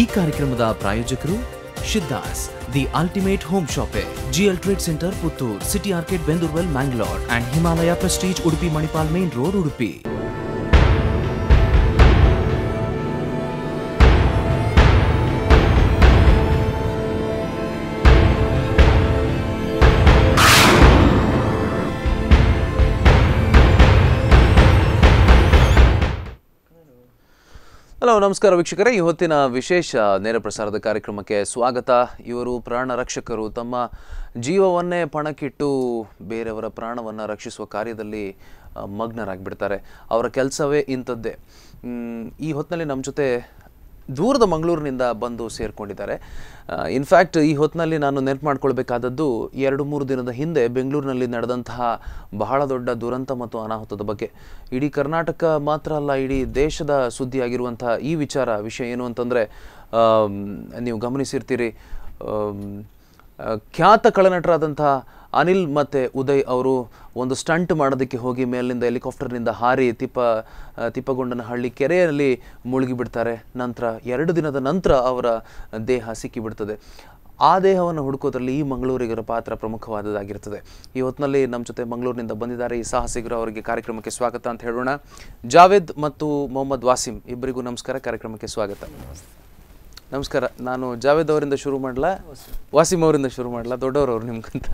ಈ ಕಾರ್ಯಕ್ರಮದ ಪ್ರಾಯೋಜಕರು Siddhas the ultimate home shoppe GL trade centre Puttur city arcade Bendoorwell Mangalore and Himalaya prestige Udupi Manipal main road Udupi hello ನಮಸ್ಕಾರ ವೀಕ್ಷಕರೇ ಇವತ್ತಿನ ವಿಶೇಷ ನೇರ ಪ್ರಸಾರದ ಕಾರ್ಯಕ್ರಮಕ್ಕೆ ಸ್ವಾಗತ ಇವರು ಪ್ರಾಣ ರಕ್ಷಕರು ತಮ್ಮ ಜೀವವನ್ನೇ ಪಣಕ್ಕಿಟ್ಟು ಬೇರೆಯವರ ಪ್ರಾಣವನ್ನು ರಕ್ಷಿಸುವ ಕಾರ್ಯದಲ್ಲಿ ಮಗ್ನರಾಗಿಬಿಡ್ತಾರೆ ಅವರ ಕೆಲಸವೇ ಇಂಥದ್ದೇ ಈ ಹೊತ್ತಿನಲ್ಲಿ ನಮ್ಮ ಜೊತೆ ದೂರದ ಮಂಗಳೂರಿನಿಂದ ಬಂದು ಸೇರಿಕೊಂಡಿದ್ದಾರೆ ಇನ್ಫ್ಯಾಕ್ಟ್ ಈ ಹೊತ್ತಿನಲ್ಲಿ ನಾನು ನೆನಪು ಮಾಡ್ಕೊಳ್ಬೇಕಾದದ್ದು ಎರಡು ಮೂರು ದಿನದ ಹಿಂದೆ ಬೆಂಗಳೂರಿನಲ್ಲಿ ನಡೆದಂತಹ ಬಹಳ ದೊಡ್ಡ ದುರಂತ ಮತ್ತು ಅನಾಹುತದ ಬಗ್ಗೆ ಇಡೀ ಕರ್ನಾಟಕ ಮಾತ್ರ ಅಲ್ಲ ಇಡೀ ದೇಶದ ಸುದ್ದಿಯಾಗಿರುವಂತಹ ಈ ವಿಚಾರ ವಿಷಯ ಏನು ಅಂತಂದರೆ ನೀವು ಗಮನಿಸಿರ್ತೀರಿ ಖ್ಯಾತ ಕಳನಟರಾದಂತಹ ಅನಿಲ್ ಮತ್ತು ಉದಯ್ ಅವರು ಒಂದು ಸ್ಟಂಟ್ ಮಾಡೋದಕ್ಕೆ ಹೋಗಿ ಮೇಲಿನಿಂದ ಹೆಲಿಕಾಪ್ಟರ್ನಿಂದ ಹಾರಿ ತಿಪ್ಪ ತಿಪ್ಪಗೊಂಡನಹಳ್ಳಿ ಕೆರೆಯಲ್ಲಿ ಮುಳುಗಿಬಿಡ್ತಾರೆ ನಂತರ ಎರಡು ದಿನದ ನಂತರ ಅವರ ದೇಹ ಸಿಕ್ಕಿಬಿಡ್ತದೆ ಆ ದೇಹವನ್ನು ಹುಡುಕೋದ್ರಲ್ಲಿ ಈ ಮಂಗಳೂರಿಗರ ಪಾತ್ರ ಪ್ರಮುಖವಾದದ್ದಾಗಿರ್ತದೆ ಈ ಹೊತ್ತಿನಲ್ಲಿ ನಮ್ಮ ಜೊತೆ ಮಂಗಳೂರಿನಿಂದ ಬಂದಿದ್ದಾರೆ ಈ ಸಾಹಸಿಗರು ಅವರಿಗೆ ಕಾರ್ಯಕ್ರಮಕ್ಕೆ ಸ್ವಾಗತ ಅಂತ ಹೇಳೋಣ ಜಾವೇದ್ ಮತ್ತು ಮೊಹಮ್ಮದ್ ವಾಸಿಂ ಇಬ್ಬರಿಗೂ ನಮಸ್ಕಾರ ಕಾರ್ಯಕ್ರಮಕ್ಕೆ ಸ್ವಾಗತ ನಮಸ್ಕಾರ ನಾನು ಜಾವೇದ್ ಅವರಿಂದ ಶುರು ಮಾಡ್ಲಾ ವಾಸಿಮ್ ಅವರಿಂದ ಶುರು ಮಾಡ್ಲಾ ದೊಡ್ಡವರು ಅವ್ರು ನಿಮ್ಗಂತ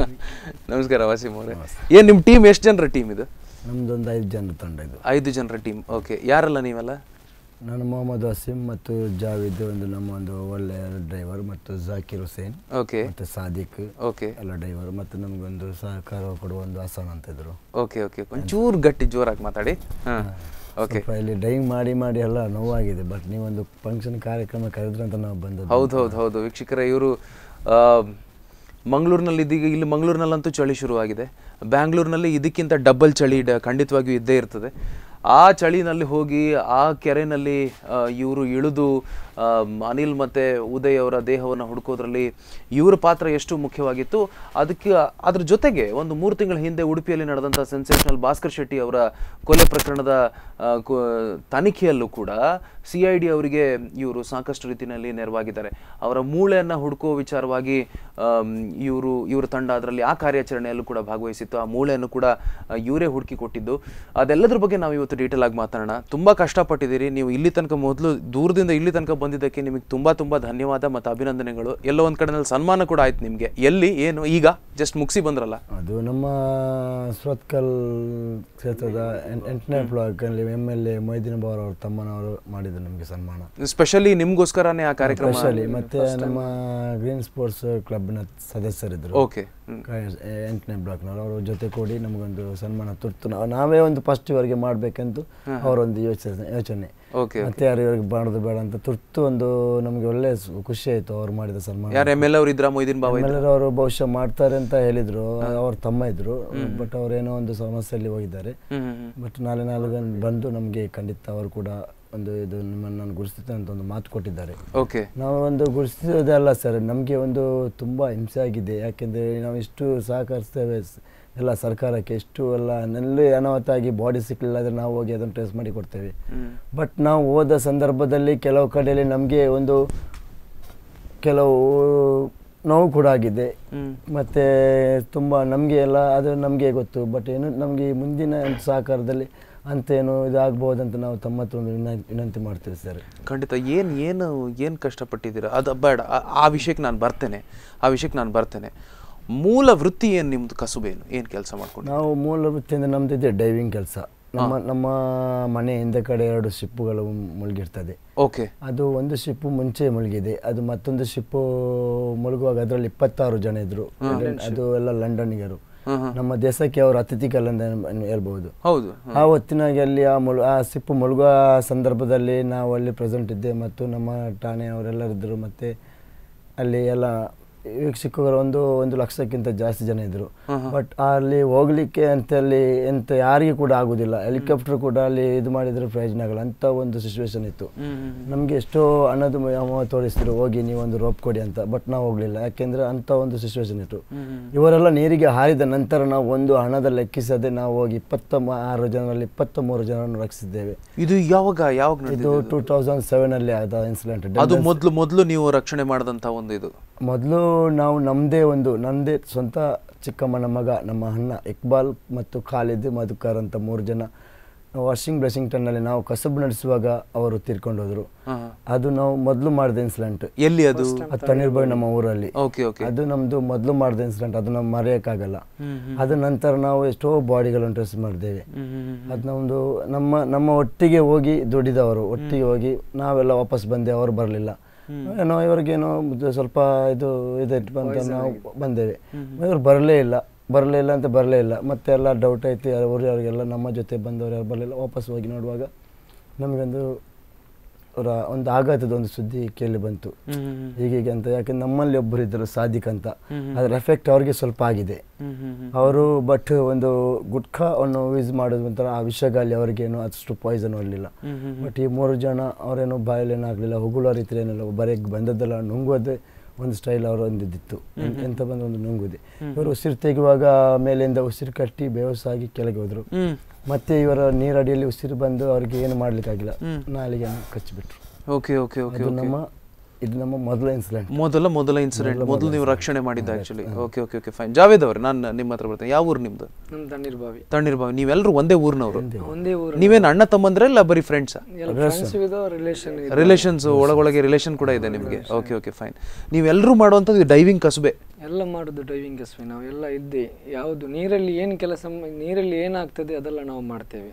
ನಮಸ್ಕಾರ ವಾಸಿಮ್ ಅವರೇ ಏನು ನಿಮ್ಮ ಟೀಮ್ ಎಷ್ಟು ಜನರ ಟೀಮ್ ಇದು ನಮ್ದೊಂದು ಐದು ಜನ ತಂಡ ಇದು ಐದು ಜನರ ಟೀಮ್ ಓಕೆ ಯಾರಲ್ಲ ನೀವೆಲ್ಲ ನಾನು ಮೊಹಮ್ಮದ್ ವಾಸಿಮ್ ಮತ್ತು ಜಾವೇದ್ ಒಂದು ನಮ್ಮ ಒಂದು ಒಳ್ಳೆಯ ಡ್ರೈವರ್ ಮತ್ತು ಜಾಕಿರ್ ಹುಸೇನ್ ಓಕೆ ಮತ್ತು ಸಾದಿಕ್ ಓಕೆ ಎಲ್ಲ ಡ್ರೈವರ್ ಮತ್ತು ನಮಗೊಂದು ಸಹಕಾರ ಕೊಡುವ ಒಂದು ಆಸನ ಅಂತ ಇದ್ರು ಓಕೆ ಓಕೆ ಒಂಚೂರು ಗಟ್ಟಿ ಜೋರಾಗಿ ಮಾತಾಡಿ ಹಾಂ ಓಕೆ ಇಲ್ಲಿ ಡ್ರೈವಿಂಗ್ ಮಾಡಿ ಮಾಡಿ ಎಲ್ಲ ನೋವಾಗಿದೆ ಬಟ್ ನೀವೊಂದು ಫಂಕ್ಷನ್ ಕಾರ್ಯಕ್ರಮ ಕರೆದ್ರು ಅಂತ ನಾವು ಬಂದದ್ದು ಹೌದು ಹೌದು ಹೌದು ವೀಕ್ಷಕರ ಇವರು ಮಂಗಳೂರಿನಲ್ಲಿ ಇದೀಗ ಇಲ್ಲಿ ಮಂಗಳೂರಿನಲ್ಲಂತೂ ಚಳಿ ಶುರುವಾಗಿದೆ ಬ್ಯಾಂಗ್ಳೂರಿನಲ್ಲಿ ಇದಕ್ಕಿಂತ ಡಬ್ಬಲ್ ಚಳಿ ಖಂಡಿತವಾಗಿಯೂ ಇದ್ದೇ ಇರ್ತದೆ ಆ ಚಳಿನಲ್ಲಿ ಹೋಗಿ ಆ ಕೆರೆಯಲ್ಲಿ ಇವರು ಇಳಿದು ಅನಿಲ್ ಮತ್ತು ಉದಯ್ ಅವರ ದೇಹವನ್ನು ಹುಡುಕೋದ್ರಲ್ಲಿ ಇವರ ಪಾತ್ರ ಎಷ್ಟು ಮುಖ್ಯವಾಗಿತ್ತು ಅದಕ್ಕೆ ಅದ್ರ ಜೊತೆಗೆ ಒಂದು ಮೂರು ತಿಂಗಳ ಹಿಂದೆ ಉಡುಪಿಯಲ್ಲಿ ನಡೆದಂಥ ಸೆನ್ಸೇಷನಲ್ ಭಾಸ್ಕರ್ ಶೆಟ್ಟಿ ಅವರ ಕೊಲೆ ಪ್ರಕರಣದ ತನಿಖೆಯಲ್ಲೂ ಕೂಡ ಸಿ ಐ ಡಿ ಅವರಿಗೆ ಇವರು ಸಾಕಷ್ಟು ರೀತಿಯಲ್ಲಿ ನೆರವಾಗಿದ್ದಾರೆ ಅವರ ಮೂಳೆಯನ್ನು ಹುಡುಕೋ ವಿಚಾರವಾಗಿ ಇವರು ಇವರ ತಂಡ ಅದರಲ್ಲಿ ಆ ಕಾರ್ಯಾಚರಣೆಯಲ್ಲೂ ಕೂಡ ಭಾಗವಹಿಸಿತ್ತು ಆ ಮೂಳೆಯನ್ನು ಕೂಡ ಇವರೇ ಹುಡುಕಿ ಕೊಟ್ಟಿದ್ದು ಅದೆಲ್ಲದ್ರ ಬಗ್ಗೆ ನಾವು ಇವತ್ತು ಡೀಟೇಲ್ ಆಗಿ ಮಾತಾಡೋಣ ತುಂಬ ಕಷ್ಟಪಟ್ಟಿದ್ದೀರಿ ನೀವು ಇಲ್ಲಿ ತನಕ ಮೊದಲು ದೂರದಿಂದ ಇಲ್ಲಿ ತನಕ ಬಂದಿದ್ದಕ್ಕೆ ನಿಮಗೆ ತುಂಬ ತುಂಬ ಧನ್ಯವಾದ ಮತ್ತು ಅಭಿನಂದನೆಗಳು ಎಲ್ಲೋ ಒಂದು ಕಡೆಯಲ್ಲಿ ಸನ್ಮಾನ ಕೂಡ ಆಯ್ತು ನಿಮಗೆ ಎಲ್ಲಿ ಏನು ಈಗ ಜಸ್ಟ್ ಮುಗಿಸಿ ಬಂದ್ರಲ್ಲ ಅದು ನಮ್ಮ ಸ್ವತ್ಕಲ್ ಕ್ಷೇತ್ರದ ಎಂಟನೇ block M L A Moidin Bava ಅವರು ತಮ್ಮನವರು ಮಾಡಿದ್ರು ನಮಗೆ ಸನ್ಮಾನ ಸ್ಪೆಷಲಿ ನಿಮಗೋಸ್ಕರನೇ ಆ ಕಾರ್ಯಕ್ರಮ ಮತ್ತೆ ನಮ್ಮ ಗ್ರೀನ್ ಸ್ಪೋರ್ಟ್ಸ್ ಕ್ಲಬ್ನ ಸದಸ್ಯರಿದ್ದರು ಓಕೆ ಎಂಟನೇ ಬ್ಲಾಕ್ನವರು ಅವರ ಜೊತೆ ಕೂಡಿ ನಮಗೊಂದು ಸನ್ಮಾನ ತುರ್ತು ನಾವೇ ಒಂದು ಫಸ್ಟ್ ಇವರಿಗೆ ಮಾಡಬೇಕಂತೂ ಅವರೊಂದು ಯೋಚನೆ ಯೋಚನೆ ಮತ್ತೆ ಯಾರು ಇವ್ರಿಗೆ ಬೇಡ ಅಂತ ತುರ್ತು ಒಂದು ನಮಗೆ ಒಳ್ಳೆ ಖುಷಿ ಆಯ್ತು ಅವ್ರು ಮಾಡಿದ ಸನ್ಮಾನ ಅವರು ಬಹುಶಃ ಮಾಡ್ತಾರೆ ಅಂತ ಹೇಳಿದ್ರು ಅವ್ರ ತಮ್ಮ ಇದ್ರು ಬಟ್ ಅವರೇನೋ ಒಂದು ಸಮಸ್ಯೆಯಲ್ಲಿ ಹೋಗಿದ್ದಾರೆ ಬಟ್ ನಾಳೆ ನಾಲ್ಕು ಬಂದು ನಮಗೆ ಖಂಡಿತ ಅವರು ಕೂಡ ಒಂದು ಇದು ನಿಮ್ಮನ್ನ ನಾನು ಅಂತ ಒಂದು ಮಾತು ಕೊಟ್ಟಿದ್ದಾರೆ ಓಕೆ ನಾವು ಒಂದು ಅಲ್ಲ ಸರ್ ನಮಗೆ ಒಂದು ತುಂಬಾ ಹಿಂಸೆ ಆಗಿದೆ ಯಾಕೆಂದ್ರೆ ನಾವು ಇಷ್ಟು ಸಹಕರಿಸ್ತೇವೆ ಎಲ್ಲ ಸರ್ಕಾರಕ್ಕೆ ಎಷ್ಟು ಎಲ್ಲ ನೆಲ್ಲಿ ಅನಾಹುತಾಗಿ ಬಾಡಿ ಸಿಕ್ಕಲಿಲ್ಲ ಅಂದರೆ ನಾವು ಹೋಗಿ ಅದನ್ನು ಟ್ರೇಸ್ ಮಾಡಿ ಕೊಡ್ತೇವೆ ಬಟ್ ನಾವು ಹೋದ ಸಂದರ್ಭದಲ್ಲಿ ಕೆಲವು ಕಡೆಯಲ್ಲಿ ನಮಗೆ ಒಂದು ಕೆಲವು ನೋವು ಕೂಡ ಆಗಿದೆ ಮತ್ತು ತುಂಬ ನಮಗೆ ಎಲ್ಲ ಅದು ನಮಗೆ ಗೊತ್ತು ಬಟ್ ಏನು ನಮಗೆ ಮುಂದಿನ ಸಹಕಾರದಲ್ಲಿ ಅಂತೇನು ಇದಾಗಬಹುದಂತ ನಾವು ತಮ್ಮ ಹತ್ರ ಒಂದು ವಿನಂತಿ ಮಾಡ್ತೀವಿ ಸರ್ ಖಂಡಿತ ಏನು ಏನು ಏನು ಕಷ್ಟಪಟ್ಟಿದ್ದೀರಾ ಅದು ಬೇಡ ಆ ವಿಷಯಕ್ಕೆ ನಾನು ಬರ್ತೇನೆ ಆ ವಿಷಯಕ್ಕೆ ನಾನು ಬರ್ತೇನೆ ಮೂಲ ವೃತ್ತಿ ಏನು ನಿಮ್ಮದು ಕಸುಬೇನು ಏನು ಕೆಲಸ ಮಾಡ್ಕೊಂಡು ನಾವು ಮೂಲ ವೃತ್ತಿ ನಮ್ದು ಇದೆ ಡೈವಿಂಗ್ ಕೆಲಸ ನಮ್ಮ ನಮ್ಮ ಮನೆ ಹಿಂದೆ ಕಡೆ ಎರಡು ಶಿಪ್ಪುಗಳು ಮುಳುಗಿರ್ತದೆ ಓಕೆ ಅದು ಒಂದು ಶಿಪ್ಪು ಮುಂಚೆ ಮುಳುಗಿದೆ ಅದು ಮತ್ತೊಂದು ಶಿಪ್ಪು ಮುಳುಗುವಾಗ ಅದರಲ್ಲಿ ಇಪ್ಪತ್ತಾರು ಜನ ಇದ್ರು ಅದು ಎಲ್ಲ ಲಂಡನ್ಗರು ನಮ್ಮ ದೇಶಕ್ಕೆ ಅವರು ಅತಿಥಿ ಕಲ್ಲಂದ ಹೇಳ್ಬಹುದು ಹೌದು ಆ ಹೊತ್ತಿನಾಗೆ ಅಲ್ಲಿ ಆ ಮುಳು ಆ ಸಿಪ್ಪು ಮುಳುಗುವ ಸಂದರ್ಭದಲ್ಲಿ ನಾವು ಅಲ್ಲಿ ಪ್ರೆಸೆಂಟ್ ಇದ್ದೆ ಮತ್ತು ನಮ್ಮ ಠಾಣೆ ಅವರೆಲ್ಲರಿದ್ದರು ಮತ್ತೆ ಅಲ್ಲಿ ಎಲ್ಲ ವೀಕ್ಷಕರು ಒಂದು ಒಂದು ಲಕ್ಷಕ್ಕಿಂತ ಜಾಸ್ತಿ ಜನ ಇದ್ದರು ಬಟ್ ಅಲ್ಲಿ ಹೋಗ್ಲಿಕ್ಕೆ ಅಂತಲ್ಲಿ ಎಂತ ಯಾರಿಗೂ ಕೂಡ ಆಗುದಿಲ್ಲ ಹೆಲಿಕಾಪ್ಟರ್ ಕೂಡ ಅಲ್ಲಿ ಇದು ಮಾಡಿದ್ರೆ ಪ್ರಯೋಜನ ಆಗಲ್ಲ ಅಂತ ಒಂದು ಸಿಚುವೇಶನ್ ಇತ್ತು ನಮ್ಗೆ ಎಷ್ಟೋ ಹಣದ ತೋರಿಸಿದ್ರು ಹೋಗಿ ನೀವೊಂದು ರೋಪ್ ಕೊಡಿ ಅಂತ ಬಟ್ ನಾವು ಹೋಗ್ಲಿಲ್ಲ ಯಾಕೆಂದ್ರೆ ಅಂತ ಒಂದು ಸಿಚುವೇಶನ್ ಇತ್ತು ಇವರೆಲ್ಲ ನೀರಿಗೆ ಹಾರಿದ ನಂತರ ನಾವು ಒಂದು ಹಣದ ಲೆಕ್ಕಿಸದೆ ನಾವು ಹೋಗಿ ಇಪ್ಪತ್ತ ಆರು ಜನರಲ್ಲಿ ಇಪ್ಪತ್ತ ಮೂರು ಜನರನ್ನು ರಕ್ಷಿಸಿದ್ದೇವೆ ಇದು ಯಾವಾಗ ಯಾವಾಗ ಇದು ಟೂ ತೌಸಂಡ್ ಸೆವೆನ್ ಅಲ್ಲಿ ಆದ ಇನ್ಸಿಡೆಂಟ್ ಅದು ಮೊದಲು ಮೊದಲು ನೀವು ರಕ್ಷಣೆ ಮಾಡಿದಂತ ಒಂದು ಇದು ಮೊದಲು ನಾವು ನಮ್ಮದೇ ಒಂದು ನಂದೇ ಸ್ವಂತ ಚಿಕ್ಕಮ್ಮನ ಮಗ ನಮ್ಮ ಅಣ್ಣ ಇಕ್ಬಾಲ್ ಮತ್ತು ಖಾಲಿದ್ ಮಧುಕರ್ ಅಂತ ಮೂರು ಜನ ವಾಷಿಂಗ್ ನಲ್ಲಿ ನಾವು ಕಸಬು ನಡೆಸುವಾಗ ಅವರು ತೀರ್ಕೊಂಡು ಹೋದರು ಅದು ನಾವು ಮೊದಲು ಮಾಡಿದ ಇನ್ಸಿಡೆಂಟ್ ಎಲ್ಲಿ ಅದು ತಣ್ಣೀರ್ಬಾವಿ ನಮ್ಮ ಊರಲ್ಲಿ ಅದು ನಮ್ಮದು ಮೊದಲು ಮಾಡಿದ ಇನ್ಸಿಡೆಂಟ್ ಅದು ನಾವು ಮರೆಯೋಕ್ಕಾಗಲ್ಲ ಅದು ನಂತರ ನಾವು ಎಷ್ಟೋ ಬಾಡಿಗಳನ್ನು ಟ್ರೆಸ್ ಮಾಡಿದ್ದೇವೆ ಅದು ನಮ್ಮದು ನಮ್ಮ ನಮ್ಮ ಒಟ್ಟಿಗೆ ಹೋಗಿ ದುಡಿದವರು ಒಟ್ಟಿಗೆ ಹೋಗಿ ನಾವೆಲ್ಲ ವಾಪಸ್ ಬಂದೆ ಅವರು ಬರಲಿಲ್ಲ ಏನೋ ಇವ್ರಿಗೇನೋ ಸ್ವಲ್ಪ ಇದು ಇದು ಬಂತ ನಾವು ಬಂದೇವೆ ಇವ್ರು ಬರಲೇ ಇಲ್ಲ ಬರಲೇ ಇಲ್ಲ ಅಂತ ಬರಲೇ ಇಲ್ಲ ಮತ್ತೆ ಎಲ್ಲ ಡೌಟ್ ಐತಿ ಅವ್ರಿಗೆಲ್ಲ ಅವರಿಗೆಲ್ಲ ನಮ್ಮ ಜೊತೆ ಬಂದವ್ರು ಯಾರು ಬರಲಿಲ್ಲ ವಾಪಸ್ ಹೋಗಿ ನೋಡುವಾಗ ನಮಗೊಂದು ಅವರ ಒಂದು ಆಘಾತದ ಒಂದು ಸುದ್ದಿ ಕೇಳಿ ಬಂತು ಹೀಗೆ ಅಂತ ಯಾಕಂದ್ರೆ ನಮ್ಮಲ್ಲಿ ಒಬ್ಬರು ಇದ್ದರು ಸಾದಿಕ್ ಅಂತ ಅದರ ಎಫೆಕ್ಟ್ ಅವ್ರಿಗೆ ಸ್ವಲ್ಪ ಆಗಿದೆ ಅವರು ಬಟ್ ಒಂದು ಗುಟ್ಕಾ ಅನ್ನು ಯೂಸ್ ಮಾಡೋದು ಒಂಥರ ಆ ವಿಷಗಾಲಿ ಅವ್ರಿಗೇನು ಅಷ್ಟು ಪಾಯ್ಸನ್ ಆಗಲಿಲ್ಲ ಬಟ್ ಈ ಮೂರು ಜನ ಅವರೇನೋ ಬಾಯಲ್ಲೇನೂ ಆಗಲಿಲ್ಲ ಹೊಗುಳೋ ರೀತಿ ಏನಿಲ್ಲ ಬರೀ ಬಂದದ್ದಲ್ಲ ನುಂಗೋದೇ ಒಂದು ಸ್ಟೈಲ್ ಅವರು ಒಂದಿದ್ದಿತ್ತು ಎಂತ ಬಂದು ಒಂದು ನುಂಗುದೆ ಇವರು ಉಸಿರು ತೆಗೆಯುವಾಗ ಮೇಲಿಂದ ಉಸಿರು ಕಟ್ಟಿ ಬೇವಸಾಗಿ ಕೆಳಗೆ ಹೋದ್ರು ಮತ್ತೆ ಇವರ ನೀರಡಿಯಲ್ಲಿ ಉಸಿರು ಬಂದು ಅವ್ರಿಗೆ ಏನು ಮಾಡ್ಲಿಕ್ಕಾಗಿಲ್ಲ ನಾಲಿಗೆ ಕಚ್ಚಿಬಿಟ್ರು ಓಕೆ ಓಕೆ ಓಕೆ ನಮ್ಮ ಇದು ನಮ್ಮ ಮೊದಲ ಇನ್ಸಿಡೆಂಟ್ ಮೊದಲ ಮೊದಲ ಇನ್ಸಿಡೆಂಟ್ ಮೊದಲು ನೀವು ರಕ್ಷಣೆ ಮಾಡಿದ್ದ actually okay okay okay fine Javed ಅವ್ರೆ ನಾನು ನಿಮ್ಮ ಹತ್ರ ಬರ್ತೇನೆ ಯಾವ ಊರು ನಿಮ್ದು ತಣ್ಣೀರ್ಬಾವಿ ತಣ್ಣೀರ್ಬಾವಿ ನೀವೆಲ್ಲರೂ ಒಂದೇ ಊರಿನವರು ಒಂದೇ ಊರು ನೀವೇನು ಅಣ್ಣ ತಮ್ಮಂದ್ರೆ ಇಲ್ಲ ಬರೀ ಫ್ರೆಂಡ್ಸ್ ರಿಲೇಷನ್ ರಿಲೇಷನ್ಸ್ ಒಳಗೊಳಗೆ ರಿಲೇಷನ್ ಕೂಡ ಇದೆ ನಿಮಗೆ ಓಕೆ ಓಕೆ ಫೈನ್ ನೀವೆಲ್ಲರೂ ಮಾಡುವಂಥದ್ದು ಡೈವಿಂಗ್ ಕಸಬೆ ಎಲ್ಲ ಮಾಡೋದು ಡ್ರೈವಿಂಗ್ ಅಸ್ವಿ ನಾವು ಎಲ್ಲ ಇದ್ದೇ ಯಾವುದು ನೀರಲ್ಲಿ ಏನು ಕೆಲಸ ನೀರಲ್ಲಿ ಏನಾಗ್ತದೆ ಅದೆಲ್ಲ ನಾವು ಮಾಡ್ತೇವೆ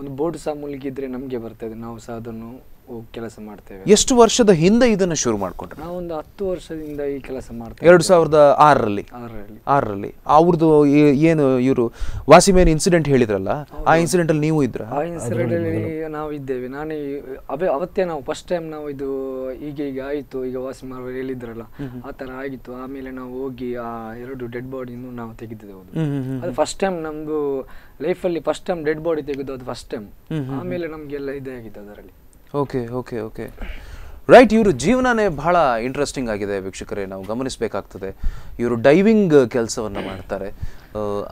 ಒಂದು ಬೋಟ್ ಸಹ ಮುಳುಗಿದ್ರೆ ನಮಗೆ ಬರ್ತದೆ ನಾವು ಸಹ ಅದನ್ನು ಕೆಲಸ ಮಾಡ್ತೇವೆ ಎಷ್ಟು ವರ್ಷದ ಹಿಂದೆ ಇದನ್ನ ಶುರು ಮಾಡ್ಕೊಂಡ್ರೆ ನಾವು ಒಂದು ಹತ್ತು ವರ್ಷದಿಂದ ಈ ಕೆಲಸ ಮಾಡ್ತೇವೆ ಎರಡು ಸಾವಿರದ ಆರರಲ್ಲಿ ಆರರಲ್ಲಿ ಅವ್ರದ್ದು ಏನು ಇವರು ವಾಸಿಮೇನ್ ಇನ್ಸಿಡೆಂಟ್ ಹೇಳಿದ್ರಲ್ಲ ಆ ಇನ್ಸಿಡೆಂಟ್ ಅಲ್ಲಿ ನೀವು ಇದ್ರ ಆ ಇನ್ಸಿಡೆಂಟ್ ಅಲ್ಲಿ ನಾವು ಇದ್ದೇವೆ ನಾನು ಅವೇ ಅವತ್ತೇ ನಾವು ಫಸ್ಟ್ ಟೈಮ್ ನಾವು ಇದು ಈಗ ಈಗ ಆಯಿತು ಈಗ ವಾಸಿಮ ಹೇಳಿದ್ರಲ್ಲ ಆ ತರ ಆಗಿತ್ತು ಆಮೇಲೆ ನಾವು ಹೋಗಿ ಆ ಎರಡು ಡೆಡ್ ಬಾಡಿನೂ ನಾವು ತೆಗೆದಿದ್ದೆವು ಅದು ಫಸ್ಟ್ ಟೈಮ್ ಲೈಫ್ ಅಲ್ಲಿ ಫಸ್ಟ್ ಟೈಮ್ ಡೆಡ್ ಬಾಡಿ ತೆಗೆದು ಅದು ಫಸ್ಟ್ ಟೈಮ್ ಆಮೇಲೆ ನಮಗೆಲ್ಲ ಇದಾಗಿತ್ತು ಅದರಲ್ಲಿ ಓಕೆ ಓಕೆ ಓಕೆ ರೈಟ್ ಇವರು ಜೀವನನೇ ಬಹಳ ಇಂಟ್ರೆಸ್ಟಿಂಗ್ ಆಗಿದೆ ವೀಕ್ಷಕರೇ ನಾವು ಗಮನಿಸಬೇಕಾಗ್ತದೆ ಇವರು ಡೈವಿಂಗ್ ಕೆಲಸವನ್ನು ಮಾಡ್ತಾರೆ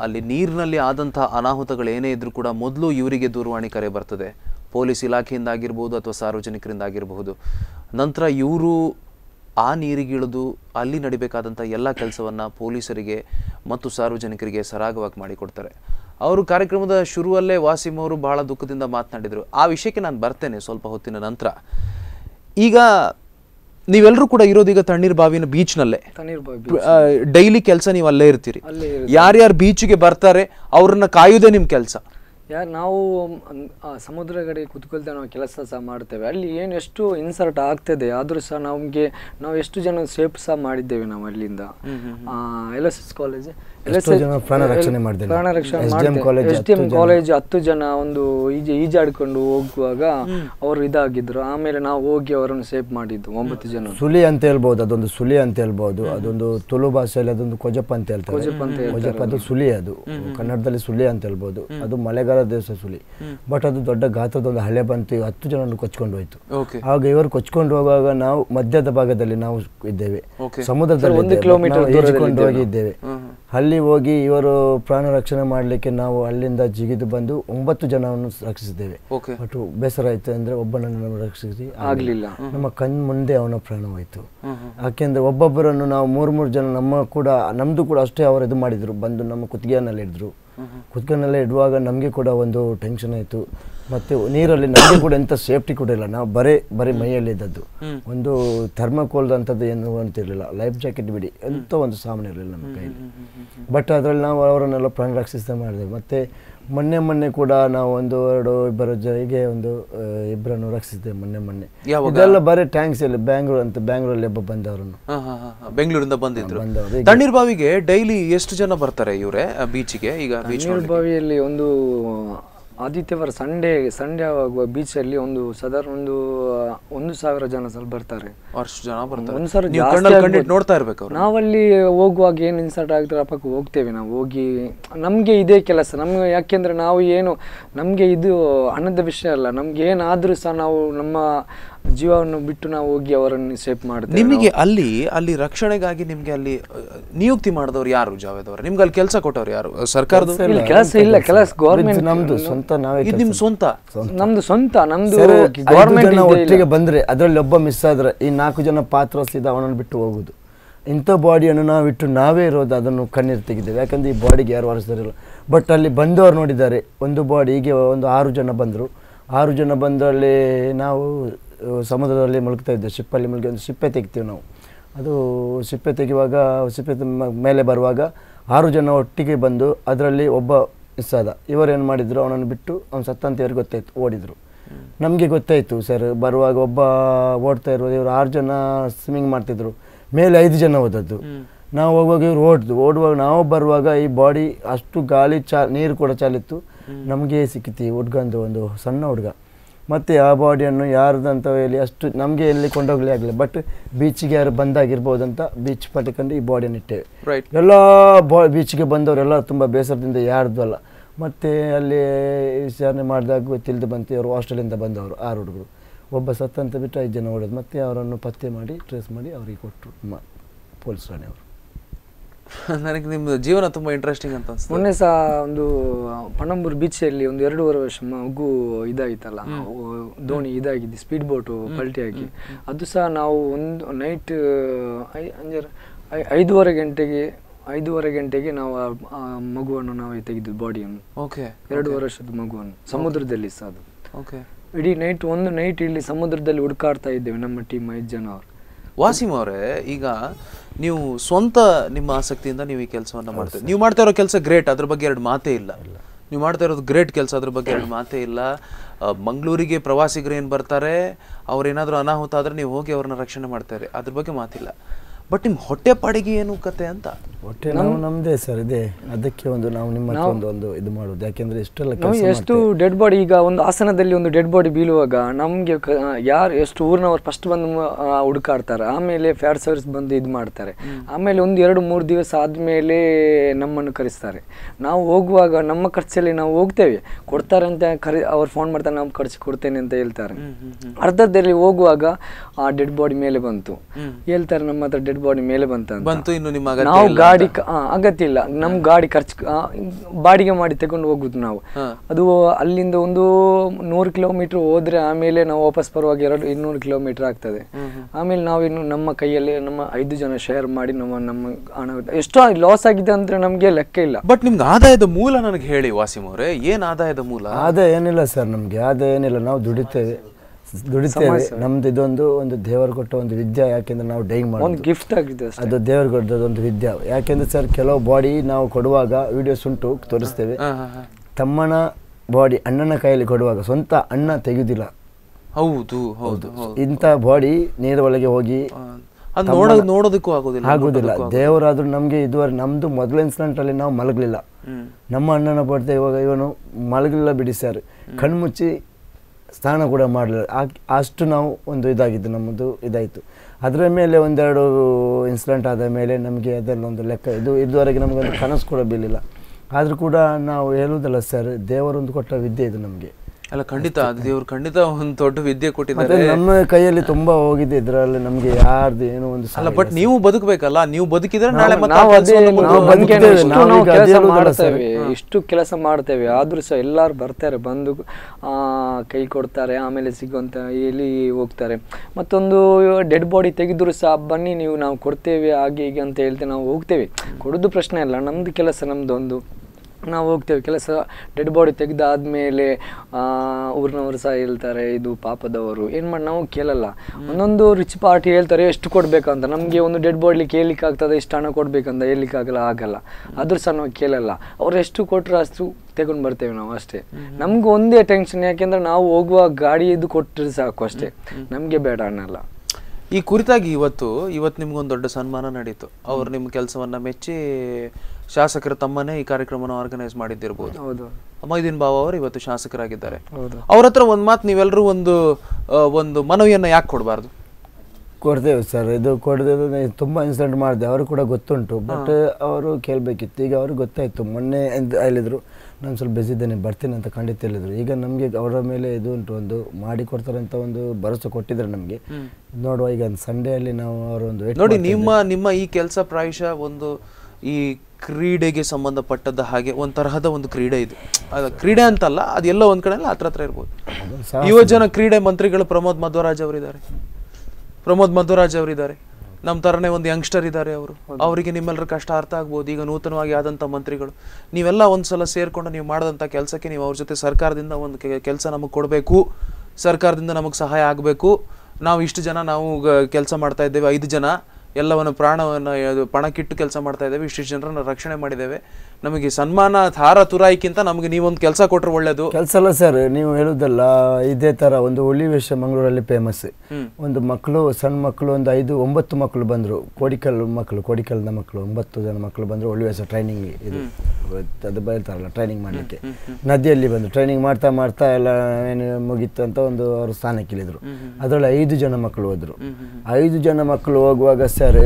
ಅಲ್ಲಿ ನೀರಿನಲ್ಲಿ ಆದಂಥ ಅನಾಹುತಗಳು ಏನೇ ಇದ್ರು ಕೂಡ ಮೊದಲು ಇವರಿಗೆ ದೂರವಾಣಿ ಕರೆ ಬರ್ತದೆ ಪೊಲೀಸ್ ಇಲಾಖೆಯಿಂದ ಆಗಿರ್ಬೋದು ಅಥವಾ ಸಾರ್ವಜನಿಕರಿಂದ ಆಗಿರಬಹುದು ನಂತರ ಇವರು ಆ ನೀರಿಗಿಳಿದು ಅಲ್ಲಿ ನಡಿಬೇಕಾದಂಥ ಎಲ್ಲ ಕೆಲಸವನ್ನು ಪೊಲೀಸರಿಗೆ ಮತ್ತು ಸಾರ್ವಜನಿಕರಿಗೆ ಸರಾಗವಾಗಿ ಮಾಡಿಕೊಡ್ತಾರೆ ಅವರು ಕಾರ್ಯಕ್ರಮದ ಶುರುವಲ್ಲೇ ವಾಸಿಮ್ ಅವರು ಬಹಳ ದುಃಖದಿಂದ ಮಾತನಾಡಿದರು ಆ ವಿಷಯಕ್ಕೆ ನಾನು ಬರ್ತೇನೆ ಸ್ವಲ್ಪ ಹೊತ್ತಿನ ನಂತರ ಈಗ ನೀವೆಲ್ಲರೂ ಕೂಡ ಇರೋದೀಗ ತಣ್ಣೀರ್ ಬಾವಿನ ಬೀಚ್ನಲ್ಲೇ ಡೈಲಿ ಕೆಲಸ ನೀವು ಅಲ್ಲೇ ಇರ್ತೀರಿ ಯಾರ್ಯಾರು ಬೀಚ್ಗೆ ಬರ್ತಾರೆ ಅವ್ರನ್ನ ಕಾಯೋದೇ ನಿಮ್ಮ ಕೆಲಸ ಯಾರು ನಾವು ಸಮುದ್ರ ಕಡೆ ಕುತ್ಕೊಳ್ತೇವೆ ನಾವು ಕೆಲಸ ಸಹ ಮಾಡ್ತೇವೆ ಅಲ್ಲಿ ಏನು ಎಷ್ಟು ಇನ್ಸರ್ಟ್ ಆಗ್ತದೆ ಆದರೂ ಸಹ ನಮಗೆ ನಾವು ಎಷ್ಟು ಜನ ಸೇಫ್ ಸಹ ಮಾಡಿದ್ದೇವೆ ನಾವು ಅಲ್ಲಿಂದ ಎಲ್ ಎಸ್ ಎಸ್ ಕಾಲೇಜ್ ಪ್ರಾಣ ಹತ್ತು ಜನ ಒಂದು ಈಜೆ ಈಜಾಡ್ಕೊಂಡು ಹೋಗುವಾಗ ಅವರು ಇದಾಗಿದ್ರು ಆಮೇಲೆ ನಾವು ಹೋಗಿ ಅವರನ್ನು ಸೇಫ್ ಮಾಡಿದ್ದು ಒಂಬತ್ತು ಜನ ಸುಲಿ ಅಂತ ಹೇಳ್ಬೋದು ಅದೊಂದು ಸುಲಿ ಅಂತ ಹೇಳ್ಬೋದು ಅದೊಂದು ತುಳು ಭಾಷೆಯಲ್ಲಿ ಅದೊಂದು ಕೊಜಪ್ಪ ಅಂತ ಹೇಳ್ತಾರೆ ಕೊಜಪ ಅದು ಸುಲಿ ಅದು ಕನ್ನಡದಲ್ಲಿ ಸುಲಿ ಅಂತ ಹೇಳ್ಬೋದು ಅದು ಮಳೆಗಾಲ ದಿವಸ ಸುಲಿ ಬಟ್ ಅದು ದೊಡ್ಡ ಗಾತ್ರದ ಒಂದು ಹಳೆ ಬಂತು ಹತ್ತು ಜನ ಕೊಚ್ಕೊಂಡು ಹೋಯ್ತು ಆಗ ಇವರು ಕೊಚ್ಕೊಂಡು ಹೋಗುವಾಗ ನಾವು ಮಧ್ಯದ ಭಾಗದಲ್ಲಿ ನಾವು ಇದ್ದೇವೆ ಸಮುದ್ರದಲ್ಲಿ ಒಂದು ಕಿಲೋಮೀಟರ್ ಹೋಗಿದ್ದೇವೆ ಅಲ್ಲಿ ಹೋಗಿ ಇವರು ಪ್ರಾಣ ರಕ್ಷಣೆ ಮಾಡಲಿಕ್ಕೆ ನಾವು ಅಲ್ಲಿಂದ ಜಿಗಿದು ಬಂದು ಒಂಬತ್ತು ಜನವನ್ನು ರಕ್ಷಿಸಿದ್ದೇವೆ ಬಟ್ ಬೇಸರ ಆಯ್ತು ಅಂದ್ರೆ ಒಬ್ಬನನ್ನು ರಕ್ಷಿಸಿ ಆಗಲಿಲ್ಲ ನಮ್ಮ ಕಣ್ ಮುಂದೆ ಅವನ ಪ್ರಾಣವಾಯ್ತು ಯಾಕೆಂದ್ರೆ ಒಬ್ಬೊಬ್ಬರನ್ನು ನಾವು ಮೂರು ಮೂರು ಜನ ನಮ್ಮ ಕೂಡ ನಮ್ದು ಕೂಡ ಅಷ್ಟೇ ಅವರು ಇದು ಮಾಡಿದ್ರು ಬಂದು ನಮ್ಮ ಕುತ್ತಿಗೆಯನ್ನಲ್ಲಿ ಇಡಿದ್ರು ಕುತ್ತಿಗೆಯಲ್ಲಿ ಇಡುವಾಗ ನಮಗೆ ಕೂಡ ಒಂದು ಟೆನ್ಷನ್ ಆಯಿತು ಮತ್ತೆ ನೀರಲ್ಲಿ ನಮಗೆ ಕೂಡ ಎಂಥ ಸೇಫ್ಟಿ ಕೂಡ ಇಲ್ಲ ನಾವು ಬರೀ ಮೈಯಲ್ಲಿ ಇದ್ದದ್ದು ಒಂದು ಥರ್ಮಕೋಲ್ದಂಥದ್ದು ಏನು ಅಂತಿರಲಿಲ್ಲ ಲೈಫ್ ಜಾಕೆಟ್ ಬಿಡಿ ಎಂಥ ಒಂದು ಸಾಮಾನು ಇರಲಿಲ್ಲ ನಮ್ಮ ಕೈಯಲ್ಲಿ ಬಟ್ ಅದರಲ್ಲಿ ನಾವು ಅವರನ್ನೆಲ್ಲ ಪ್ರಾಣ ರಕ್ಷಿಸ್ತಾ ಮಾಡಿದೆವು ಮತ್ತೆ ಮೊನ್ನೆ ಮೊನ್ನೆ ಕೂಡ ನಾವು ಒಂದು ಎರಡು ಇಬ್ಬರು ಜನಿಗೆ ಒಂದು ಇಬ್ಬರನ್ನು ರಕ್ಷಿಸಿದೆ ಮೊನ್ನೆ ಮೊನ್ನೆ ಇದೆಲ್ಲ ಬರೀ ಟ್ಯಾಂಕ್ಸ್ ಇಲ್ಲಿ ಬ್ಯಾಂಗ್ಳೂರ್ ಅಂತ ಬ್ಯಾಂಗ್ಳೂರಲ್ಲಿ ಒಬ್ಬ ಬಂದವರನ್ನು ಬೆಂಗಳೂರಿಂದ ಬಂದಿದ್ರು ತಣ್ಣೀರ್ ಬಾವಿಗೆ ಡೈಲಿ ಎಷ್ಟು ಜನ ಬರ್ತಾರೆ ಇವರೇ ಬೀಚ್ಗೆ ಈಗ ಬಾವಿಯಲ್ಲಿ ಒಂದು ಆದಿತ್ಯವಾರ ಸಂಡೇ ಸಂಡೆ ಆಗುವ ಬೀಚಲ್ಲಿ ಒಂದು ಸಾಧಾರಣ ಒಂದು ಒಂದು ಸಾವಿರ ಜನ ಬರ್ತಾರೆ ಜನ ನೋಡ್ತಾ ಇರಬೇಕು ನಾವಲ್ಲಿ ಹೋಗುವಾಗ ಏನು ಇನ್ಸರ್ಟ್ ಆಗ್ತಾರೆ ಪಕ್ಕ ಹೋಗ್ತೇವೆ ನಾವು ಹೋಗಿ ನಮ್ಗೆ ಇದೇ ಕೆಲಸ ನಮ್ಗೆ ಯಾಕೆಂದ್ರೆ ನಾವು ಏನು ನಮ್ಗೆ ಇದು ಹಣದ ವಿಷಯ ಅಲ್ಲ ನಮ್ಗೆ ಏನಾದ್ರೂ ಸಹ ನಾವು ನಮ್ಮ ಜೀವವನ್ನು ಬಿಟ್ಟು ನಾವು ಹೋಗಿ ಅವರನ್ನು ಸೇಫ್ ಮಾಡ್ತೀವಿ ನಿಮಗೆ ಅಲ್ಲಿ ಅಲ್ಲಿ ರಕ್ಷಣೆಗಾಗಿ ನಿಮಗೆ ಅಲ್ಲಿ ನಿಯುಕ್ತಿ ಮಾಡಿದವರು ಯಾರು ಜಾವೇದ್ ಅವರು ನಿಮ್ಗೆ ಅಲ್ಲಿ ಕೆಲಸ ಕೊಟ್ಟವ್ರು ಯಾರು ಸರ್ಕಾರದ ಕೆಲಸ ಇಲ್ಲ ಕೆಲಸ ಗೌರ್ಮೆಂಟ್ ನಮ್ದು ಸ್ವಂತ ನಾವೇ ಇದು ನಿಮ್ ಸ್ವಂತ ನಮ್ದು ಸ್ವಂತ ನಮ್ದು ಗೌರ್ಮೆಂಟ್ ಒಟ್ಟಿಗೆ ಬಂದ್ರೆ ಅದರಲ್ಲಿ ಒಬ್ಬ ಮಿಸ್ ಆದ್ರೆ ಈ ನಾಲ್ಕು ಜನ ಪಾತ್ರ ಸಿದ್ಧ ಅವನನ್ನು ಬಿಟ್ಟು ಹೋಗುದು ಇಂಥ ಬಾಡಿಯನ್ನು ನಾವು ಇಟ್ಟು ನಾವೇ ಇರೋದು ಅದನ್ನು ಕಣ್ಣೀರು ತೆಗಿದ್ದೇವೆ ಯಾಕಂದ್ರೆ ಈ ಬಾಡಿಗೆ ಯಾರು ವಾರಿಸ್ತಾರಿಲ್ಲ ಬಟ್ ಅಲ್ಲಿ ಬಂದವರು ನೋಡಿದ್ದಾರೆ ಒಂದು ಬಾಡಿ ಹೀಗೆ ಒಂದು ಆರು ಜನ ಬಂದರು ಆರು ಜನ ಬಂದರಲ್ಲಿ ನಾವು ಸಮುದ್ರದಲ್ಲಿ ಮುಳುಗ್ತಾ ಇದ್ದೆ ಶಿಪ್ಪಲ್ಲಿ ಮುಳುಗಿ ಒಂದು ಸಿಪ್ಪೆ ತೆಗಿತೀವಿ ನಾವು ಅದು ಸಿಪ್ಪೆ ತೆಗೆಯುವಾಗ ಸಿಪ್ಪೆ ಮೇಲೆ ಬರುವಾಗ ಆರು ಜನ ಒಟ್ಟಿಗೆ ಬಂದು ಅದರಲ್ಲಿ ಒಬ್ಬ ಮಿಸ್ಸಾದ ಇವರೇನು ಮಾಡಿದ್ರು ಅವನನ್ನು ಬಿಟ್ಟು ಅವ್ನು ಸತ್ತಂತ ಇವ್ರಿಗೆ ಗೊತ್ತಾಯಿತು ಓಡಿದರು ನಮಗೆ ಗೊತ್ತಾಯಿತು ಸರ್ ಬರುವಾಗ ಒಬ್ಬ ಓಡ್ತಾ ಇರೋದು ಇವರು ಆರು ಜನ ಸ್ವಿಮ್ಮಿಂಗ್ ಮಾಡ್ತಿದ್ರು ಮೇಲೆ ಐದು ಜನ ಹೋದದ್ದು ನಾವು ಹೋಗುವಾಗ ಇವ್ರು ಓಡ್ದು ಓಡುವಾಗ ನಾವು ಬರುವಾಗ ಈ ಬಾಡಿ ಅಷ್ಟು ಗಾಳಿ ಚಾ ನೀರು ಕೂಡ ಚಾಲಿತ್ತು ನಮಗೆ ಸಿಕ್ಕಿತ್ತು ಹುಡ್ಗಂದು ಒಂದು ಸಣ್ಣ ಹುಡುಗ ಮತ್ತು ಆ ಬಾಡಿಯನ್ನು ಅಂತ ಹೇಳಿ ಅಷ್ಟು ನಮಗೆ ಎಲ್ಲಿ ಕೊಂಡೋಗ್ಲಿ ಆಗಲಿ ಬಟ್ ಬೀಚ್ಗೆ ಯಾರು ಬಂದಾಗಿರ್ಬೋದು ಅಂತ ಬೀಚ್ ಪಟ್ಕೊಂಡು ಈ ಬಾಡಿಯನ್ನು ಇಟ್ಟೇವೆ ಎಲ್ಲ ಬಾ ಬೀಚ್ಗೆ ಬಂದವರೆಲ್ಲ ತುಂಬ ಬೇಸರದಿಂದ ಯಾರ್ದು ಅಲ್ಲ ಮತ್ತು ಅಲ್ಲಿ ವಿಚಾರಣೆ ಮಾಡಿದಾಗ ತಿಳಿದು ಬಂತು ಅವರು ಹಾಸ್ಟೆಲಿಂದ ಬಂದವರು ಆರು ಹುಡುಗರು ಒಬ್ಬ ಸತ್ತಂತ ಬಿಟ್ಟು ಐದು ಜನ ಓಡೋದು ಮತ್ತೆ ಅವರನ್ನು ಪತ್ತೆ ಮಾಡಿ ಟ್ರೇಸ್ ಮಾಡಿ ಅವರಿಗೆ ಕೊಟ್ಟರು ಪೊಲೀಸ್ ಠಾಣೆಯವರು ನನಗೆ ನಿಮ್ಮದು ಜೀವನ ತುಂಬ ಇಂಟ್ರೆಸ್ಟಿಂಗ್ ಅಂತ ಅನ್ಸುತ್ತೆ ಮೊನ್ನೆ ಸಹ ಒಂದು ಪಣಂಬೂರು ಬೀಚಲ್ಲಿ ಒಂದು ಎರಡೂವರೆ ವರ್ಷ ಮಗು ಇದಾಗಿತ್ತಲ್ಲ ದೋಣಿ ಇದಾಗಿದೆ ಸ್ಪೀಡ್ ಬೋಟು ಪಲ್ಟಿ ಆಗಿ ಅದು ಸಹ ನಾವು ಒಂದು ನೈಟ್ ಅಂದ್ರೆ ಐದೂವರೆ ಗಂಟೆಗೆ ಐದೂವರೆ ಗಂಟೆಗೆ ನಾವು ಮಗುವನ್ನು ನಾವು ತೆಗೆದು ಬಾಡಿಯನ್ನು ಓಕೆ ಎರಡೂವರೆ ವರ್ಷದ ಮಗುವನ್ನು ಸಮುದ್ರದಲ್ಲಿ ಸಹ ಅದು ಓಕೆ ಇಡೀ ನೈಟ್ ಒಂದು ನೈಟ್ ಇಲ್ಲಿ ಸಮುದ್ರದಲ್ಲಿ ಹುಡುಕಾಡ್ತಾ ಇದ್ದೇವೆ ನಮ್ಮ ಟೀಮ್ ಐದು ಜನ ಅವರು ವಾಸಿಮ್ ಅವರೇ ಈಗ ನೀವು ಸ್ವಂತ ನಿಮ್ಮ ಆಸಕ್ತಿಯಿಂದ ನೀವು ಈ ಕೆಲಸವನ್ನು ಮಾಡ್ತೀರಿ ನೀವು ಮಾಡ್ತಾ ಇರೋ ಕೆಲಸ ಗ್ರೇಟ್ ಅದ್ರ ಬಗ್ಗೆ ಎರಡು ಮಾತೇ ಇಲ್ಲ ನೀವು ಮಾಡ್ತಾ ಇರೋದು ಗ್ರೇಟ್ ಕೆಲಸ ಅದ್ರ ಬಗ್ಗೆ ಎರಡು ಮಾತೇ ಇಲ್ಲ ಮಂಗಳೂರಿಗೆ ಪ್ರವಾಸಿಗರು ಏನು ಬರ್ತಾರೆ ಅವ್ರೇನಾದರೂ ಅನಾಹುತ ಆದರೆ ನೀವು ಹೋಗಿ ಅವ್ರನ್ನ ರಕ್ಷಣೆ ಮಾಡ್ತಾರೆ ಅದ್ರ ಬಗ್ಗೆ ಮಾತಿಲ್ಲ ಬಟ್ ನಿಮ್ಮ ಹೊಟ್ಟೆ ಪಾಡಿಗೆ ಏನು ಕತೆ ಅಂತ ಹೊಟ್ಟೆ ನಾವು ನಮ್ದೇ ಸರ್ ಇದೆ ಅದಕ್ಕೆ ಒಂದು ನಾವು ನಿಮ್ಮ ಒಂದು ಒಂದು ಇದು ಮಾಡೋದು ಯಾಕೆಂದ್ರೆ ಎಷ್ಟೆಲ್ಲ ಎಷ್ಟು ಡೆಡ್ ಬಾಡಿ ಈಗ ಒಂದು ಆಸನದಲ್ಲಿ ಒಂದು ಡೆಡ್ ಬಾಡಿ ಬೀಳುವಾಗ ನಮಗೆ ಯಾರು ಎಷ್ಟು ಊರಿನವ್ರು ಫಸ್ಟ್ ಬಂದು ಹುಡುಕಾಡ್ತಾರೆ ಆಮೇಲೆ ಫ್ಯಾಡ್ ಸರ್ವಿಸ್ ಬಂದು ಇದು ಮಾಡ್ತಾರೆ ಆಮೇಲೆ ಒಂದು ಎರಡು ಮೂರು ದಿವಸ ಆದ್ಮೇಲೆ ನಮ್ಮನ್ನು ಕರೆಸ್ತಾರೆ ನಾವು ಹೋಗುವಾಗ ನಮ್ಮ ಖರ್ಚಲ್ಲಿ ನಾವು ಹೋಗ್ತೇವೆ ಕೊಡ್ತಾರೆ ಅಂತ ಕರಿ ಅವ್ರು ಫೋನ್ ಮಾಡ್ತಾರೆ ನಾವು ಖರ್ಚು ಕೊಡ್ತೇನೆ ಅಂತ ಹೇಳ್ತಾರೆ ಅರ್ಧದಲ್ಲಿ ಹೋಗುವಾಗ ಆ ಡೆಡ್ ಬಾಡಿ ಮೇಲೆ ಬಂತು ಹೇಳ್ತಾರೆ ನಮ್ಮ ಹತ್ರ ಡೆಡ್ ಬಾಡಿ ಮೇಲೆ ಬಂತ ಬಂತು ಇನ್ನು ನಿಮ್ಮ ನಾವು ಗಾಡಿ ಅಗತ್ಯ ಇಲ್ಲ ನಮ್ ಗಾಡಿ ಖರ್ಚು ಬಾಡಿಗೆ ಮಾಡಿ ತಗೊಂಡು ಹೋಗುದು ನಾವು ಅದು ಅಲ್ಲಿಂದ ಒಂದು ನೂರು ಕಿಲೋಮೀಟರ್ ಹೋದ್ರೆ ಆಮೇಲೆ ನಾವು ವಾಪಸ್ ಬರುವಾಗ ಎರಡು ಇನ್ನೂರು ಕಿಲೋಮೀಟರ್ ಆಗ್ತದೆ ಆಮೇಲೆ ನಾವು ಇನ್ನು ನಮ್ಮ ಕೈಯಲ್ಲಿ ನಮ್ಮ ಐದು ಜನ ಶೇರ್ ಮಾಡಿ ನಮ್ಮ ನಮ್ಮ ಹಣ ಎಷ್ಟೋ ಲಾಸ್ ಆಗಿದೆ ಅಂದ್ರೆ ನಮ್ಗೆ ಲೆಕ್ಕ ಇಲ್ಲ ಬಟ್ ನಿಮ್ಗೆ ಆದಾಯದ ಮೂಲ ನನಗೆ ಹೇಳಿ ವಾಸಿಮ್ ಅವರೇ ಏನ್ ಆದಾಯದ ಮೂಲ ಆದಾಯ ಏನಿಲ್ಲ ಸರ್ ನಮ್ಗೆ ಆದಾಯ ಏನಿಲ್ಲ ನಾವು ದುಡಿತೇವೆ ದುಡಿತೇವೆ ನಮ್ದು ಇದೊಂದು ಒಂದು ದೇವರು ಕೊಟ್ಟ ಒಂದು ವಿದ್ಯೆ ಯಾಕೆಂದ್ರೆ ನಾವು ಡೈಂಗ್ ಮಾಡೋದು ಗಿಫ್ಟ್ ಆಗಿದೆ ಅದು ದೇವರು ಕೊಟ್ಟದ್ದು ಒಂದು ವಿದ್ಯೆ ಯಾಕೆಂದ್ರೆ ಸರ್ ಕೆಲವು ಬಾಡಿ ನಾವು ಕೊಡುವಾಗ ವಿಡಿಯೋಸ್ ಸುಂಟು ತೋರಿಸ್ತೇವೆ ತಮ್ಮನ ಬಾಡಿ ಅಣ್ಣನ ಕೈಯಲ್ಲಿ ಕೊಡುವಾಗ ಸ್ವಂತ ಅಣ್ಣ ತೆಗೆದಿಲ್ಲ ಹೌದು ಹೌದು ಇಂಥ ಬಾಡಿ ನೀರ ಒಳಗೆ ಹೋಗಿ ನೋಡೋದಕ್ಕೂ ಆಗೋದಿಲ್ಲ ಆಗೋದಿಲ್ಲ ದೇವರಾದ್ರೂ ನಮ್ಗೆ ಇದುವರೆ ನಮ್ದು ಮೊದಲ ಇನ್ಸಿಡೆಂಟ್ ಅಲ್ಲಿ ನಾವು ಮಲಗಲಿಲ್ಲ ನಮ್ಮ ಅಣ್ಣನ ಪಡ್ತಾ ಇವಾಗ ಇವನು ಮಲಗಲಿಲ್ಲ ಬಿಡಿ ಸರ್ ಕಣ್ಮುಚ್ಚಿ ಸ್ನಾನ ಕೂಡ ಮಾಡಲಿಲ್ಲ ಅಷ್ಟು ನಾವು ಒಂದು ಇದಾಗಿದ್ದು ನಮ್ಮದು ಇದಾಯಿತು ಅದರ ಮೇಲೆ ಒಂದೆರಡು ಇನ್ಸಿಡೆಂಟ್ ಆದ ಮೇಲೆ ನಮಗೆ ಅದೆಲ್ಲ ಲೆಕ್ಕ ಇದು ಇದುವರೆಗೆ ನಮಗೊಂದು ಕನಸು ಕೂಡ ಬೀಳಿಲ್ಲ ಆದರೂ ಕೂಡ ನಾವು ಹೇಳುವುದಲ್ಲ ಸರ್ ದೇವರೊಂದು ಕೊಟ್ಟ ವಿದ್ಯೆ ಇದು ನಮಗೆ ಅಲ್ಲ ಖಂಡಿತ ದೇವ್ರು ಖಂಡಿತ ಒಂದು ದೊಡ್ಡ ವಿದ್ಯೆ ಕೊಟ್ಟಿದ್ದಾರೆ ನಮ್ಮ ಕೈಯಲ್ಲಿ ತುಂಬಾ ಹೋಗಿದೆ ಇದ್ರಲ್ಲಿ ನಮ್ಗೆ ಯಾರ್ದು ಏನೋ ಒಂದು ಅಲ್ಲ ಬಟ್ ನೀವು ಬದುಕಬೇಕಲ್ಲ ನೀವು ಬದುಕಿದ್ರೆ ನಾಳೆ ಕೆಲಸ ಮಾಡ್ತೇವೆ ಇಷ್ಟು ಕೆಲಸ ಮಾಡ್ತೇವೆ ಆದ್ರೂ ಸಹ ಎಲ್ಲಾರು ಬರ್ತಾರೆ ಬಂದು ಕೈ ಕೊಡ್ತಾರೆ ಆಮೇಲೆ ಸಿಗುವಂತ ಎಲ್ಲಿ ಹೋಗ್ತಾರೆ ಮತ್ತೊಂದು ಡೆಡ್ ಬಾಡಿ ತೆಗೆದ್ರು ಸಹ ಬನ್ನಿ ನೀವು ನಾವು ಕೊಡ್ತೇವೆ ಹಾಗೆ ಹೀಗೆ ಅಂತ ಹೇಳ್ತೇವೆ ನಾವು ಹೋಗ್ತೇವೆ ಕೊಡೋದು ಪ್ರಶ್ನೆ ಅಲ್ಲ ನಮ್ದು ಕೆಲಸ ನಮ್ದು ಒಂದು ನಾವು ಹೋಗ್ತೇವೆ ಕೆಲಸ ಡೆಡ್ ಬಾಡಿ ಮೇಲೆ ಊರಿನವರು ಸಹ ಹೇಳ್ತಾರೆ ಇದು ಪಾಪದವರು ಏನು ಮಾಡಿ ನಾವು ಕೇಳಲ್ಲ ಒಂದೊಂದು ರಿಚ್ ಪಾರ್ಟಿ ಹೇಳ್ತಾರೆ ಎಷ್ಟು ಕೊಡಬೇಕಂತ ನಮಗೆ ಒಂದು ಡೆಡ್ ಬಾಡಿ ಕೇಳಲಿಕ್ಕೆ ಆಗ್ತದೆ ಎಷ್ಟು ಹಣ ಕೊಡಬೇಕಂತ ಹೇಳಲಿಕ್ಕಾಗಲ್ಲ ಆಗಲ್ಲ ಆದರೂ ಸಹ ನಾವು ಕೇಳಲ್ಲ ಅವ್ರು ಎಷ್ಟು ಕೊಟ್ಟರು ಅಷ್ಟು ತೆಗೊಂಡು ಬರ್ತೇವೆ ನಾವು ಅಷ್ಟೇ ನಮ್ಗೆ ಒಂದೇ ಟೆನ್ಷನ್ ಯಾಕೆಂದ್ರೆ ನಾವು ಹೋಗುವ ಗಾಡಿ ಇದು ಕೊಟ್ಟರೆ ಸಾಕು ಅಷ್ಟೇ ನಮಗೆ ಬೇಡ ಅನ್ನಲ್ಲ ಈ ಕುರಿತಾಗಿ ಇವತ್ತು ಇವತ್ತು ನಿಮ್ಗೊಂದು ದೊಡ್ಡ ಸನ್ಮಾನ ನಡೀತು ಅವ್ರು ನಿಮ್ಮ ಕೆಲಸವನ್ನು ಮೆಚ್ಚಿ ಶಾಸಕರು ತಮ್ಮನೇ ಈ ಕಾರ್ಯಕ್ರಮವನ್ನು ಆರ್ಗನೈಸ್ ಮಾಡಿದ್ದಿರಬಹುದು ಮೊಯ್ದೀನ್ ಬಾಬಾ ಅವರು ಇವತ್ತು ಶಾಸಕರಾಗಿದ್ದಾರೆ ಅವ್ರ ಹತ್ರ ಒಂದ್ ಮಾತು ನೀವೆಲ್ಲರೂ ಒಂದು ಒಂದು ಮನವಿಯನ್ನು ಯಾಕೆ ಕೊಡಬಾರ್ದು ಕೊಡ್ತೇವೆ ಸರ್ ಇದು ಕೊಡದೆ ತುಂಬ ಇನ್ಸಿಡೆಂಟ್ ಮಾಡಿದೆ ಅವರು ಕೂಡ ಗೊತ್ತುಂಟು ಬಟ್ ಅವರು ಕೇಳಬೇಕಿತ್ತು ಈಗ ಅವ್ರಿಗೆ ಗೊತ್ತಾಯಿತು ಮೊನ್ನೆ ಹೇಳಿದ್ರು ಹೇಳಿದ್ರು ನಾನು ಸ್ವಲ್ಪ ಬಿಸಿ ಇದ್ದೇನೆ ಬರ್ತೀನಿ ಅಂತ ಖಂಡಿತ ಹೇಳಿದರು ಈಗ ನಮಗೆ ಅವರ ಮೇಲೆ ಇದು ಉಂಟು ಒಂದು ಮಾಡಿ ಅಂತ ಒಂದು ಭರವಸೆ ಕೊಟ್ಟಿದ್ರು ನಮಗೆ ನೋಡುವ ಈಗ ಸಂಡೇ ಅಲ್ಲಿ ನಾವು ಅವರೊಂದು ನೋಡಿ ನಿಮ್ಮ ನಿಮ್ಮ ಈ ಕೆಲಸ ಪ್ರಾಯಶಃ ಒಂದು ಈ ಕ್ರೀಡೆಗೆ ಸಂಬಂಧಪಟ್ಟದ ಹಾಗೆ ಒಂದ್ ತರಹದ ಒಂದು ಕ್ರೀಡೆ ಇದು ಕ್ರೀಡೆ ಅಂತಲ್ಲ ಅದೆಲ್ಲ ಒಂದ್ ಕಡೆ ಹತ್ರ ಹತ್ರ ಇರ್ಬೋದು ಯುವ ಜನ ಕ್ರೀಡೆ ಮಂತ್ರಿಗಳು ಪ್ರಮೋದ್ ಮಧ್ವರಾಜ್ ಅವರಿದ್ದಾರೆ ಪ್ರಮೋದ್ ಮಧ್ವರಾಜ್ ಅವರಿದ್ದಾರೆ ನಮ್ಮ ಥರನೇ ಒಂದು ಯಂಗ್ಸ್ಟರ್ ಇದ್ದಾರೆ ಅವರು ಅವರಿಗೆ ನಿಮ್ಮೆಲ್ಲರ ಕಷ್ಟ ಅರ್ಥ ಆಗ್ಬೋದು ಈಗ ನೂತನವಾಗಿ ಆದಂತ ಮಂತ್ರಿಗಳು ನೀವೆಲ್ಲ ಒಂದು ಸಲ ಸೇರಿಕೊಂಡು ನೀವು ಮಾಡದಂತ ಕೆಲಸಕ್ಕೆ ನೀವು ಅವ್ರ ಜೊತೆ ಸರ್ಕಾರದಿಂದ ಒಂದು ಕೆಲಸ ನಮಗೆ ಕೊಡಬೇಕು ಸರ್ಕಾರದಿಂದ ನಮಗೆ ಸಹಾಯ ಆಗಬೇಕು ನಾವು ಇಷ್ಟು ಜನ ನಾವು ಕೆಲಸ ಮಾಡ್ತಾ ಇದ್ದೇವೆ ಐದು ಜನ ಎಲ್ಲವನ್ನು ಪ್ರಾಣವನ್ನು ಪಣಕ್ಕಿಟ್ಟು ಕೆಲಸ ಮಾಡ್ತಾ ಇದ್ದೇವೆ ಇಷ್ಟು ಜನರನ್ನು ರಕ್ಷಣೆ ಮಾಡಿದ್ದೇವೆ ನಮಗೆ ಸನ್ಮಾನ ಥಾರ ತುರಾಯಿಕ್ಕಿಂತ ನಮಗೆ ನೀವೊಂದು ಕೆಲಸ ಕೊಟ್ಟರೆ ಒಳ್ಳೇದು ಕೆಲಸ ಅಲ್ಲ ಸರ್ ನೀವು ಹೇಳೋದಲ್ಲ ಇದೇ ಥರ ಒಂದು ಹುಳಿ ವೇಷ ಮಂಗಳೂರಲ್ಲಿ ಫೇಮಸ್ ಒಂದು ಮಕ್ಕಳು ಸಣ್ಣ ಮಕ್ಕಳು ಒಂದು ಐದು ಒಂಬತ್ತು ಮಕ್ಕಳು ಬಂದರು ಕೋಡಿಕಲ್ ಮಕ್ಕಳು ಕೋಡಿಕಲ್ನ ಮಕ್ಕಳು ಒಂಬತ್ತು ಜನ ಮಕ್ಕಳು ಬಂದರು ಒಳ್ಳೆ ವೇಷ ಟ್ರೈನಿಂಗ್ ಇದು ಅದು ಬರ್ತಾರಲ್ಲ ಟ್ರೈನಿಂಗ್ ಮಾಡಲಿಕ್ಕೆ ನದಿಯಲ್ಲಿ ಬಂದು ಟ್ರೈನಿಂಗ್ ಮಾಡ್ತಾ ಮಾಡ್ತಾ ಎಲ್ಲ ಏನು ಮುಗೀತು ಅಂತ ಒಂದು ಅವರು ಸ್ಥಾನಕ್ಕೆ ಇಳಿದ್ರು ಅದರಲ್ಲಿ ಐದು ಜನ ಮಕ್ಕಳು ಹೋದರು ಐದು ಜನ ಮಕ್ಕಳು ಹೋಗುವಾಗ ಸರ್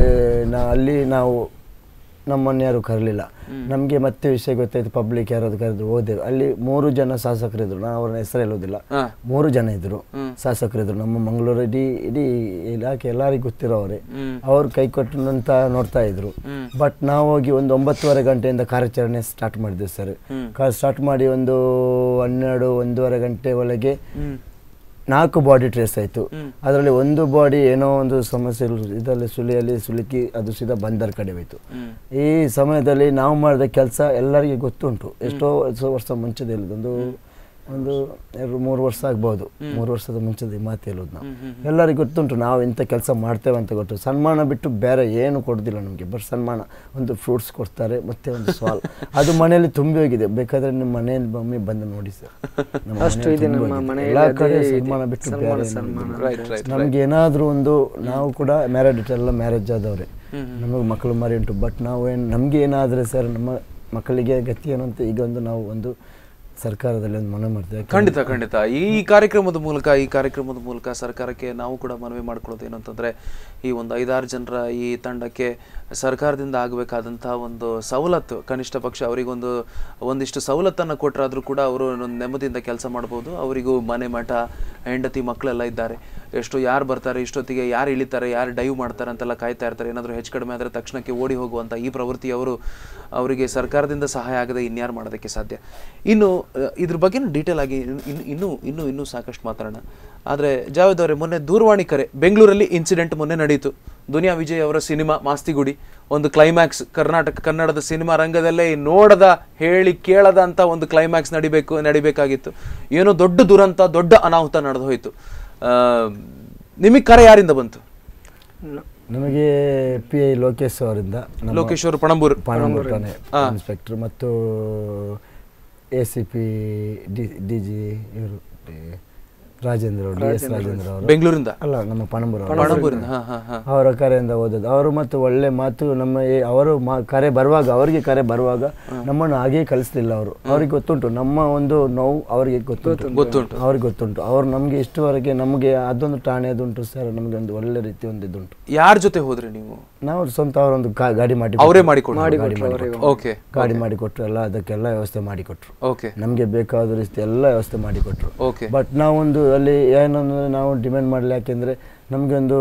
ನಾ ಅಲ್ಲಿ ನಾವು ನಮ್ಮನ್ನು ಯಾರು ಕರಲಿಲ್ಲ ನಮಗೆ ಮತ್ತೆ ವಿಷಯ ಗೊತ್ತಾಯ್ತು ಪಬ್ಲಿಕ್ ಯಾರಾದ್ರು ಕರೆದ್ರು ಓದಿದ್ರು ಅಲ್ಲಿ ಮೂರು ಜನ ಶಾಸಕರಿದ್ರು ನಾನು ಅವ್ರನ್ನ ಹೆಸರು ಹೇಳೋದಿಲ್ಲ ಮೂರು ಜನ ಇದ್ರು ಶಾಸಕರಿದ್ರು ನಮ್ಮ ಮಂಗಳೂರು ಇಡೀ ಇಡೀ ಇಲಾಖೆ ಎಲ್ಲರಿಗೂ ಗೊತ್ತಿರೋವ್ರೆ ಅವ್ರು ಕೈ ಕೊಟ್ಟಂತ ನೋಡ್ತಾ ಇದ್ರು ಬಟ್ ನಾವು ಹೋಗಿ ಒಂದು ಒಂಬತ್ತುವರೆ ಗಂಟೆಯಿಂದ ಕಾರ್ಯಾಚರಣೆ ಸ್ಟಾರ್ಟ್ ಮಾಡಿದ್ವಿ ಸರ್ ಸ್ಟಾರ್ಟ್ ಮಾಡಿ ಒಂದು ಹನ್ನೆರಡು ಒಂದೂವರೆ ಗಂಟೆ ಒಳಗೆ ನಾಲ್ಕು ಬಾಡಿ ಟ್ರೇಸ್ ಆಯ್ತು ಅದರಲ್ಲಿ ಒಂದು ಬಾಡಿ ಏನೋ ಒಂದು ಸಮಸ್ಯೆ ಇದರಲ್ಲಿ ಸುಳಿಯಲ್ಲಿ ಸುಲುಕಿ ಅದು ಸೀದಾ ಬಂದರ್ ಕಡೆ ಹೋಯಿತು ಈ ಸಮಯದಲ್ಲಿ ನಾವು ಮಾಡಿದ ಕೆಲಸ ಎಲ್ಲರಿಗೂ ಗೊತ್ತುಂಟು ಎಷ್ಟೋ ವರ್ಷ ಮುಂಚೆದಲ್ಲಿ ಒಂದು ಒಂದು ಎರಡು ಮೂರು ವರ್ಷ ಆಗ್ಬೋದು ಮೂರು ವರ್ಷದ ಈ ಮಾತು ಹೇಳೋದು ನಾವು ಎಲ್ಲರಿಗೂ ಗೊತ್ತುಂಟು ನಾವು ಇಂಥ ಕೆಲಸ ಮಾಡ್ತೇವೆ ಅಂತ ಗೊತ್ತು ಸನ್ಮಾನ ಬಿಟ್ಟು ಬೇರೆ ಏನು ಕೊಡೋದಿಲ್ಲ ನಮಗೆ ಬಟ್ ಸನ್ಮಾನ ಒಂದು ಫ್ರೂಟ್ಸ್ ಕೊಡ್ತಾರೆ ಮತ್ತೆ ಒಂದು ಸಾಲ್ ಅದು ಮನೆಯಲ್ಲಿ ತುಂಬಿ ಹೋಗಿದೆ ಬೇಕಾದ್ರೆ ನಿಮ್ಮ ಮನೆಯಲ್ಲಿ ಮಮ್ಮಿ ಬಂದು ನೋಡಿ ಸರ್ ಎಲ್ಲಾ ಕಡೆ ಸನ್ಮಾನ ಬಿಟ್ಟು ನಮ್ಗೆ ಏನಾದರೂ ಒಂದು ನಾವು ಕೂಡ ಮ್ಯಾರೇಜ್ ಎಲ್ಲ ಮ್ಯಾರೇಜ್ ಆದವ್ರೆ ನಮಗೆ ಮಕ್ಕಳು ಮರಿ ಉಂಟು ಬಟ್ ನಾವು ಏನು ನಮಗೆ ಏನಾದರೆ ಸರ್ ನಮ್ಮ ಮಕ್ಕಳಿಗೆ ಗತಿ ಏನು ಅಂತ ಈಗ ಒಂದು ನಾವು ಒಂದು ಸರ್ಕಾರದಲ್ಲಿ ಒಂದು ಮನವಿ ಮಾಡಿದೆ ಖಂಡಿತ ಖಂಡಿತ ಈ ಕಾರ್ಯಕ್ರಮದ ಮೂಲಕ ಈ ಕಾರ್ಯಕ್ರಮದ ಮೂಲಕ ಸರ್ಕಾರಕ್ಕೆ ನಾವು ಕೂಡ ಮನವಿ ಮಾಡ್ಕೊಳ್ಳೋದು ಏನಂತಂದರೆ ಈ ಒಂದು ಐದಾರು ಜನರ ಈ ತಂಡಕ್ಕೆ ಸರ್ಕಾರದಿಂದ ಆಗಬೇಕಾದಂಥ ಒಂದು ಸವಲತ್ತು ಕನಿಷ್ಠ ಪಕ್ಷ ಅವರಿಗೊಂದು ಒಂದಿಷ್ಟು ಸವಲತ್ತನ್ನು ಕೊಟ್ಟರಾದರೂ ಕೂಡ ಅವರು ನೆಮ್ಮದಿಯಿಂದ ಕೆಲಸ ಮಾಡ್ಬೋದು ಅವರಿಗೂ ಮನೆ ಮಠ ಹೆಂಡತಿ ಮಕ್ಕಳೆಲ್ಲ ಇದ್ದಾರೆ ಎಷ್ಟು ಯಾರು ಬರ್ತಾರೆ ಇಷ್ಟೊತ್ತಿಗೆ ಯಾರು ಇಳಿತಾರೆ ಯಾರು ಡೈವ್ ಮಾಡ್ತಾರೆ ಅಂತೆಲ್ಲ ಕಾಯ್ತಾ ಇರ್ತಾರೆ ಏನಾದರೂ ಹೆಚ್ಚು ಕಡಿಮೆ ಆದರೆ ತಕ್ಷಣಕ್ಕೆ ಓಡಿ ಹೋಗುವಂಥ ಈ ಪ್ರವೃತ್ತಿ ಅವರು ಅವರಿಗೆ ಸರ್ಕಾರದಿಂದ ಸಹಾಯ ಆಗದೆ ಇನ್ಯಾರು ಮಾಡೋದಕ್ಕೆ ಸಾಧ್ಯ ಇನ್ನು ಇದ್ರ ಬಗ್ಗೆ ಡೀಟೇಲ್ ಆಗಿ ಇನ್ನು ಇನ್ನೂ ಇನ್ನೂ ಇನ್ನೂ ಸಾಕಷ್ಟು ಮಾತಾಡೋಣ ಆದರೆ ಜಾವೇದ್ ಅವರೇ ಮೊನ್ನೆ ದೂರವಾಣಿ ಕರೆ ಬೆಂಗಳೂರಲ್ಲಿ ಇನ್ಸಿಡೆಂಟ್ ಮೊನ್ನೆ ನಡೆಯಿತು ದುನಿಯಾ ವಿಜಯ್ ಅವರ ಸಿನಿಮಾ ಮಾಸ್ತಿಗುಡಿ ಒಂದು ಕ್ಲೈಮ್ಯಾಕ್ಸ್ ಕರ್ನಾಟಕ ಕನ್ನಡದ ಸಿನಿಮಾ ರಂಗದಲ್ಲೇ ನೋಡದ ಹೇಳಿ ಕೇಳದ ಅಂತ ಒಂದು ಕ್ಲೈಮ್ಯಾಕ್ಸ್ ನಡಿಬೇಕು ನಡಿಬೇಕಾಗಿತ್ತು ಏನೋ ದೊಡ್ಡ ದುರಂತ ದೊಡ್ಡ ಅನಾಹುತ ನಡೆದು ಹೋಯಿತು ನಿಮಗೆ ಕರೆ ಯಾರಿಂದ ಬಂತು ನಮಗೆ ಪಿ ಐ ಲೋಕೇಶ್ ಅವರಿಂದ ಲೋಕೇಶ್ ಅವರು ಪಣಂಬೂರು ಪಣಂಬೂರು ತಾನೆ ಇನ್ಸ್ಪೆಕ್ಟರ್ ಮತ್ತು A C P D D G ಇವರು ರಾಜೇಂದ್ರ ಡಿ ಎಸ್ ರಾಜೇಂದ್ರ ಅವರು ಬೆಂಗಳೂರಿಂದ ಅಲ್ಲ ನಮ್ಮ ಪಣಂಬೂರು ಅವರ ಕರೆಯಿಂದ ಓದೋದು ಅವರು ಮತ್ತು ಒಳ್ಳೆ ಮಾತು ನಮ್ಮ ಅವರು ಕರೆ ಬರುವಾಗ ಅವರಿಗೆ ಕರೆ ಬರುವಾಗ ನಮ್ಮನ್ನು ಹಾಗೇ ಕಲಿಸಲಿಲ್ಲ ಅವರು ಅವ್ರಿಗೆ ಗೊತ್ತುಂಟು ನಮ್ಮ ಒಂದು ನೋವು ಅವರಿಗೆ ಗೊತ್ತುಂಟು ಗೊತ್ತುಂಟು ಅವ್ರಿಗೆ ಗೊತ್ತುಂಟು ಅವರು ನಮಗೆ ಇಷ್ಟವರೆಗೆ ನಮಗೆ ಅದೊಂದು ಅದುಂಟು ಸರ್ ನಮಗೆ ಒಂದು ಒಳ್ಳೆ ರೀತಿ ಒಂದು ಇದುಂಟು ಯಾರ ಜೊತೆ ಹೋದ್ರೆ ನೀವು ನಾವು ಸ್ವಂತ ಅವರೊಂದು ಗಾಡಿ ಮಾಡಿ ಅವರೇ ಮಾಡಿಕೊಟ್ಟು ಓಕೆ ಗಾಡಿ ಮಾಡಿಕೊಟ್ರು ಎಲ್ಲ ಅದಕ್ಕೆಲ್ಲ ವ್ಯವಸ್ಥೆ ಮಾಡಿಕೊಟ್ರು ಓಕೆ ನಮಗೆ ಬೇಕಾದ ರೀತಿ ಎಲ್ಲ ವ್ಯವಸ್ಥೆ ಮಾಡಿಕೊಟ್ರು ಓಕೆ ಬಟ್ ನಾವೊಂದು ಅಲ್ಲಿ ಏನಂದ್ರೆ ನಾವು ಡಿಮ್ಯಾಂಡ್ ಮಾಡಲಿ ಯಾಕೆಂದರೆ ಒಂದು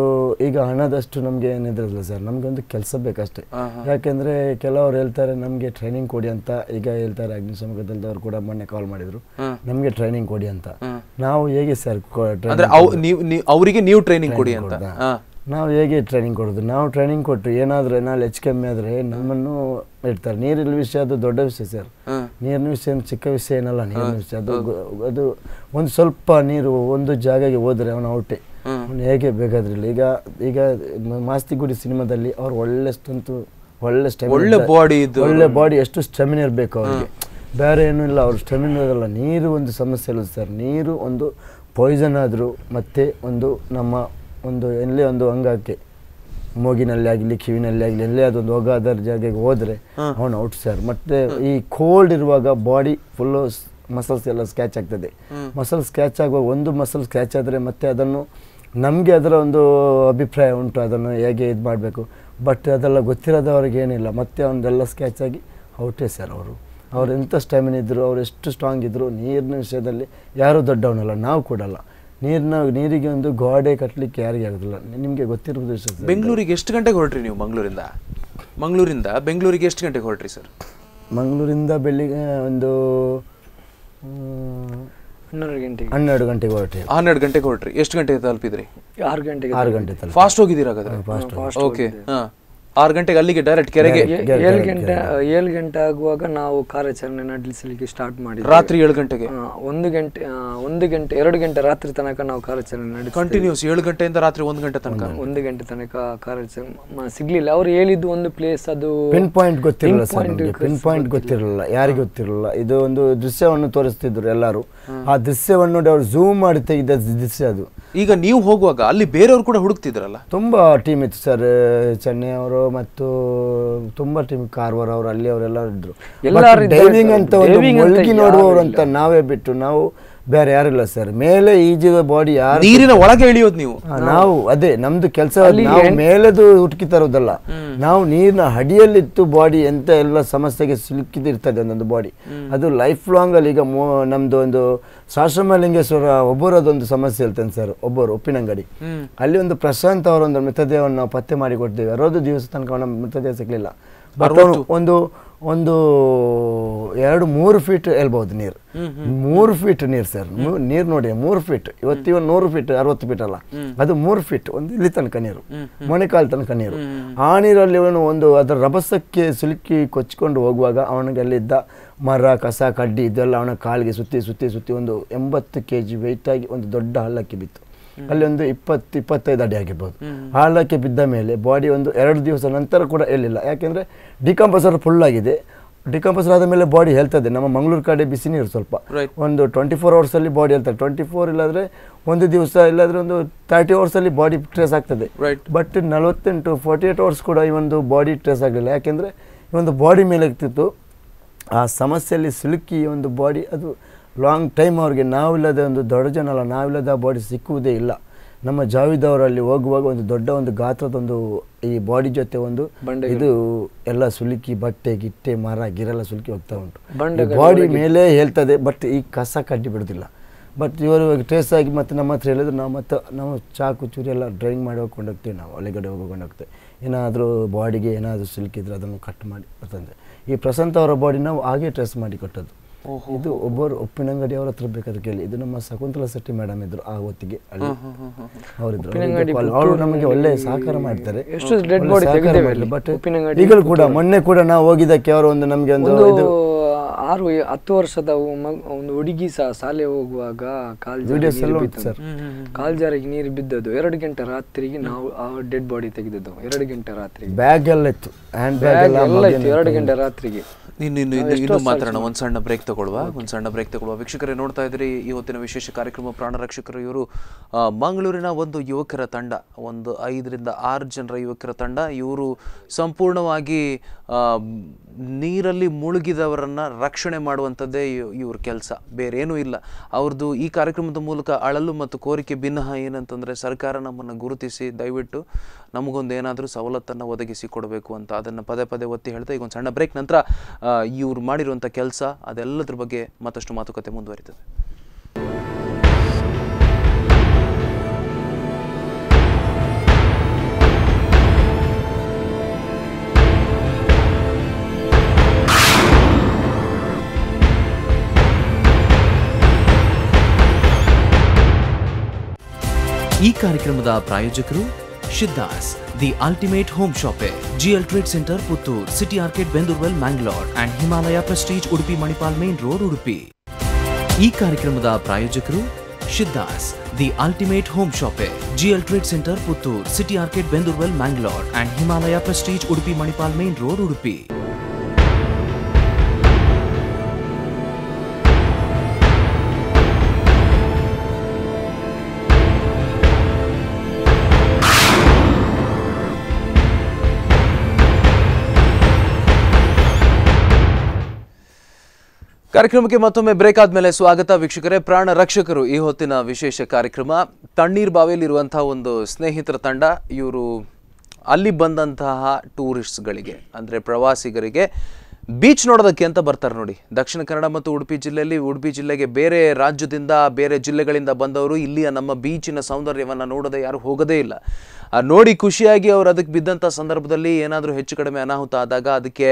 ಈಗ ಹಣದಷ್ಟು ನಮಗೆ ಏನಿದ್ರಲ್ಲ ಸರ್ ನಮಗೊಂದು ಕೆಲಸ ಬೇಕಷ್ಟೇ ಯಾಕೆಂದ್ರೆ ಕೆಲವರು ಹೇಳ್ತಾರೆ ನಮಗೆ ಟ್ರೈನಿಂಗ್ ಕೊಡಿ ಅಂತ ಈಗ ಹೇಳ್ತಾರೆ ಅಗ್ನಿಶಾಮಕ ಕೂಡ ಮೊನ್ನೆ ಕಾಲ್ ಮಾಡಿದ್ರು ನಮಗೆ ಟ್ರೈನಿಂಗ್ ಕೊಡಿ ಅಂತ ನಾವು ಹೇಗೆ ಸರ್ ಅವರಿಗೆ ನೀವು ಟ್ರೈನಿಂಗ್ ಕೊಡಿ ಅಂತ ನಾವು ಹೇಗೆ ಟ್ರೈನಿಂಗ್ ಕೊಡೋದು ನಾವು ಟ್ರೈನಿಂಗ್ ಕೊಟ್ಟು ಏನಾದರೂ ಏನಾದ್ರು ಹೆಚ್ಚು ಕಮ್ಮಿ ಆದರೆ ನಮ್ಮನ್ನು ಇಡ್ತಾರೆ ನೀರಿನ ವಿಷಯ ಅದು ದೊಡ್ಡ ವಿಷಯ ಸರ್ ನೀರಿನ ವಿಷಯ ಚಿಕ್ಕ ವಿಷಯ ಏನಲ್ಲ ನೀರಿನ ವಿಷಯ ಅದು ಅದು ಒಂದು ಸ್ವಲ್ಪ ನೀರು ಒಂದು ಜಾಗಕ್ಕೆ ಹೋದರೆ ಅವನು ಔಟೆ ಅವನು ಹೇಗೆ ಬೇಕಾದ್ರೆ ಈಗ ಈಗ ಮಾಸ್ತಿಗುಡಿ ಸಿನಿಮಾದಲ್ಲಿ ಅವ್ರು ಒಳ್ಳೆಷ್ಟಂತೂ ಒಳ್ಳೆ ಒಳ್ಳೆ ಬಾಡಿ ಒಳ್ಳೆ ಬಾಡಿ ಎಷ್ಟು ಸ್ಟೆಮಿನ ಇರಬೇಕು ಅವ್ರಿಗೆ ಬೇರೆ ಏನೂ ಇಲ್ಲ ಅವ್ರು ಸ್ಟೆಮಿನ ಇರಲ್ಲ ನೀರು ಒಂದು ಸಮಸ್ಯೆ ಇಲ್ಲ ಸರ್ ನೀರು ಒಂದು ಪಾಯ್ಸನ್ ಆದರೂ ಮತ್ತು ಒಂದು ನಮ್ಮ ಒಂದು ಎಲ್ಲೇ ಒಂದು ಅಂಗಕ್ಕೆ ಮೂಗಿನಲ್ಲಿ ಆಗಲಿ ಕಿವಿನಲ್ಲಿ ಆಗಲಿ ಎಲ್ಲೇ ಅದೊಂದು ಒಗಾದರ ಜಾಗೆಗೆ ಹೋದರೆ ಅವನು ಔಟ್ ಸರ್ ಮತ್ತೆ ಈ ಕೋಲ್ಡ್ ಇರುವಾಗ ಬಾಡಿ ಫುಲ್ಲು ಮಸಲ್ಸ್ ಎಲ್ಲ ಸ್ಕ್ಯಾಚ್ ಆಗ್ತದೆ ಮಸಲ್ ಸ್ಕ್ಯಾಚ್ ಆಗುವಾಗ ಒಂದು ಮಸಲ್ ಸ್ಕ್ಯಾಚ್ ಆದರೆ ಮತ್ತೆ ಅದನ್ನು ನಮಗೆ ಅದರ ಒಂದು ಅಭಿಪ್ರಾಯ ಉಂಟು ಅದನ್ನು ಹೇಗೆ ಇದು ಮಾಡಬೇಕು ಬಟ್ ಅದೆಲ್ಲ ಗೊತ್ತಿರೋದವ್ರಿಗೆ ಏನಿಲ್ಲ ಮತ್ತೆ ಅವನದೆಲ್ಲ ಸ್ಕ್ಯಾಚ್ ಆಗಿ ಔಟೇ ಸರ್ ಅವರು ಅವ್ರು ಎಂಥ ಸ್ಟ್ಯಾಮಿನ ಇದ್ದರು ಅವ್ರು ಎಷ್ಟು ಸ್ಟ್ರಾಂಗ್ ಇದ್ದರು ನೀರಿನ ವಿಷಯದಲ್ಲಿ ಯಾರೂ ದೊಡ್ಡವನಲ್ಲ ನಾವು ಕೂಡಲ್ಲ ನೀರಿನ ನೀರಿಗೆ ಒಂದು ಗೋಡೆ ಕಟ್ಟಲಿಕ್ಕೆ ಯಾರಿಗೆ ಆಗೋದಿಲ್ಲ ನಿಮಗೆ ಗೊತ್ತಿರಬಹುದು ಸರ್ ಬೆಂಗಳೂರಿಗೆ ಎಷ್ಟು ಗಂಟೆಗೆ ಹೊರಟ್ರಿ ನೀವು ಮಂಗಳೂರಿಂದ ಮಂಗಳೂರಿಂದ ಬೆಂಗಳೂರಿಗೆ ಎಷ್ಟು ಗಂಟೆಗೆ ಹೊರಟ್ರಿ ಸರ್ ಮಂಗಳೂರಿಂದ ಬೆಳಿಗ್ಗೆ ಒಂದು ಹನ್ನೆರಡು ಗಂಟೆಗೆ ಹನ್ನೆರಡು ಗಂಟೆಗೆ ಹೊರಟ್ರಿ ಹನ್ನೆರಡು ಗಂಟೆಗೆ ಹೊರಟ್ರಿ ಎಷ್ಟು ಗಂಟೆಗೆ ತಲುಪಿದ್ರಿ ಆರು ಗಂಟೆಗೆ ಆರು ಗಂಟೆ ಫಾಸ್ಟ್ ಹೋಗಿದ್ದೀರಾ ಹಾಗಾದ್ರೆ ಓಕೆ ಹಾಂ ಆರು ಗಂಟೆಗೆ ಅಲ್ಲಿಗೆ ಡೈರೆಕ್ಟ್ ಕೆರೆಗೆ ಏಳು ಗಂಟೆ ಏಳು ಗಂಟೆ ಆಗುವಾಗ ನಾವು ಕಾರ್ಯಾಚರಣೆ ನಡೆಸಲಿಕ್ಕೆ ಸ್ಟಾರ್ಟ್ ಮಾಡಿ ರಾತ್ರಿ ಏಳು ಗಂಟೆಗೆ ಒಂದು ಗಂಟೆ ಒಂದು ಗಂಟೆ ಎರಡು ಗಂಟೆ ರಾತ್ರಿ ತನಕ ನಾವು ಕಾರ್ಯಾಚರಣೆ ನಡೆಸಿ ಕಂಟಿನ್ಯೂಸ್ ಏಳು ಗಂಟೆಯಿಂದ ರಾತ್ರಿ ಒಂದು ಗಂಟೆ ತನಕ ಒಂದು ಗಂಟೆ ತನಕ ಕಾರ್ಯಾಚರಣೆ ಸಿಗ್ಲಿಲ್ಲ ಅವ್ರು ಹೇಳಿದ್ದು ಒಂದು ಪ್ಲೇಸ್ ಅದು ಪಿನ್ ಪಾಯಿಂಟ್ ಗೊತ್ತಿರಲಿಲ್ಲ ಪಿನ್ ಪಾಯಿಂಟ್ ಗೊತ್ತಿರಲಿಲ್ಲ ಯಾರಿಗೂ ಗೊತ್ತಿರಲಿಲ್ಲ ಇದು ಒಂದು ದೃಶ್ಯವನ್ನು ತೋರಿಸ್ತಿದ್ರು ಎಲ್ಲರೂ ಆ ದೃಶ್ಯವನ್ನು ನೋಡಿ ಅವ್ರು ಝೂಮ್ ಮಾಡಿ ತೆಗೆದ ದೃಶ್ಯ ಅದು ಈಗ ನೀವು ಹೋಗುವಾಗ ಅಲ್ಲಿ ಬೇರೆಯವರು ಕೂಡ ಹುಡುಕ್ತಿದ್ರಲ್ಲ ತುಂಬ ಟೀಮ್ ಇತ್ತು ಸರ್ ಚೆನ್ನೈ ಅವರು ಮತ್ತು ತುಂಬ ಟೀಮ್ ಕಾರವಾರ ಅವರು ಅಲ್ಲಿ ಅವರೆಲ್ಲ ಇದ್ರು ಡೈವಿಂಗ್ ಅಂತ ಒಂದು ನೋಡುವವರು ಅಂತ ನಾವೇ ಬಿಟ್ಟು ನಾವು ಬೇರೆ ಯಾರಿಲ್ಲ ಸರ್ ಮೇಲೆ ಈಜುವ ಬಾಡಿ ಯಾರು ನೀರಿನ ಒಳಗೆ ಇಳಿಯೋದು ನೀವು ನಾವು ಅದೇ ನಮ್ದು ಕೆಲಸ ಮೇಲೆದು ಹುಟ್ಟಿ ತರೋದಲ್ಲ ನಾವು ನೀರಿನ ಅಡಿಯಲ್ಲಿತ್ತು ಬಾಡಿ ಎಂತ ಎಲ್ಲ ಸಮಸ್ಯೆಗೆ ಸಿಲುಕಿದಿರ್ತದೆ ಒಂದೊಂದು ಬಾಡಿ ಅದು ಲೈಫ್ ಲಾಂಗ್ ಅಲ್ಲಿ ಈಗ ನಮ್ದು ಒಂದು ಶಾಶ್ವಮಲಿಂಗೇಶ್ವರ ಒಬ್ಬರದೊಂದು ಸಮಸ್ಯೆ ಹೇಳ್ತೇನೆ ಸರ್ ಒಬ್ಬರು ಉಪ್ಪಿನಂಗಡಿ ಅಲ್ಲಿ ಒಂದು ಪ್ರಶಾಂತ್ ಅವರೊಂದು ಮೃತದೇಹವನ್ನು ನಾವು ಪತ್ತೆ ಮಾಡಿ ಕೊಡ್ತೇವೆ ಅರವತ್ತು ದಿವಸ ತನಕ ಮೃತದೇಹ ಸಿಗ್ಲಿಲ್ಲ ಒಂದು ಒಂದು ಎರಡು ಮೂರು ಫೀಟ್ ಹೇಳ್ಬಹುದು ನೀರು ಮೂರು ಫೀಟ್ ನೀರು ಸರ್ ನೀರು ನೋಡಿ ಮೂರು ಫೀಟ್ ಇವತ್ತಿವ ನೂರು ಫೀಟ್ ಅರವತ್ತು ಫೀಟ್ ಅಲ್ಲ ಅದು ಮೂರು ಫೀಟ್ ಒಂದು ಇಲ್ಲಿ ತನಕ ನೀರು ಮೊಣೆಕಾಲು ತನಕ ನೀರು ಆ ನೀರಲ್ಲಿ ಅವನು ಒಂದು ಅದರ ರಭಸಕ್ಕೆ ಸಿಲುಕಿ ಕೊಚ್ಕೊಂಡು ಹೋಗುವಾಗ ಅವನಿಗೆ ಅಲ್ಲಿದ್ದ ಮರ ಕಸ ಕಡ್ಡಿ ಇದೆಲ್ಲ ಅವನ ಕಾಲಿಗೆ ಸುತ್ತಿ ಸುತ್ತಿ ಸುತ್ತಿ ಒಂದು ಎಂಬತ್ತು ಕೆ ಜಿ ಆಗಿ ಒಂದು ದೊಡ್ಡ ಹಳ್ಳಕ್ಕೆ ಬಿತ್ತು ಅಲ್ಲಿ ಒಂದು ಇಪ್ಪತ್ತು ಇಪ್ಪತ್ತೈದು ಅಡಿ ಆಗಿರ್ಬೋದು ಆಳಕ್ಕೆ ಬಿದ್ದ ಮೇಲೆ ಬಾಡಿ ಒಂದು ಎರಡು ದಿವಸ ನಂತರ ಕೂಡ ಎಲ್ಲಿಲ್ಲ ಯಾಕೆಂದರೆ ಡಿಕಂಪೋಸರ್ ಫುಲ್ ಆಗಿದೆ ಡಿಕಂಪೋಸರ್ ಆದ ಮೇಲೆ ಬಾಡಿ ಹೇಳ್ತದೆ ನಮ್ಮ ಮಂಗಳೂರು ಕಡೆ ಬಿಸಿ ನೀರು ಸ್ವಲ್ಪ ಒಂದು ಟ್ವೆಂಟಿ ಫೋರ್ ಅವರ್ಸಲ್ಲಿ ಬಾಡಿ ಹೇಳ್ತಾರೆ ಟ್ವೆಂಟಿ ಫೋರ್ ಇಲ್ಲಾದರೆ ಒಂದು ದಿವಸ ಇಲ್ಲಾದರೆ ಒಂದು ತರ್ಟಿ ಅವರ್ಸಲ್ಲಿ ಬಾಡಿ ಟ್ರೇಸ್ ಆಗ್ತದೆ ಬಟ್ ನಲವತ್ತೆಂಟು ಫೋರ್ಟಿ ಏಟ್ ಅವರ್ಸ್ ಕೂಡ ಈ ಒಂದು ಬಾಡಿ ಟ್ರೇಸ್ ಆಗಲಿಲ್ಲ ಯಾಕೆಂದರೆ ಈ ಒಂದು ಬಾಡಿ ಮೇಲೆ ಆಗ್ತಿತ್ತು ಆ ಸಮಸ್ಯೆಯಲ್ಲಿ ಸಿಲುಕಿ ಒಂದು ಬಾಡಿ ಅದು ಲಾಂಗ್ ಟೈಮ್ ಅವ್ರಿಗೆ ನಾವಿಲ್ಲದೆ ಒಂದು ದೊಡ್ಡ ಜನ ಅಲ್ಲ ನಾವಿಲ್ಲದ ಬಾಡಿ ಸಿಕ್ಕುವುದೇ ಇಲ್ಲ ನಮ್ಮ ಜಾವಿದ್ ಅವರಲ್ಲಿ ಹೋಗುವಾಗ ಒಂದು ದೊಡ್ಡ ಒಂದು ಗಾತ್ರದೊಂದು ಈ ಬಾಡಿ ಜೊತೆ ಒಂದು ಇದು ಎಲ್ಲ ಸುಲುಕಿ ಬಟ್ಟೆ ಗಿಟ್ಟೆ ಮರ ಗಿರೆಲ್ಲ ಸುಲುಕಿ ಹೋಗ್ತಾ ಉಂಟು ಬಾಡಿ ಮೇಲೆ ಹೇಳ್ತದೆ ಬಟ್ ಈ ಕಸ ಕಡ್ಡಿ ಬಿಡೋದಿಲ್ಲ ಬಟ್ ಇವರು ಟ್ರೆಸ್ ಆಗಿ ಮತ್ತೆ ನಮ್ಮ ಹತ್ರ ಹೇಳಿದ್ರೆ ನಾವು ಮತ್ತೆ ನಾವು ಚಾಕು ಚೂರಿ ಎಲ್ಲ ಡ್ರಾಯಿಂಗ್ ಮಾಡಿ ಹೋಗ್ಕೊಂಡೋಗ್ತೀವಿ ನಾವು ಒಳಗಡೆ ಹೋಗ್ಕೊಂಡೋಗ್ತೇವೆ ಹೋಗ್ತೇವೆ ಏನಾದರೂ ಬಾಡಿಗೆ ಏನಾದರೂ ಸಿಲ್ಕಿದ್ರೆ ಅದನ್ನು ಕಟ್ ಮಾಡಿ ಬರ್ತದೆ ಈ ಪ್ರಸಂತ್ ಅವರ ಬಾಡಿ ನಾವು ಹಾಗೆ ಟ್ರೆಸ್ ಮಾಡಿ ಕೊಟ್ಟದ್ದು ಇದು ಒಬ್ಬರು ಅಂಗಡಿ ಅವ್ರ ಹತ್ರ ಬೇಕಾದ್ರೆ ಕೇಳಿ ಇದು ನಮ್ಮ ಶಕುಂತಲಾ ಶೆಟ್ಟಿ ಮೇಡಮ್ ಇದ್ರು ಆ ಹೊತ್ತಿಗೆ ಅಲ್ಲಿ ಅವರಿದ್ರು ಅವರು ನಮಗೆ ಒಳ್ಳೆ ಸಹಕಾರ ಮಾಡ್ತಾರೆ ಬಟ್ ಈಗಲೂ ಕೂಡ ಮೊನ್ನೆ ಕೂಡ ನಾವು ಹೋಗಿದ್ದಕ್ಕೆ ಅವರು ಒಂದು ನಮಗೆ ಒಂದು ಇದು ಆರು ಹತ್ತು ವರ್ಷದ ಒಂದು ಹುಡುಗಿ ಸಹ ಶಾಲೆ ಹೋಗುವಾಗ ಕಾಲ್ ಜಾರಿಗೆ ನೀರು ಬಿದ್ದದ್ದು ಎರಡು ಗಂಟೆ ರಾತ್ರಿಗೆ ನಾವು ಆ ಡೆಡ್ ಬಾಡಿ ತೆಗೆದದ್ದು ಎರಡು ಗಂಟೆ ರಾತ್ರಿ ಬ್ಯಾಗ್ ಎಲ್ಲ ಇತ್ತು ಎರಡು ಗಂಟೆ ರಾತ್ರಿಗೆ ಇನ್ನು ಮಾತಾಡೋಣ ಒಂದು ಸಣ್ಣ ಬ್ರೇಕ್ ತಗೊಳ್ಳುವ ಒಂದು ಸಣ್ಣ ಬ್ರೇಕ್ ತಗೊಳ್ಳುವ ವೀಕ್ಷಕರೇ ನೋಡ್ತಾ ಇದ್ರಿ ಇವತ್ತಿನ ವಿಶೇಷ ಕಾರ್ಯಕ್ರಮ ಪ್ರಾಣ ರಕ್ಷಕರು ಇವರು ಮಂಗಳೂರಿನ ಒಂದು ಯುವಕರ ತಂಡ ಒಂದು ಐದರಿಂದ ಆರು ಜನರ ಯುವಕರ ತಂಡ ಇವರು ಸಂಪೂರ್ಣವಾಗಿ ನೀರಲ್ಲಿ ಮುಳುಗಿದವರನ್ನು ರಕ್ಷಣೆ ಮಾಡುವಂಥದ್ದೇ ಇವ್ರ ಕೆಲಸ ಬೇರೇನೂ ಇಲ್ಲ ಅವ್ರದ್ದು ಈ ಕಾರ್ಯಕ್ರಮದ ಮೂಲಕ ಅಳಲು ಮತ್ತು ಕೋರಿಕೆ ಭಿನ್ನಹ ಏನಂತಂದರೆ ಸರ್ಕಾರ ನಮ್ಮನ್ನು ಗುರುತಿಸಿ ದಯವಿಟ್ಟು ನಮಗೊಂದು ಏನಾದರೂ ಸವಲತ್ತನ್ನು ಒದಗಿಸಿ ಕೊಡಬೇಕು ಅಂತ ಅದನ್ನು ಪದೇ ಪದೇ ಒತ್ತಿ ಹೇಳ್ತಾ ಈಗ ಒಂದು ಸಣ್ಣ ಬ್ರೇಕ್ ನಂತರ ಇವ್ರು ಮಾಡಿರುವಂಥ ಕೆಲಸ ಅದೆಲ್ಲದ್ರ ಬಗ್ಗೆ ಮತ್ತಷ್ಟು ಮಾತುಕತೆ ಮುಂದುವರಿತದೆ ಈ ಕಾರ್ಯಕ್ರಮದ ಪ್ರಾಯೋಜಕರು Siddhas the ultimate home shoppe GL trade centre Puttur city arcade Bendoorwell Mangaluru and Himalaya prestige Udupi Manipal main road Udupi ಈ ಕಾರ್ಯಕ್ರಮದ ಪ್ರಾಯೋಜಕರು Siddhas the ultimate home shoppe GL trade centre Puttur city arcade Bendoorwell Mangaluru and Himalaya prestige Udupi Manipal main road Udupi ಕಾರ್ಯಕ್ರಮಕ್ಕೆ ಮತ್ತೊಮ್ಮೆ ಬ್ರೇಕ್ ಆದ್ಮೇಲೆ ಸ್ವಾಗತ ವೀಕ್ಷಕರೇ ಪ್ರಾಣ ರಕ್ಷಕರು ಈ ಹೊತ್ತಿನ ವಿಶೇಷ ಕಾರ್ಯಕ್ರಮ ತಣ್ಣೀರ್ ಬಾವಿಯಲ್ಲಿರುವಂತಹ ಒಂದು ಸ್ನೇಹಿತರ ತಂಡ ಇವರು ಅಲ್ಲಿ ಬಂದಂತಹ ಟೂರಿಸ್ಟ್ಗಳಿಗೆ ಅಂದರೆ ಪ್ರವಾಸಿಗರಿಗೆ ಬೀಚ್ ನೋಡೋದಕ್ಕೆ ಅಂತ ಬರ್ತಾರೆ ನೋಡಿ ದಕ್ಷಿಣ ಕನ್ನಡ ಮತ್ತು ಉಡುಪಿ ಜಿಲ್ಲೆಯಲ್ಲಿ ಉಡುಪಿ ಜಿಲ್ಲೆಗೆ ಬೇರೆ ರಾಜ್ಯದಿಂದ ಬೇರೆ ಜಿಲ್ಲೆಗಳಿಂದ ಬಂದವರು ಇಲ್ಲಿಯ ನಮ್ಮ ಬೀಚಿನ ಸೌಂದರ್ಯವನ್ನು ನೋಡದೆ ಯಾರು ಹೋಗೋದೇ ಇಲ್ಲ ನೋಡಿ ಖುಷಿಯಾಗಿ ಅವರು ಅದಕ್ಕೆ ಬಿದ್ದಂಥ ಸಂದರ್ಭದಲ್ಲಿ ಏನಾದರೂ ಹೆಚ್ಚು ಕಡಿಮೆ ಅನಾಹುತ ಆದಾಗ ಅದಕ್ಕೆ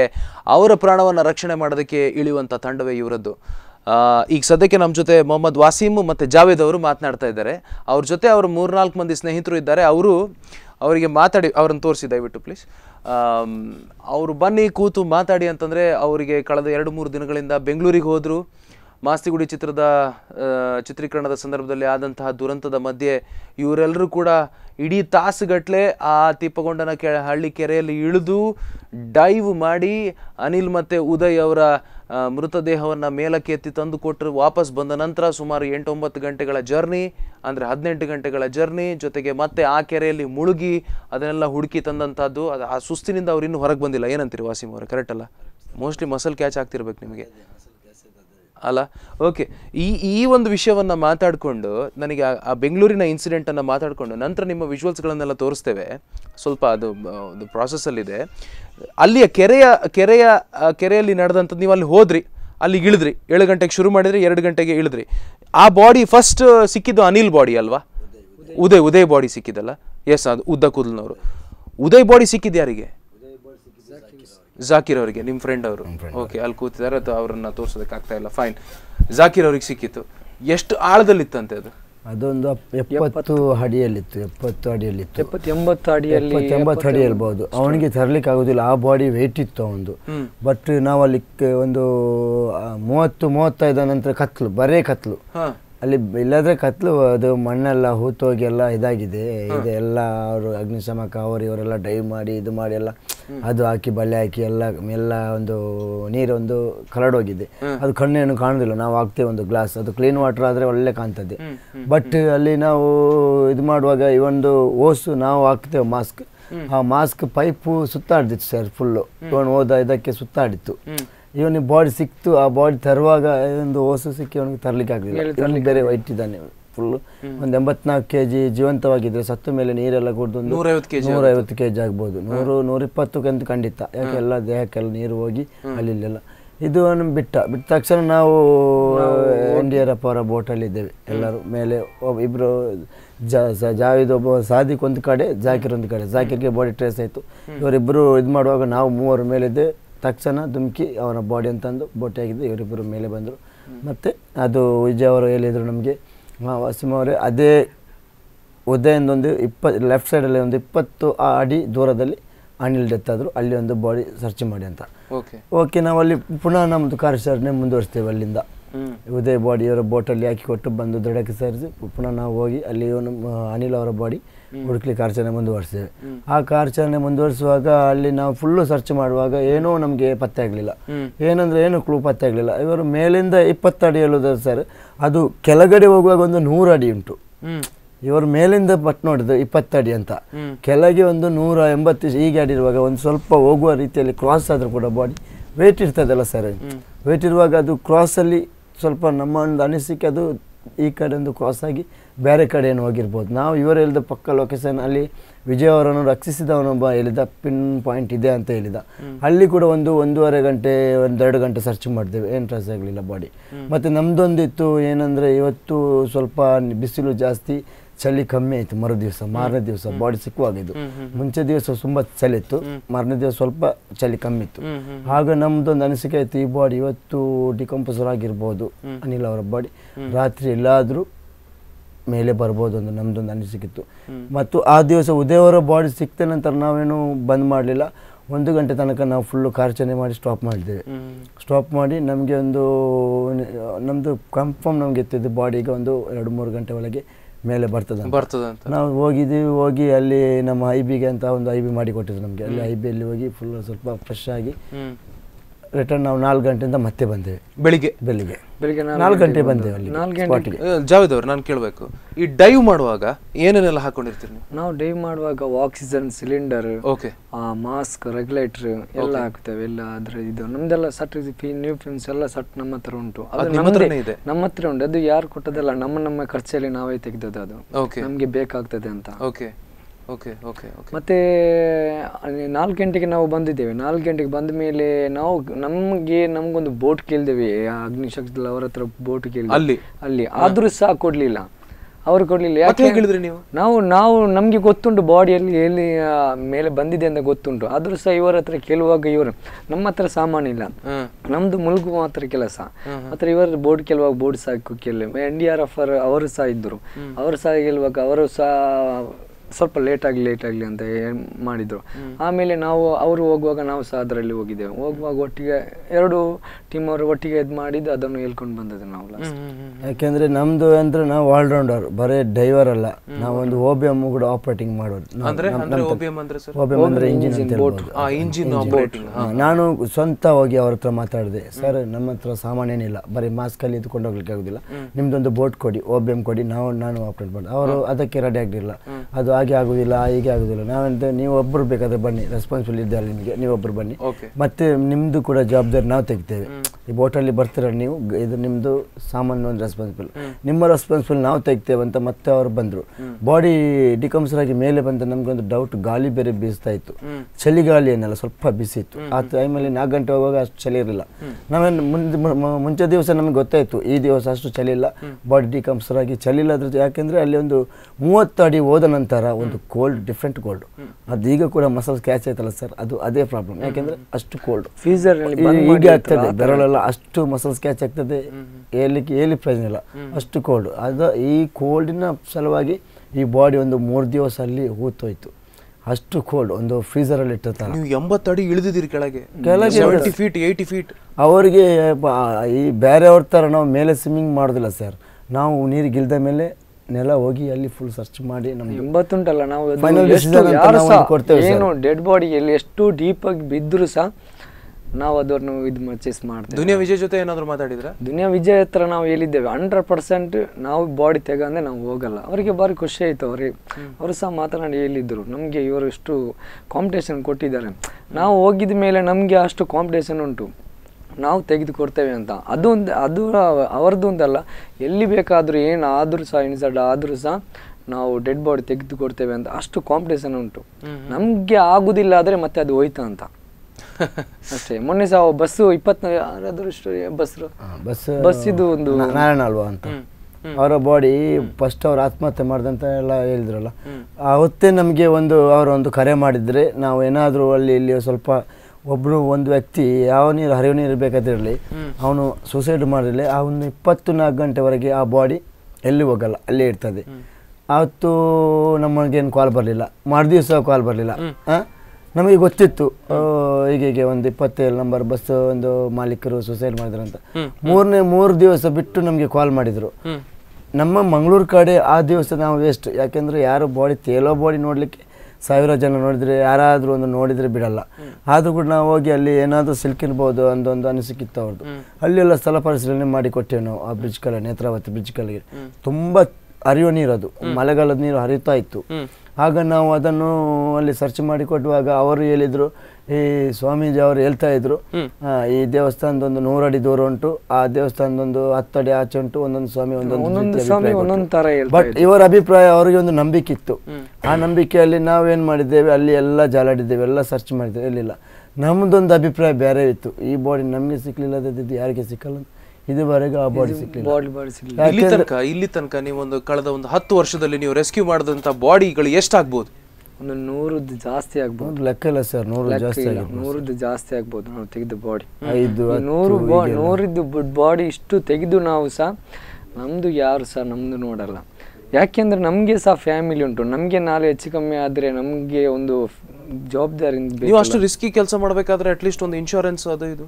ಅವರ ಪ್ರಾಣವನ್ನು ರಕ್ಷಣೆ ಮಾಡೋದಕ್ಕೆ ಇಳಿಯುವಂಥ ತಂಡವೇ ಇವರದ್ದು ಈಗ ಸದ್ಯಕ್ಕೆ ನಮ್ಮ ಜೊತೆ ಮೊಹಮ್ಮದ್ ವಾಸೀಮ್ ಮತ್ತು ಜಾವೇದ್ ಅವರು ಮಾತನಾಡ್ತಾ ಇದ್ದಾರೆ ಅವ್ರ ಜೊತೆ ಅವರು ಮೂರ್ನಾಲ್ಕು ಮಂದಿ ಸ್ನೇಹಿತರು ಇದ್ದಾರೆ ಅವರು ಅವರಿಗೆ ಮಾತಾಡಿ ಅವ್ರನ್ನ ತೋರಿಸಿ ದಯವಿಟ್ಟು ಪ್ಲೀಸ್ ಅವರು ಬನ್ನಿ ಕೂತು ಮಾತಾಡಿ ಅಂತಂದರೆ ಅವರಿಗೆ ಕಳೆದ ಎರಡು ಮೂರು ದಿನಗಳಿಂದ ಬೆಂಗಳೂರಿಗೆ ಹೋದರು ಮಾಸ್ತಿಗುಡಿ ಚಿತ್ರದ ಚಿತ್ರೀಕರಣದ ಸಂದರ್ಭದಲ್ಲಿ ಆದಂತಹ ದುರಂತದ ಮಧ್ಯೆ ಇವರೆಲ್ಲರೂ ಕೂಡ ಇಡೀ ತಾಸುಗಟ್ಟಲೆ ಆ ತಿಪ್ಪಗೊಂಡನ ಕೆ ಹಳ್ಳಿ ಕೆರೆಯಲ್ಲಿ ಇಳಿದು ಡೈವ್ ಮಾಡಿ ಅನಿಲ್ ಮತ್ತು ಉದಯ್ ಅವರ ಮೃತದೇಹವನ್ನು ಮೇಲಕ್ಕೆ ಎತ್ತಿ ತಂದು ಕೊಟ್ಟರು ವಾಪಸ್ ಬಂದ ನಂತರ ಸುಮಾರು ಎಂಟೊಂಬತ್ತು ಗಂಟೆಗಳ ಜರ್ನಿ ಅಂದರೆ ಹದಿನೆಂಟು ಗಂಟೆಗಳ ಜರ್ನಿ ಜೊತೆಗೆ ಮತ್ತೆ ಆ ಕೆರೆಯಲ್ಲಿ ಮುಳುಗಿ ಅದನ್ನೆಲ್ಲ ಹುಡುಕಿ ತಂದಂಥದ್ದು ಅದು ಆ ಸುಸ್ತಿನಿಂದ ಅವ್ರು ಇನ್ನೂ ಹೊರಗೆ ಬಂದಿಲ್ಲ ಏನಂತೀರಿ ವಾಸಿಮ್ ಅವರು ಕರೆಕ್ಟ್ ಅಲ್ಲ ಮೋಸ್ಟ್ಲಿ ಮಸಲ್ ಕ್ಯಾಚ್ ಆಗ್ತಿರ್ಬೇಕು ನಿಮಗೆ ಅಲ್ಲ ಓಕೆ ಈ ಈ ಒಂದು ವಿಷಯವನ್ನು ಮಾತಾಡಿಕೊಂಡು ನನಗೆ ಆ ಬೆಂಗಳೂರಿನ ಇನ್ಸಿಡೆಂಟನ್ನು ಮಾತಾಡಿಕೊಂಡು ನಂತರ ನಿಮ್ಮ ವಿಜುವಲ್ಸ್ಗಳನ್ನೆಲ್ಲ ತೋರಿಸ್ತೇವೆ ಸ್ವಲ್ಪ ಅದು ಒಂದು ಪ್ರಾಸೆಸ್ಸಲ್ಲಿದೆ ಅಲ್ಲಿಯ ಕೆರೆಯ ಕೆರೆಯ ಕೆರೆಯಲ್ಲಿ ನಡೆದಂಥದ್ದು ನೀವು ಅಲ್ಲಿ ಹೋದ್ರಿ ಅಲ್ಲಿ ಇಳಿದ್ರಿ ಏಳು ಗಂಟೆಗೆ ಶುರು ಮಾಡಿದ್ರಿ ಎರಡು ಗಂಟೆಗೆ ಇಳಿದ್ರಿ ಆ ಬಾಡಿ ಫಸ್ಟ್ ಸಿಕ್ಕಿದ್ದು ಅನಿಲ್ ಬಾಡಿ ಅಲ್ವಾ ಉದಯ್ ಉದಯ್ ಬಾಡಿ ಸಿಕ್ಕಿದಲ್ಲ ಎಸ್ ಅದು ಉದ್ದ ಕೂದಲ್ನವರು ಉದಯ್ ಬಾಡಿ ಸಿಕ್ಕಿದ್ದು ಯಾರಿಗೆ ಜಾಕೀರ್ ಅವರಿಗೆ ನಿಮ್ಮ ಫ್ರೆಂಡ್ ಅವರು ಓಕೆ ಅಲ್ಲಿ ಕೂತಿದ್ದಾರೆ ಅಥವಾ ಅವರನ್ನು ತೋರಿಸೋದಕ್ಕೆ ಆಗ್ತಾ ಇಲ್ಲ ಫೈನ್ ಜಾಕೀರ್ ಅವ್ರಿಗೆ ಸಿಕ್ಕಿತ್ತು ಎಷ್ಟು ಆಳದಲ್ಲಿತ್ತಂತೆ ಅದು ಅದೊಂದು ಎಪ್ಪತ್ತು ಅಡಿಯಲ್ಲಿತ್ತು ಎಪ್ಪತ್ತು ಅಡಿಯಲ್ಲಿತ್ತು ಎಪ್ಪತ್ತು ಎಂಬತ್ತು ಅಡಿಯಲ್ಲಿ ಎಂಬತ್ತು ಅಡಿ ಇರ್ಬೋದು ಅವನಿಗೆ ತರಲಿಕ್ಕೆ ಆಗೋದಿಲ್ಲ ಆ ಬಾಡಿ ವೆಯ್ಟ್ ಇತ್ತು ಅವನದು ಬಟ್ ನಾವು ಅಲ್ಲಿ ಒಂದು ಮೂವತ್ತು ಮೂವತ್ತೈದ ನಂತರ ಕತ್ಲು ಬರೇ ಕತ್ಲು ಅಲ್ಲಿ ಇಲ್ಲದ್ರೆ ಕತ್ಲು ಅದು ಮಣ್ಣೆಲ್ಲ ಹೂತೋಗಿ ಎಲ್ಲ ಇದಾಗಿದೆ ಇದೆಲ್ಲ ಅವರು ಅಗ್ನಿಶಾಮಕ ಅವರು ಇವರೆಲ್ಲ ಡೈವ್ ಮಾಡಿ ಇದು ಮಾಡಿ ಎಲ್ಲ ಅದು ಹಾಕಿ ಬಲೆ ಹಾಕಿ ಎಲ್ಲ ಎಲ್ಲ ಒಂದು ನೀರೊಂದು ಕರಡೋಗಿದೆ ಅದು ಕಣ್ಣೇನು ಕಾಣುದಿಲ್ಲ ನಾವು ಹಾಕ್ತೇವೆ ಒಂದು ಗ್ಲಾಸ್ ಅದು ಕ್ಲೀನ್ ವಾಟರ್ ಆದ್ರೆ ಒಳ್ಳೆ ಕಾಣ್ತದೆ ಬಟ್ ಅಲ್ಲಿ ನಾವು ಇದು ಮಾಡುವಾಗ ಈ ಒಂದು ಓಸು ನಾವು ಹಾಕ್ತೇವೆ ಮಾಸ್ಕ್ ಆ ಮಾಸ್ಕ್ ಪೈಪು ಸುತ್ತಾಡ್ದಿತ್ತು ಸರ್ ಫುಲ್ಲು ಇವನು ಹೋದ ಇದಕ್ಕೆ ಸುತ್ತಾಡಿತ್ತು ಇವನಿಗೆ ಬಾಡಿ ಸಿಕ್ತು ಆ ಬಾಡಿ ತರುವಾಗ ಒಂದು ಓಸು ಸಿಕ್ಕಿ ಅವನಿಗೆ ತರಲಿಕ್ಕೆ ಆಗಲಿಲ್ಲ ಬೇರೆ ಇಟ್ಟಿದ್ದಾನೆ ಫುಲ್ಲು ಒಂದು ಎಂಬತ್ನಾಲ್ಕು ಕೆ ಜಿ ಜೀವಂತವಾಗಿದ್ದರೆ ಸತ್ತು ಮೇಲೆ ನೀರೆಲ್ಲ ಕುಡಿದು ನೂರೈವತ್ತು ಕೆ ಜಿ ಆಗ್ಬೋದು ನೂರು ನೂರಿಪ್ಪತ್ತಕ್ಕಂತೂ ಖಂಡಿತ ಯಾಕೆ ದೇಹಕ್ಕೆಲ್ಲ ನೀರು ಹೋಗಿ ಅಲ್ಲಿಲ್ಲೆಲ್ಲ ಇದು ನಮ್ಮ ಬಿಟ್ಟ ಬಿಟ್ಟ ತಕ್ಷಣ ನಾವು ಎನ್ ಡಿ ಆರ್ ಎಫ್ ಅವರ ಬೋಟಲ್ಲಿದ್ದೇವೆ ಎಲ್ಲರೂ ಮೇಲೆ ಇಬ್ಬರು ಜಾವಿದ್ ಒಬ್ಬ ಸಾದಿಕ್ ಒಂದು ಕಡೆ ಜಾಕಿರ್ ಒಂದು ಕಡೆ ಜಾಕಿರ್ಗೆ ಬಾಡಿ ಟ್ರೇಸ್ ಆಯಿತು ಇವರಿಬ್ಬರು ಇದು ಮಾಡುವಾಗ ನಾವು ಮೂವರು ಮೇಲಿದ್ದೆ ತಕ್ಷಣ ಧುಮುಕಿ ಅವನ ಬಾಡಿ ಅಂತಂದು ಬೋಟಿ ಇವರಿಬ್ಬರು ಮೇಲೆ ಬಂದರು ಮತ್ತು ಅದು ವಿಜಯ್ ಅವರು ಹೇಳಿದರು ನಮಗೆ ಹಾಂ ವಾಸಿಮ್ ಅವರೇ ಅದೇ ಒಂದು ಇಪ್ಪತ್ತು ಲೆಫ್ಟ್ ಸೈಡಲ್ಲಿ ಒಂದು ಇಪ್ಪತ್ತು ಅಡಿ ದೂರದಲ್ಲಿ ಅನಿಲ್ ಡೆತ್ ಆದರು ಅಲ್ಲಿ ಒಂದು ಬಾಡಿ ಸರ್ಚ್ ಮಾಡಿ ಅಂತ ಓಕೆ ಓಕೆ ನಾವು ಅಲ್ಲಿ ಪುನಃ ನಮ್ಮದು ಕಾರ್ಯಾಚರಣೆ ಮುಂದುವರಿಸ್ತೇವೆ ಅಲ್ಲಿಂದ ಉದಯ ಬಾಡಿ ಅವರ ಬೋಟಲ್ಲಿ ಕೊಟ್ಟು ಬಂದು ದೃಢಕ್ಕೆ ಸೇರಿಸಿ ಪುನಃ ನಾವು ಹೋಗಿ ಅಲ್ಲಿ ಅನಿಲ್ ಅವರ ಬಾಡಿ ಹುಡುಕ್ಲಿ ಕಾರ್ಚರಣೆ ಮುಂದುವರಿಸಿದ್ದೇವೆ ಆ ಕಾರ್ಚರಣೆ ಮುಂದುವರಿಸುವಾಗ ಅಲ್ಲಿ ನಾವು ಫುಲ್ಲು ಸರ್ಚ್ ಮಾಡುವಾಗ ಏನೂ ನಮಗೆ ಪತ್ತೆ ಆಗಲಿಲ್ಲ ಏನಂದ್ರೆ ಏನು ಕ್ಲೂ ಪತ್ತೆ ಆಗಲಿಲ್ಲ ಇವರು ಮೇಲಿಂದ ಇಪ್ಪತ್ತು ಅಡಿ ಹೇಳೋದಾದ್ರೆ ಸರ್ ಅದು ಕೆಳಗಡೆ ಹೋಗುವಾಗ ಒಂದು ನೂರು ಅಡಿ ಉಂಟು ಇವರು ಮೇಲಿಂದ ಬಟ್ ನೋಡಿದ್ರು ಇಪ್ಪತ್ತಡಿ ಅಂತ ಕೆಳಗೆ ಒಂದು ನೂರ ಎಂಬತ್ತು ಗಾಡಿ ಇರುವಾಗ ಒಂದು ಸ್ವಲ್ಪ ಹೋಗುವ ರೀತಿಯಲ್ಲಿ ಕ್ರಾಸ್ ಆದರೂ ಕೂಡ ಬಾಡಿ ವೇಟ್ ಇರ್ತದಲ್ಲ ಸರ್ ವೇಟ್ ಇರುವಾಗ ಅದು ಕ್ರಾಸಲ್ಲಿ ಸ್ವಲ್ಪ ನಮ್ಮ ಒಂದು ಅನಿಸಿಕೆ ಅದು ಈ ಕಡೆ ಒಂದು ಕ್ರಾಸ್ ಆಗಿ ಬೇರೆ ಕಡೆ ಏನು ಹೋಗಿರ್ಬೋದು ನಾವು ಇವರು ಹೇಳಿದ ಪಕ್ಕ ಲೊಕೇಶನ್ ಅಲ್ಲಿ ವಿಜಯ್ ಅವರನ್ನು ರಕ್ಷಿಸಿದವನೊಬ್ಬ ಹೇಳಿದ ಪಿನ್ ಪಾಯಿಂಟ್ ಇದೆ ಅಂತ ಹೇಳಿದ ಅಲ್ಲಿ ಕೂಡ ಒಂದು ಒಂದೂವರೆ ಗಂಟೆ ಒಂದೆರಡು ಗಂಟೆ ಸರ್ಚ್ ಮಾಡಿದೆವು ಏನು ಟ್ರಸ್ ಆಗಲಿಲ್ಲ ಬಾಡಿ ಮತ್ತು ನಮ್ಮದೊಂದಿತ್ತು ಏನಂದರೆ ಇವತ್ತು ಸ್ವಲ್ಪ ಬಿಸಿಲು ಜಾಸ್ತಿ ಚಳಿ ಕಮ್ಮಿ ಆಯಿತು ಮರು ದಿವಸ ಮಾರನೇ ದಿವಸ ಬಾಡಿ ಸಿಕ್ಕುವಾಗಿದ್ದು ಮುಂಚೆ ದಿವಸ ತುಂಬ ಇತ್ತು ಮಾರನೇ ದಿವಸ ಸ್ವಲ್ಪ ಚಳಿ ಕಮ್ಮಿ ಇತ್ತು ಆಗ ನಮ್ಮದೊಂದು ಅನಿಸಿಕೆ ಆಯಿತು ಈ ಬಾಡಿ ಇವತ್ತು ಡಿಕಂಪೋಸರ್ ಆಗಿರ್ಬೋದು ಅನಿಲ್ ಅವರ ಬಾಡಿ ರಾತ್ರಿ ಎಲ್ಲಾದರೂ ಮೇಲೆ ಬರ್ಬೋದು ಅಂತ ನಮ್ದೊಂದು ಅನಿಸಿಕಿತ್ತು ಮತ್ತು ಆ ದಿವಸ ಉದಯವರ ಬಾಡಿ ಸಿಕ್ತ ನಂತರ ನಾವೇನು ಬಂದ್ ಮಾಡಲಿಲ್ಲ ಒಂದು ಗಂಟೆ ತನಕ ನಾವು ಫುಲ್ಲು ಕಾರ್ಚನೆ ಮಾಡಿ ಸ್ಟಾಪ್ ಮಾಡಿದ್ದೇವೆ ಸ್ಟಾಪ್ ಮಾಡಿ ನಮಗೆ ಒಂದು ನಮ್ಮದು ಕನ್ಫರ್ಮ್ ನಮ್ಗೆ ಎತ್ತಿದ್ದು ಬಾಡಿಗೆ ಒಂದು ಎರಡು ಮೂರು ಗಂಟೆ ಒಳಗೆ ಮೇಲೆ ಬರ್ತದೆ ಬರ್ತದೆ ನಾವು ಹೋಗಿದ್ದೀವಿ ಹೋಗಿ ಅಲ್ಲಿ ನಮ್ಮ ಬಿಗೆ ಅಂತ ಒಂದು ಐಬಿ ಮಾಡಿ ಕೊಟ್ಟಿದ್ರು ನಮಗೆ ಅಲ್ಲಿ ಅಲ್ಲಿ ಹೋಗಿ ಫುಲ್ ಸ್ವಲ್ಪ ಫ್ರೆಶ್ ಆಗಿ ರಿಟರ್ನ್ ನಾವು ನಾಲ್ಕು ಗಂಟೆಯಿಂದ ಮತ್ತೆ ಬಂದೇವೆ ಬೆಳಿಗ್ಗೆ ಬೆಳಿಗ್ಗೆ ಬೆಳಿಗ್ಗೆ ನಾಲ್ಕು ಗಂಟೆ ಬಂದೇವೆ ಅಲ್ಲಿ ನಾಲ್ಕು ಗಂಟೆಗೆ ಜಾವೇದ್ ಅವ್ರು ನಾನು ಕೇಳಬೇಕು ಈ ಡೈವ್ ಮಾಡುವಾಗ ಏನೇನೆಲ್ಲ ಹಾಕೊಂಡಿರ್ತೀರಿ ನಾವು ಡೈವ್ ಮಾಡುವಾಗ ಆಕ್ಸಿಜನ್ ಸಿಲಿಂಡರ್ ಓಕೆ ಆ ಮಾಸ್ಕ್ ರೆಗ್ಯುಲೇಟರ್ ಎಲ್ಲ ಹಾಕ್ತೇವೆ ಎಲ್ಲ ಅದ್ರ ಇದು ನಮ್ದೆಲ್ಲ ಸಟ್ ನ್ಯೂ ಫಿಲ್ಮ್ಸ್ ಎಲ್ಲ ಸಟ್ ನಮ್ಮ ಹತ್ರ ಉಂಟು ಅದು ನಮ್ಮ ಇದೆ ನಮ್ಮ ಹತ್ರ ಉಂಟು ಅದು ಯಾರು ಕೊಟ್ಟದಲ್ಲ ನಮ್ಮ ನಮ್ಮ ಖರ್ಚಲ್ಲಿ ನಾವೇ ತೆಗೆದದ್ದು ಅದು ನಮ್ಗೆ ಬೇಕಾಗ್ತದೆ ಅಂತ ಓಕೆ ಓಕೆ ಓಕೆ ನಾಲ್ಕು ಗಂಟೆಗೆ ನಾವು ಬಂದಿದ್ದೇವೆ ನಾಲ್ಕು ಗಂಟೆಗೆ ಬಂದ ಮೇಲೆ ನಾವು ನಮಗೆ ನಮಗೊಂದು ಬೋಟ್ ಕೇಳ್ದೇವೆ ಅಗ್ನಿಶಕ್ತಿ ಅವರ ಹತ್ರ ಬೋಟ್ ಕೇಳಿ ಅಲ್ಲಿ ಅಲ್ಲಿ ಆದರೂ ಸಹ ಕೊಡಲಿಲ್ಲ ಅವರು ಕೊಡಲಿಲ್ಲ ಯಾಕೆ ನೀವು ನಾವು ನಾವು ನಮಗೆ ಗೊತ್ತುಂಟು ಬಾಡಿಯಲ್ಲಿ ಎಲ್ಲಿ ಮೇಲೆ ಬಂದಿದೆ ಅಂತ ಗೊತ್ತುಂಟು ಆದರೂ ಸಹ ಇವರ ಹತ್ರ ಕೇಳುವಾಗ ಇವರು ನಮ್ಮ ಹತ್ರ ಸಾಮಾನು ಇಲ್ಲ ನಮ್ದು ಮುಳುಗು ಮಾತ್ರ ಕೆಲಸ ಮಾತ್ರ ಇವರ ಬೋರ್ಡ್ ಕೇಳುವಾಗ ಬೋರ್ಡ್ ಸಹ ಕೇಳಿ ಎನ್ ಡಿ ಆರ್ ಎಫ್ ಅವರು ಸಹ ಇದ್ದರು ಅವರು ಸಹ ಕೇಳುವಾಗ ಅವರು ಸಹ ಸ್ವಲ್ಪ ಲೇಟ್ ಲೇಟ್ ಆಗಲಿ ಅಂತ ಮಾಡಿದ್ರು ಆಮೇಲೆ ನಾವು ಅವರು ಹೋಗುವಾಗ ನಾವು ಸಹ ಅದರಲ್ಲಿ ಹೋಗಿದ್ದೇವೆ ಹೋಗುವಾಗ ಒಟ್ಟಿಗೆ ಎರಡು ಟೀಮ್ ಅವರು ಒಟ್ಟಿಗೆ ಇದು ಮಾಡಿದ್ದು ಅದನ್ನು ಹೇಳ್ಕೊಂಡು ಬಂದದ್ದು ನಾವು ಯಾಕೆಂದ್ರೆ ನಮ್ಮದು ಅಂದರೆ ನಾವು ಆಲ್ರೌಂಡರ್ ಬರೇ ಡೈವರ್ ಅಲ್ಲ ನಾವೊಂದು ಓ ಬಿ ಎಮ್ ಕೂಡ ಆಪರೇಟಿಂಗ್ ಮಾಡೋದು ಇಂಜಿನ್ ನಾನು ಸ್ವಂತ ಹೋಗಿ ಅವ್ರ ಹತ್ರ ಮಾತಾಡಿದೆ ಸರ್ ನಮ್ಮ ಹತ್ರ ಸಾಮಾನ್ಯ ಏನಿಲ್ಲ ಬರೀ ಅಲ್ಲಿ ಇದ್ಕೊಂಡು ಹೋಗ್ಲಿಕ್ಕೆ ಆಗೋದಿಲ್ಲ ನಿಮ್ದೊಂದು ಬೋಟ್ ಕೊಡಿ ಓ ಕೊಡಿ ನಾವು ನಾನು ಆಪರೇಟ್ ಮಾಡೋದು ಅವರು ಅದಕ್ಕೆ ರೆಡಿ ಆಗಿರಲಿಲ್ಲ ಅದು ಹಾಗೆ ಆಗೋದಿಲ್ಲ ಹೀಗೆ ಆಗೋದಿಲ್ಲ ನಾವಂತ ಒಬ್ಬರು ಬೇಕಾದ್ರೆ ಬನ್ನಿ ರೆಸ್ಪಾನ್ಸಿಬಲ್ ಇದ್ದಾರೆ ನಿಮಗೆ ನೀವೊಬ್ರು ಬನ್ನಿ ಮತ್ತೆ ನಿಮ್ಮದು ಕೂಡ ಜವಾಬ್ದಾರಿ ನಾವು ತೆಗಿತೇವೆ ಈ ಬೋಟಲ್ಲಿ ಬರ್ತೀರ ನೀವು ಇದು ನಿಮ್ಮದು ಸಾಮಾನ್ಯ ಒಂದು ರೆಸ್ಪಾನ್ಸಿಬಲ್ ನಿಮ್ಮ ರೆಸ್ಪಾನ್ಸಿಬಲ್ ನಾವು ತೆಗಿತೇವೆ ಅಂತ ಮತ್ತೆ ಅವರು ಬಂದರು ಬಾಡಿ ಡಿಕಂಸರ್ ಆಗಿ ಮೇಲೆ ಬಂದ ನಮಗೊಂದು ಡೌಟ್ ಗಾಳಿ ಬೇರೆ ಬೀಸ್ತಾ ಇತ್ತು ಚಳಿಗಾಳಿ ಸ್ವಲ್ಪ ಬಿಸಿ ಇತ್ತು ಆ ಟೈಮಲ್ಲಿ ನಾಲ್ಕು ಗಂಟೆ ಹೋಗುವಾಗ ಅಷ್ಟು ಚಳಿ ಇರಲಿಲ್ಲ ನಾವೇನು ಮುಂದೆ ಮುಂಚೆ ದಿವಸ ನಮಗೆ ಗೊತ್ತಾಯಿತು ಈ ದಿವಸ ಅಷ್ಟು ಚಳಿ ಇಲ್ಲ ಬಾಡಿ ಡಿಕಮ್ಸರ್ ಆಗಿ ಚಳಿ ಇಲ್ಲ ಅದ್ರ ಯಾಕೆಂದರೆ ಅಲ್ಲಿ ಒಂದು ಮೂವತ್ತು ಅಡಿ ಹೋದ ನಂತರ ಒಂದು ಕೋಲ್ಡ್ ಡಿಫ್ರೆಂಟ್ ಕೋಲ್ಡ್ ಈಗ ಕೂಡ ಮಸಲ್ಸ್ ಕ್ಯಾಚ್ ಆಯ್ತಲ್ಲ ಸರ್ ಅದು ಅದೇ ಪ್ರಾಬ್ಲಮ್ ಯಾಕೆಂದ್ರೆ ಅಷ್ಟು ಕೋಲ್ಡ್ ಫ್ರೀಸರ್ ಹೀಗೆ ಆಗ್ತದೆ ಬೆರಳೆಲ್ಲ ಅಷ್ಟು ಮಸಲ್ಸ್ ಕ್ಯಾಚ್ ಆಗ್ತದೆ ಏಲಿಕ್ಕೆ ಏಲಿ ಪ್ರಯೋಜನ ಇಲ್ಲ ಅಷ್ಟು ಕೋಲ್ಡ್ ಅದು ಈ ಕೋಲ್ಡಿನ ಸಲುವಾಗಿ ಈ ಬಾಡಿ ಒಂದು ಮೂರು ದಿವಸ ಅಲ್ಲಿ ಹೂತೋಯ್ತು ಅಷ್ಟು ಕೋಲ್ಡ್ ಒಂದು ಫ್ರೀಸರ್ ಅಲ್ಲಿ ಇಟ್ಟಿರ್ತಾರೆ ನೀವು ಎಂಬತ್ತು ಅಡಿ ಇಳಿದಿದ್ದೀರಿ ಕೆಳಗೆ ಕೆಳಗೆ ಫೀಟ್ ಏಯ್ಟಿ ಫೀಟ್ ಅವರಿಗೆ ಈ ಬೇರೆಯವ್ರ ಥರ ನಾವು ಮೇಲೆ ಸ್ವಿಮ್ಮಿಂಗ್ ಮಾಡೋದಿಲ್ಲ ಸರ್ ನಾವು ನೀರು ಇಲ್ದ ಮೇಲೆ ನೆಲ ಹೋಗಿ ಅಲ್ಲಿ ಫುಲ್ ಸರ್ಚ್ ಮಾಡಿ ಎಂಬತ್ತುಂಟಲ್ಲ ನಾವು ಡೆಡ್ ಬಾಡಿಯಲ್ಲಿ ಎಷ್ಟು ಆಗಿ ಬಿದ್ದರೂ ಸಹ ನಾವು ಅದನ್ನು ಇದು ಮರ್ಚೇಸ್ ಮಾಡ್ತೀವಿ ದುನಿಯಾ ವಿಜಯ್ ಜೊತೆ ಏನಾದರೂ ಮಾತಾಡಿದ್ರೆ ದುನಿಯಾ ವಿಜಯ್ ಹತ್ರ ನಾವು ಹೇಳಿದ್ದೇವೆ ಹಂಡ್ರೆಡ್ ಪರ್ಸೆಂಟ್ ನಾವು ಬಾಡಿ ತೆಗಂದ್ರೆ ನಾವು ಹೋಗಲ್ಲ ಅವರಿಗೆ ಬಾರಿ ಖುಷಿ ಆಯ್ತು ಅವ್ರಿಗೆ ಅವರು ಸಹ ಮಾತನಾಡಿ ಹೇಳಿದ್ರು ನಮಗೆ ಇವರು ಎಷ್ಟು ಕಾಂಪಿಟೇಷನ್ ಕೊಟ್ಟಿದ್ದಾರೆ ನಾವು ಹೋಗಿದ ಮೇಲೆ ನಮಗೆ ಅಷ್ಟು ಕಾಂಪಿಟೇಷನ್ ಉಂಟು ನಾವು ತೆಗೆದುಕೊಡ್ತೇವೆ ಅಂತ ಅದು ಒಂದು ಅದು ಅವ್ರದ್ದು ಒಂದಲ್ಲ ಎಲ್ಲಿ ಬೇಕಾದರೂ ಏನು ಆದರೂ ಸಹ ಇನ್ಸಲ್ಟ್ ಆದರೂ ಸಹ ನಾವು ಡೆಡ್ ಬಾಡಿ ತೆಗೆದುಕೊಡ್ತೇವೆ ಅಂತ ಅಷ್ಟು ಕಾಂಪಿಟೇಷನ್ ಉಂಟು ನಮಗೆ ಆಗುದಿಲ್ಲ ಆದರೆ ಮತ್ತೆ ಅದು ಹೋಯ್ತು ಅಂತ ಅಷ್ಟೇ ಮೊನ್ನೆ ಸಹ ಬಸ್ಸು ಇಪ್ಪತ್ನಾಲ್ಕು ಸ್ಟೋರಿ ಬಸ್ ಬಸ್ ಬಸ್ ಇದು ಒಂದು ನಾರಾಯಣ ಅಲ್ವಾ ಅಂತ ಅವರ ಬಾಡಿ ಫಸ್ಟ್ ಅವ್ರು ಆತ್ಮಹತ್ಯೆ ಮಾಡಿದಂತ ಎಲ್ಲ ಹೇಳಿದ್ರಲ್ಲ ಹೊತ್ತೇ ನಮಗೆ ಒಂದು ಅವರೊಂದು ಕರೆ ಮಾಡಿದರೆ ನಾವು ಏನಾದರೂ ಅಲ್ಲಿ ಇಲ್ಲಿ ಸ್ವಲ್ಪ ಒಬ್ಬರು ಒಂದು ವ್ಯಕ್ತಿ ಯಾವ ನೀರು ಹರಿವು ನೀರು ಇರಬೇಕಾದಿರಲಿ ಅವನು ಸೂಸೈಡ್ ಮಾಡಿರಲಿ ಒಂದು ಇಪ್ಪತ್ತು ನಾಲ್ಕು ಗಂಟೆವರೆಗೆ ಆ ಬಾಡಿ ಎಲ್ಲಿ ಹೋಗಲ್ಲ ಅಲ್ಲೇ ಇರ್ತದೆ ಆವತ್ತು ನಮಗೇನು ಕಾಲ್ ಬರಲಿಲ್ಲ ದಿವಸ ಕಾಲ್ ಬರಲಿಲ್ಲ ನಮಗೆ ಗೊತ್ತಿತ್ತು ಹೀಗೆ ಒಂದು ಇಪ್ಪತ್ತೇಳು ನಂಬರ್ ಬಸ್ ಒಂದು ಮಾಲೀಕರು ಸೂಸೈಡ್ ಮಾಡಿದ್ರು ಅಂತ ಮೂರನೇ ಮೂರು ದಿವಸ ಬಿಟ್ಟು ನಮಗೆ ಕಾಲ್ ಮಾಡಿದರು ನಮ್ಮ ಮಂಗಳೂರು ಕಡೆ ಆ ದಿವಸ ನಾವು ವೇಸ್ಟ್ ಯಾಕೆಂದರೆ ಯಾರು ಬಾಡಿ ತೇಲೋ ಬಾಡಿ ನೋಡಲಿಕ್ಕೆ ಸಾವಿರ ಜನ ನೋಡಿದರೆ ಯಾರಾದರೂ ಒಂದು ನೋಡಿದರೆ ಬಿಡಲ್ಲ ಆದರೂ ಕೂಡ ನಾವು ಹೋಗಿ ಅಲ್ಲಿ ಏನಾದರೂ ಸಿಲ್ಕಿರ್ಬೋದು ಅಂದೊಂದು ಅನಿಸಿಕಿತ್ತು ಅವ್ರದ್ದು ಅಲ್ಲೆಲ್ಲ ಸ್ಥಳ ಪರಿಶೀಲನೆ ಮಾಡಿ ಕೊಟ್ಟೇವೆ ನಾವು ಆ ಬ್ರಿಡ್ಜ್ ಕಲ್ಲ ನೇತ್ರಾವತಿ ಬ್ರಿಡ್ಜ್ ಕಲ್ಲಿಗೆ ತುಂಬ ಹರಿಯುವ ಅದು ಮಳೆಗಾಲದ ನೀರು ಹರಿತಾ ಇತ್ತು ಆಗ ನಾವು ಅದನ್ನು ಅಲ್ಲಿ ಸರ್ಚ್ ಮಾಡಿ ಕೊಟ್ಟುವಾಗ ಅವರು ಹೇಳಿದರು ಈ ಸ್ವಾಮೀಜಿ ಅವರು ಹೇಳ್ತಾ ಇದ್ರು ಈ ದೇವಸ್ಥಾನದೊಂದು ನೂರಡಿ ದೂರ ಉಂಟು ಆ ದೇವಸ್ಥಾನದೊಂದು ಹತ್ತಡಿ ಆಚೆ ಉಂಟು ಒಂದೊಂದು ಸ್ವಾಮಿ ಒಂದೊಂದು ಬಟ್ ಇವರ ಅಭಿಪ್ರಾಯ ಅವರಿಗೆ ಒಂದು ನಂಬಿಕೆ ಇತ್ತು ಆ ನಂಬಿಕೆಯಲ್ಲಿ ನಾವೇನ್ ಮಾಡಿದ್ದೇವೆ ಅಲ್ಲಿ ಎಲ್ಲ ಜಾಲಾಡಿದ್ದೇವೆ ಎಲ್ಲ ಸರ್ಚ್ ಮಾಡಿದ್ದೇವೆ ಇರಲಿಲ್ಲ ನಮ್ದೊಂದು ಅಭಿಪ್ರಾಯ ಬೇರೆ ಇತ್ತು ಈ ಬಾಡಿ ನಮ್ಗೆ ಸಿಕ್ಲಿಲ್ಲದಿದ್ದು ಯಾರಿಗೆ ಸಿಕ್ಕಲ್ಲ ಇದುವರೆಗೂ ಆ ಬಾಡಿ ಸಿಕ್ಕಲಿಲ್ಲ ಇಲ್ಲಿ ತನಕ ಇಲ್ಲಿ ತನಕ ನೀವೊಂದು ಕಳೆದ ಒಂದು ಹತ್ತು ವರ್ಷದಲ್ಲಿ ನೀವು ರೆಸ್ಕ್ಯೂ ಮಾಡಿದಂತ ಬಾಡಿಗಳು ಎಷ್ಟಾಗ್ಬೋದು ಒಂದು ನೂರದ್ದು ಜಾಸ್ತಿ ಆಗ್ಬೋದು ಲೆಕ್ಕ ಇಲ್ಲ ಸರ್ ನೂರು ಜಾಸ್ತಿ ನೂರದ್ದು ಜಾಸ್ತಿ ಆಗ್ಬೋದು ನಾವು ತೆಗೆದು ಬಾಡಿ ನೂರು ನೂರಿದ್ದು ಬಾಡಿ ಇಷ್ಟು ತೆಗೆದು ನಾವು ಸಹ ನಮ್ಮದು ಯಾರು ಸಹ ನಮ್ಮದು ನೋಡಲ್ಲ ಯಾಕೆಂದ್ರೆ ನಮಗೆ ಸಹ ಫ್ಯಾಮಿಲಿ ಉಂಟು ನಮಗೆ ನಾಳೆ ಹೆಚ್ಚು ಕಮ್ಮಿ ಆದ್ರೆ ನಮಗೆ ಒಂದು ಜವಾಬ್ದಾರಿ ಅಷ್ಟು ರಿಸ್ಕಿ ಕೆಲಸ ಮಾಡಬೇಕಾದ್ರೆ ಅಟ್ ಲೀಸ್ಟ್ ಒಂದು ಇನ್ಶೂರೆನ್ಸ್ ಅದು ಇದು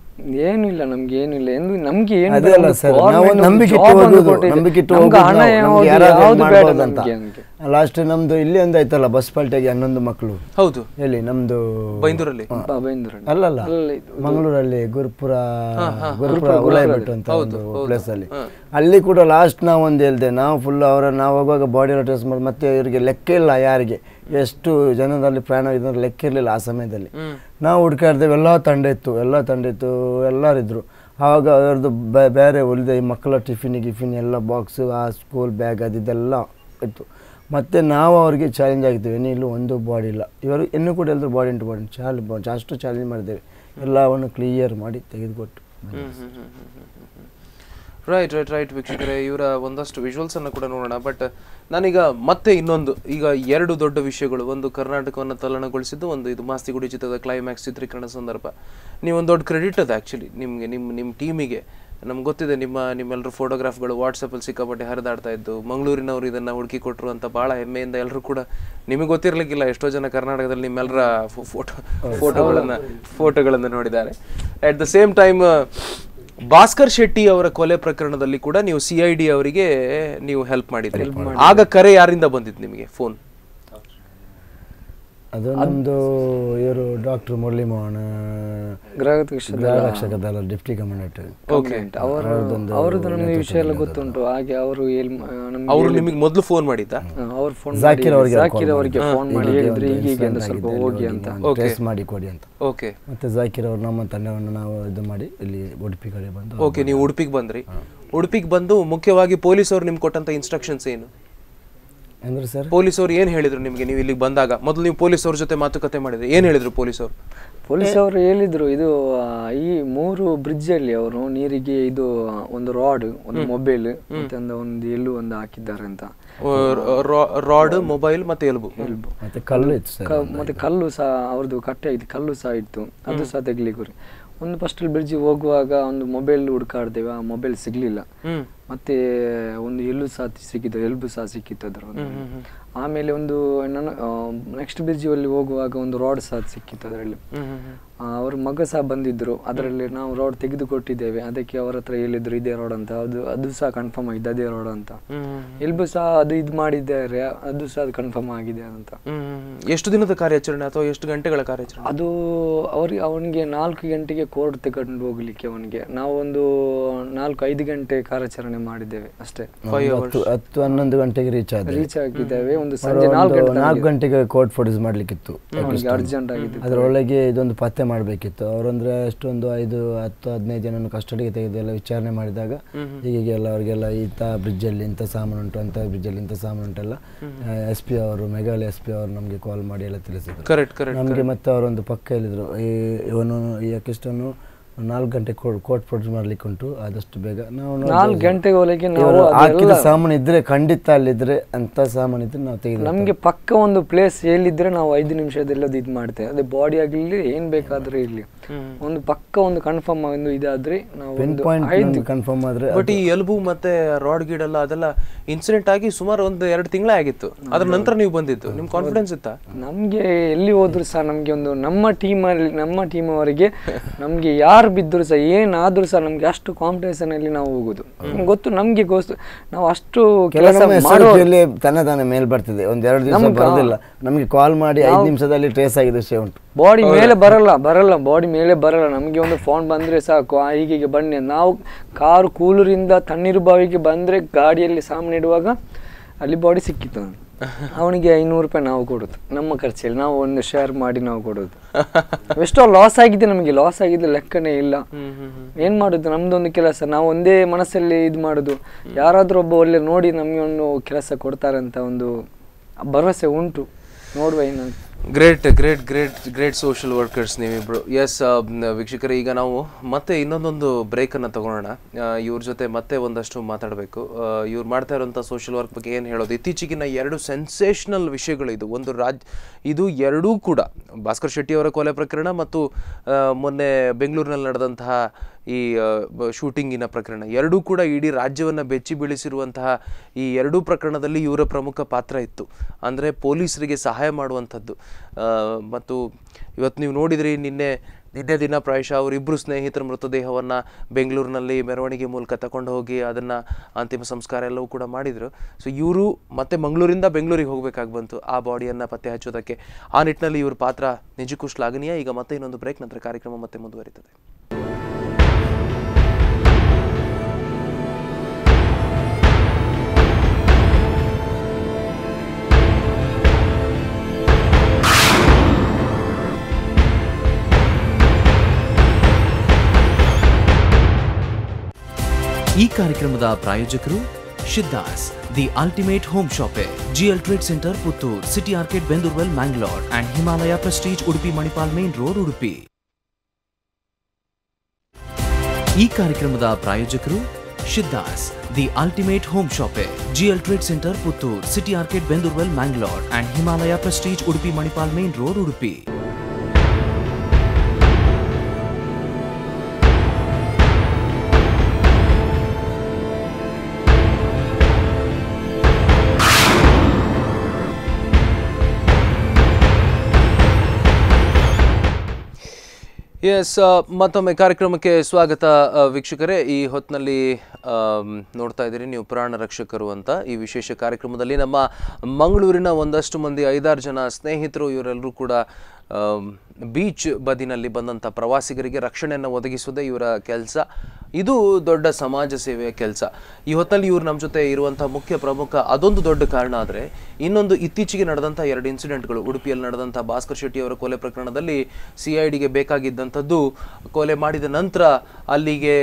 ಏನು ಇಲ್ಲ ನಮ್ಗೆ ಏನು ಇಲ್ಲ ಎಂದು ನಮ್ಗೆ ಏನು ಸರ್ ನಾವು ನಂಬಿಕೆ ನಂಬಿಕೆ ಲಾಸ್ಟ್ ನಮ್ದು ಇಲ್ಲಿ ಒಂದು ಆಯ್ತಲ್ಲ ಬಸ್ ಪಲ್ಟಿಗೆ ಹನ್ನೊಂದು ಮಕ್ಕಳು ಹೌದು ಎಲ್ಲಿ ನಮ್ದು ಬೈಂದೂರಲ್ಲಿ ಅಲ್ಲ ಅಲ್ಲಲ್ಲ ಮಂಗಳೂರಲ್ಲಿ ಗುರುಪುರ ಗುರುಪುರ ಉಳಾಯ್ಬಿಟ್ಟು ಅಂತ ಒಂದು ಪ್ಲೇಸ್ ಅಲ್ಲಿ ಅಲ್ಲಿ ಕೂಡ ಲಾಸ್ಟ್ ನಾವು ಒಂದು ಹೇಳ್ದೆ ನಾವು ಫುಲ್ ಅವರ ನಾವು ಹೋಗುವಾಗ ಬಾಡಿ ಎಲ್ಲ ಮಾಡ್ ಮಾಡಿ ಮತ್ತೆ ಇವರಿಗೆ ಲೆಕ್ಕ ಇಲ್ಲ ಯಾರಿಗೆ ಎಷ್ಟು ಜನದಲ್ಲಿ ಪ್ರಯಾಣ ಇದ್ರೆ ಲೆಕ್ಕ ಇರಲಿಲ್ಲ ಆ ಸಮಯದಲ್ಲಿ ನಾವು ಹುಡ್ಕಾ ಎಲ್ಲ ತಂಡ ಇತ್ತು ಎಲ್ಲ ತಂಡ ಇತ್ತು ಎಲ್ಲರಿದ್ರು ಆವಾಗ ಅವ್ರದ್ದು ಬೇರೆ ಉಳಿದ ಈ ಮಕ್ಕಳ ಟಿಫಿನ್ ಗಿಫಿನ್ ಎಲ್ಲ ಬಾಕ್ಸು ಆ ಸ್ಕೂಲ್ ಬ್ಯಾಗ್ ಇದೆಲ್ಲ ಇತ್ತು ಮತ್ತು ನಾವು ಅವ್ರಿಗೆ ಚಾಲೆಂಜ್ ಆಗ್ತೀವಿ ಇನ್ನೂ ಒಂದು ಬಾಡಿ ಇಲ್ಲ ಇವರು ಇನ್ನೂ ಕೂಡ ಎಲ್ಲರೂ ಬಾಡಿ ಇಂಟು ಬಾಡಿ ಚಾಲ್ ಅಷ್ಟು ಚಾಲೆಂಜ್ ಮಾಡಿದ್ದೇವೆ ಎಲ್ಲವನ್ನು ಕ್ಲಿಯರ್ ಮಾಡಿ ತೆಗೆದುಕೊಟ್ಟು ರೈಟ್ ರೈಟ್ ರೈಟ್ ವೀಕ್ಷಕರೇ ಇವರ ಒಂದಷ್ಟು ಅನ್ನು ಕೂಡ ನೋಡೋಣ ಬಟ್ ನಾನೀಗ ಮತ್ತೆ ಇನ್ನೊಂದು ಈಗ ಎರಡು ದೊಡ್ಡ ವಿಷಯಗಳು ಒಂದು ಕರ್ನಾಟಕವನ್ನು ತಲ್ಲಣಗೊಳಿಸಿದ್ದು ಒಂದು ಇದು ಮಾಸ್ತಿಗುಡಿ ಚಿತ್ರದ ಕ್ಲೈಮ್ಯಾಕ್ಸ್ ಚಿತ್ರೀಕರಣ ಸಂದರ್ಭ ನೀವು ಒಂದು ದೊಡ್ಡ ಕ್ರೆಡಿಟ್ ಅದು ಆ್ಯಕ್ಚುಲಿ ನಿಮಗೆ ನಿಮ್ಮ ನಿಮ್ಮ ಟೀಮಿಗೆ ನಮ್ಗೆ ಗೊತ್ತಿದೆ ನಿಮ್ಮ ನಿಮ್ಮೆಲ್ಲರೂ ಫೋಟೋಗ್ರಾಫ್ಗಳು ವಾಟ್ಸಪ್ಪಲ್ಲಿ ಸಿಕ್ಕಾಪಟ್ಟೆ ಹರಿದಾಡ್ತಾ ಇದ್ದು ಮಂಗಳೂರಿನವರು ಇದನ್ನು ಹುಡುಕಿ ಕೊಟ್ಟರು ಅಂತ ಭಾಳ ಹೆಮ್ಮೆಯಿಂದ ಎಲ್ಲರೂ ಕೂಡ ನಿಮಗೆ ಗೊತ್ತಿರಲಿಕ್ಕಿಲ್ಲ ಎಷ್ಟೋ ಜನ ಕರ್ನಾಟಕದಲ್ಲಿ ನಿಮ್ಮೆಲ್ಲರ ಫೋಟೋ ಫೋಟೋಗಳನ್ನು ಫೋಟೋಗಳನ್ನು ನೋಡಿದ್ದಾರೆ at the same time Bhaskar Shetty ಅವರ ಕೊಲೆ ಪ್ರಕರಣದಲ್ಲಿ ಕೂಡ ನೀವು ಸಿಐಡಿ ಅವರಿಗೆ ನೀವು ಹೆಲ್ಪ್ ಮಾಡಿದ್ರಿ ಆಗ ಕರೆ ಯಾರಿಂದ ಬಂದಿತ್ತು ನಿಮಗೆ ಫೋನ್ ಅದು ನಮ್ಮದು ಇವರು ಡಾಕ್ಟರ್ ಮುರಳಿ ಮೋಹನ್ ಗೃಹರಕ್ಷಕ ಡಿಪ್ಟಿ ಕಮಾಂಡೆಂಟ್ ಓಕೆ ಅವರದೊಂದು ಅವರದ್ದು ನಮಗೆ ವಿಷಯ ಎಲ್ಲ ಗೊತ್ತುಂಟು ಹಾಗೆ ಅವರು ಎಲ್ಲಿ ಅವರು ನಿಮಗೆ ಮೊದಲು ಫೋನ್ ಮಾಡಿತಾ ಅವ್ರ ಫೋನ್ ಜಾಕಿರ್ ಅವರಿಗೆ ಜಾಕಿರ್ ಅವರಿಗೆ ಫೋನ್ ಮಾಡಿ ಹೇಳಿದ್ರೆ ಈಗ ಈಗ ಸ್ವಲ್ಪ ಹೋಗಿ ಅಂತ ಟ್ರೇಸ್ ಮಾಡಿ ಕೊಡಿ ಅಂತ ಓಕೆ ಮತ್ತೆ ಜಾಕಿರ್ ಅವರು ನಮ್ಮ ತಂಡವನ್ನು ನಾವು ಇದು ಮಾಡಿ ಇಲ್ಲಿ ಉಡುಪಿ ಕಡೆ ಬಂದು ಓಕೆ ನೀವು ಉಡುಪಿಗೆ ಬಂದ್ರಿ ಉಡುಪಿಗೆ ಬಂದು ಮುಖ್ಯವಾಗಿ ಪೊಲೀಸ್ ಅವರು ನಿಮ್ಗೆ ಕೊಟ್ಟಂತ ಇನ್ಸ್ಟ್ರಕ್ಷನ್ಸ್ ಏನು ಅಂದ್ರೆ ಸರ್ ಪೊಲೀಸವ್ರು ಏನು ಹೇಳಿದ್ರು ನಿಮಗೆ ನೀವು ಇಲ್ಲಿಗೆ ಬಂದಾಗ ಮೊದಲು ನೀವು ಪೊಲೀಸವ್ರ ಜೊತೆ ಮಾತುಕತೆ ಮಾಡಿದ್ರೆ ಏನು ಹೇಳಿದ್ರು ಪೊಲೀಸವರು ಪೊಲೀಸ್ ಅವರು ಹೇಳಿದ್ರು ಇದು ಈ ಮೂರು ಬ್ರಿಡ್ಜ್ ಅಲ್ಲಿ ಅವರು ನೀರಿಗೆ ಇದು ಒಂದು ರಾಡ್ ಒಂದು ಮೊಬೈಲ್ ಮತ್ತೆ ಒಂದು ಎಲ್ಲು ಒಂದು ಹಾಕಿದ್ದಾರೆ ಅಂತ ರಾಡ್ ಮೊಬೈಲ್ ಮತ್ತೆ ಎಲ್ಬು ಮತ್ತೆ ಕಲ್ಲು ಇತ್ತು ಸರ್ ಮತ್ತೆ ಕಲ್ಲು ಸಹ ಅವ್ರದ್ದು ಕಟ್ಟೆ ಆಯ್ತು ಕಲ್ಲು ಸಹ ಇತ್ತು ಅದು ಸಹ ತೆಗಿಲಿಕ್ಕೆ ಒಂದು ಫಸ್ಟ್ ಬ್ರಿಡ್ಜ್ ಹೋಗುವಾಗ ಒಂದು ಮೊಬೈಲ್ ಹುಡುಕಾಡ್ದೇವೆ ಆ ಮೊಬೈಲ್ ಸಿಗ್ಲಿಲ್ಲ ಮತ್ತೆ ಒಂದು ಎಲ್ಲೂ ಸಹ ಸಿಕ್ಕಿತ್ತು ಎಲ್ಬು ಸಹ ಸಿಕ್ಕಿತ್ತು ಅದರ ಆಮೇಲೆ ಒಂದು ನನ್ನ ನೆಕ್ಸ್ಟ್ ಅಲ್ಲಿ ಹೋಗುವಾಗ ಒಂದು ರಾಡ್ ಸಹ ಸಿಕ್ಕಿತ್ತು ಅದರಲ್ಲಿ ಅವ್ರ ಮಗ ಸಹ ಬಂದಿದ್ದರು ಅದರಲ್ಲಿ ನಾವು ರೋಡ್ ತೆಗೆದು ಕೊಟ್ಟಿದ್ದೇವೆ ಅದಕ್ಕೆ ಅವ್ರ ಹತ್ರ ಹೇಳಿದ್ರು ಇದೇ ರೋಡ್ ಅಂತ ಅದು ಅದು ಸಹ ಕನ್ಫರ್ಮ್ ಆಗಿದೆ ಅದೇ ರೋಡ್ ಅಂತ ಎಲ್ಲೂ ಸಹ ಅದು ಇದು ಮಾಡಿದ್ದಾರೆ ಅದು ಸಹ ಅದು ಕನ್ಫರ್ಮ್ ಆಗಿದೆ ಅಂತ ಎಷ್ಟು ದಿನದ ಕಾರ್ಯಾಚರಣೆ ಅಥವಾ ಎಷ್ಟು ಗಂಟೆಗಳ ಕಾರ್ಯಾಚರಣೆ ಅದು ಅವ್ರಿಗೆ ಅವನಿಗೆ ನಾಲ್ಕು ಗಂಟೆಗೆ ಕೋರ್ಟ್ ತಗೊಂಡು ಹೋಗ್ಲಿಕ್ಕೆ ಅವನಿಗೆ ನಾವೊಂದು ನಾಲ್ಕು ಐದು ಗಂಟೆ ಕಾರ್ಯಾಚರಣೆ ಮಾಡಿದ್ದೇವೆ ಅಷ್ಟೇ ಹತ್ತು ಹನ್ನೊಂದು ಗಂಟೆಗೆ ರೀಚ್ ಆಗಿದೆ ರೀಚ್ ಆಗಿದ್ದೇವೆ ಒಂದು ಸಂಜೆ ನಾಲ್ಕು ಗಂಟೆಗೆ ಕೋರ್ಟ್ ಫೋಟೋಸ್ ಮಾಡ್ಲಿಕ್ಕಿತ್ತು ಅರ್ಜೆಂಟ್ ಆಗಿತ್ತು ಅದರೊಳಗೆ ಇದೊಂದು ಪತ್ತೆ ಮಾಡಬೇಕಿತ್ತು ಅವರಂದ್ರೆ ಅಷ್ಟೊಂದು ಐದು ಹತ್ತು ಹದಿನೈದು ಜನ ಕಸ್ಟಡಿಗೆ ತೆಗೆದು ಎಲ್ಲ ವಿಚಾರಣೆ ಮಾಡಿದಾಗ ಹೀಗೆಲ್ಲ ಅವರಿಗೆಲ್ಲ ಇಂಥ ಅಲ್ಲಿ ಇಂಥ ಸಾಮಾನು ಉಂಟು ಅಂತ ಅಲ್ಲಿ ಇಂಥ ಸಾಮಾನು ಉಂಟೆಲ್ಲ ಎಸ್ ಪಿ ಅವರು ಮೆಘಾಲಯ ಎಸ್ ಪಿ ಅವರು ನಮಗೆ ಕಾಲ್ ಮಾಡಿ ಎಲ್ಲ ತಿಳಿಸಿದ್ರು ನಮಗೆ ಮತ್ತೆ ಅವರೊಂದು ಪಕ್ಕ ಈ ಇವನು ಈ ಯಾಕೆಷ್ಟನ್ನು ನಾಲ್ಕು ಗಂಟೆ ಕೋಟ್ ಪ್ರೊಡ್ಯೂಸ್ ಮಾಡ್ಲಿಕ್ಕೆ ಉಂಟು ಆದಷ್ಟು ಬೇಗ ನಾವು ನಾಲ್ಕು ಗಂಟೆಗೆ ನಾವು ಹಾಕಿದ ಸಾಮಾನು ಇದ್ರೆ ಖಂಡಿತ ಅಲ್ಲಿದ್ರೆ ಅಂತ ಸಾಮಾನು ಇದ್ರೆ ನಾವು ತೆಗೆದು ನಮಗೆ ಪಕ್ಕ ಒಂದು ಪ್ಲೇಸ್ ಎಲ್ಲಿದ್ರೆ ನಾವು ಐದು ನಿಮಿಷದಲ್ಲಿ ಅದು ಇದು ಮಾಡ್ತೇವೆ ಅದೇ ಬಾಡಿ ಆಗಲಿ ಏನು ಬೇಕಾದರೂ ಇರಲಿ ಒಂದು ಪಕ್ಕ ಒಂದು ಕನ್ಫರ್ಮ್ ಒಂದು ಇದಾದ್ರೆ ನಾವು ಕನ್ಫರ್ಮ್ ಆದ್ರೆ ಬಟ್ ಈ ಎಲ್ಬು ಮತ್ತೆ ರಾಡ್ ಗೀಡ್ ಎಲ್ಲ ಅದೆಲ್ಲ ಇನ್ಸಿಡೆಂಟ್ ಆಗಿ ಸುಮಾರು ಒಂದು ಎರಡು ತಿಂಗಳೇ ಆಗಿತ್ತು ಅದ್ರ ನಂತರ ನೀವು ಬಂದಿತ್ತು ನಿಮ್ ಕಾನ್ಫಿಡೆನ್ಸ್ ಇತ್ತಾ ನಮಗೆ ಎಲ್ಲಿ ಹೋದ್ರು ಸಹ ನಮಗೆ ಒಂದು ನಮ್ಮ ಟೀಮಲ್ಲಿ ನಮ್ಮ ಟೀಮ್ ಅವರಿಗೆ ನಮಗೆ ಯಾರು ಯಾರು ಬಿದ್ದರೂ ಸಹ ಏನಾದರೂ ಸಹ ನಮಗೆ ಅಷ್ಟು ಕಾಂಪಿಟೇಷನಲ್ಲಿ ನಾವು ಹೋಗೋದು ಗೊತ್ತು ನಮಗೆ ಗೊತ್ತು ನಾವು ಅಷ್ಟು ಕೆಲಸ ತನ್ನ ತಾನೇ ಮೇಲೆ ಬರ್ತದೆ ಎರಡು ದಿವಸ ಬರೋದಿಲ್ಲ ನಮಗೆ ಕಾಲ್ ಮಾಡಿ ಐದು ನಿಮಿಷದಲ್ಲಿ ಟ್ರೇಸ್ ಆಗಿದೆ ವಿಷಯ ಉಂಟು ಬಾಡಿ ಮೇಲೆ ಬರಲ್ಲ ಬರಲ್ಲ ಬಾಡಿ ಮೇಲೆ ಬರಲ್ಲ ನಮಗೆ ಒಂದು ಫೋನ್ ಬಂದರೆ ಸಾಕು ಹೀಗೆ ಬನ್ನಿ ನಾವು ಕಾರು ಕೂಲರಿಂದ ತಣ್ಣೀರು ಬಾವಿಗೆ ಬಂದರೆ ಗಾಡಿಯಲ್ಲಿ ಸಾಮಾನು ಇಡುವಾಗ ಅಲ್ಲಿ ಬಾಡಿ ಸಿಕ್ಕಿತ್ತು ನಾನು ಅವನಿಗೆ ಐನೂರು ರೂಪಾಯಿ ನಾವು ಕೊಡೋದು ನಮ್ಮ ಖರ್ಚಲ್ಲಿ ನಾವು ಒಂದು ಶೇರ್ ಮಾಡಿ ನಾವು ಕೊಡೋದು ಎಷ್ಟೋ ಲಾಸ್ ಆಗಿದೆ ನಮಗೆ ಲಾಸ್ ಆಗಿದ್ದು ಲೆಕ್ಕನೇ ಇಲ್ಲ ಮಾಡುದು ಮಾಡೋದು ನಮ್ದೊಂದು ಕೆಲಸ ನಾವು ಒಂದೇ ಮನಸ್ಸಲ್ಲಿ ಇದು ಮಾಡೋದು ಯಾರಾದರೂ ಒಬ್ಬ ಒಳ್ಳೆ ನೋಡಿ ನಮಗೆ ಒಂದು ಕೆಲಸ ಕೊಡ್ತಾರಂತ ಒಂದು ಭರವಸೆ ಉಂಟು ನೋಡುವ ಏನಂತ great great great great social workers ನೀವಿಬ್ರು ಎಸ್ uh, ವೀಕ್ಷಕರೇ ಈಗ ನಾವು ಮತ್ತೆ ಇನ್ನೊಂದೊಂದು ಬ್ರೇಕನ್ನು ತಗೊಳ್ಳೋಣ ಇವ್ರ ಜೊತೆ ಮತ್ತೆ ಒಂದಷ್ಟು ಮಾತಾಡಬೇಕು ಇವ್ರು ಮಾಡ್ತಾ ಇರೋಂಥ ಸೋಷಿಯಲ್ ವರ್ಕ್ ಬಗ್ಗೆ ಏನು ಹೇಳೋದು ಇತ್ತೀಚೆಗಿನ ಎರಡು ಸೆನ್ಸೇಷನಲ್ ವಿಷಯಗಳಿದು ಒಂದು ರಾಜ್ ಇದು ಎರಡೂ ಕೂಡ ಭಾಸ್ಕರ್ ಶೆಟ್ಟಿ ಅವರ ಕೊಲೆ ಪ್ರಕರಣ ಮತ್ತು ಮೊನ್ನೆ ಬೆಂಗಳೂರಿನಲ್ಲಿ ನಡೆದಂತಹ ಈ ಶೂಟಿಂಗಿನ ಪ್ರಕರಣ ಎರಡೂ ಕೂಡ ಇಡೀ ರಾಜ್ಯವನ್ನು ಬೆಚ್ಚಿ ಬೀಳಿಸಿರುವಂತಹ ಈ ಎರಡೂ ಪ್ರಕರಣದಲ್ಲಿ ಇವರ ಪ್ರಮುಖ ಪಾತ್ರ ಇತ್ತು ಅಂದರೆ ಪೊಲೀಸರಿಗೆ ಸಹಾಯ ಮಾಡುವಂಥದ್ದು ಮತ್ತು ಇವತ್ತು ನೀವು ನೋಡಿದ್ರಿ ನಿನ್ನೆ ನಿನ್ನೆ ದಿನ ಪ್ರಾಯಶಃ ಅವರಿಬ್ಬರು ಸ್ನೇಹಿತರ ಮೃತದೇಹವನ್ನು ಬೆಂಗಳೂರಿನಲ್ಲಿ ಮೆರವಣಿಗೆ ಮೂಲಕ ತಗೊಂಡು ಹೋಗಿ ಅದನ್ನು ಅಂತಿಮ ಸಂಸ್ಕಾರ ಎಲ್ಲವೂ ಕೂಡ ಮಾಡಿದರು ಸೊ ಇವರು ಮತ್ತೆ ಮಂಗಳೂರಿಂದ ಬೆಂಗಳೂರಿಗೆ ಹೋಗಬೇಕಾಗಿ ಬಂತು ಆ ಬಾಡಿಯನ್ನು ಪತ್ತೆ ಹಚ್ಚೋದಕ್ಕೆ ಆ ನಿಟ್ಟಿನಲ್ಲಿ ಇವ್ರ ಪಾತ್ರ ನಿಜಕ್ಕೂ ಶ್ಲಾಘನೀಯ ಈಗ ಮತ್ತೆ ಇನ್ನೊಂದು ಬ್ರೇಕ್ ನಂತರ ಕಾರ್ಯಕ್ರಮ ಮತ್ತೆ ಮುಂದುವರಿತದೆ ಈ ಕಾರ್ಯಕ್ರಮದ ಪ್ರಾಯೋಜಕರು Siddhas the ultimate home shopping GL trade centre Puttur city arcade Bendoorwell Mangalore and Himalaya prestige Udupi Manipal main road Udupi ಈ ಕಾರ್ಯಕ್ರಮದ ಪ್ರಾಯೋಜಕರು Siddhas the ultimate home shoppe GL trade centre Puttur city arcade Bendoorwell Mangalore and Himalaya prestige Udupi Manipal main road Udupi yes uh, ಮತ್ತೊಮ್ಮೆ ಕಾರ್ಯಕ್ರಮಕ್ಕೆ ಸ್ವಾಗತ uh, ವೀಕ್ಷಕರೇ ಈ ಹೊತ್ತಿನಲ್ಲಿ um, ನೋಡ್ತಾ ಇದ್ದೀರಿ ನೀವು ಪ್ರಾಣ ರಕ್ಷಕರು ಅಂತ ಈ ವಿಶೇಷ ಕಾರ್ಯಕ್ರಮದಲ್ಲಿ ನಮ್ಮ ಮಂಗಳೂರಿನ ಒಂದಷ್ಟು ಮಂದಿ ಐದಾರು ಜನ ಸ್ನೇಹಿತರು ಇವರೆಲ್ಲರೂ ಕೂಡ um, ಬೀಚ್ ಬದಿನಲ್ಲಿ ಬಂದಂಥ ಪ್ರವಾಸಿಗರಿಗೆ ರಕ್ಷಣೆಯನ್ನು ಒದಗಿಸುವುದೇ ಇವರ ಕೆಲಸ ಇದು ದೊಡ್ಡ ಸಮಾಜ ಸೇವೆಯ ಕೆಲಸ ಈ ಹೊತ್ತಲ್ಲಿ ಇವರು ನಮ್ಮ ಜೊತೆ ಇರುವಂಥ ಮುಖ್ಯ ಪ್ರಮುಖ ಅದೊಂದು ದೊಡ್ಡ ಕಾರಣ ಆದರೆ ಇನ್ನೊಂದು ಇತ್ತೀಚೆಗೆ ನಡೆದಂಥ ಎರಡು ಇನ್ಸಿಡೆಂಟ್ಗಳು ಉಡುಪಿಯಲ್ಲಿ ನಡೆದಂಥ ಭಾಸ್ಕರ್ ಶೆಟ್ಟಿ ಅವರ ಕೊಲೆ ಪ್ರಕರಣದಲ್ಲಿ ಸಿ ಐ ಡಿಗೆ ಬೇಕಾಗಿದ್ದಂಥದ್ದು ಕೊಲೆ ಮಾಡಿದ ನಂತರ ಅಲ್ಲಿಗೆ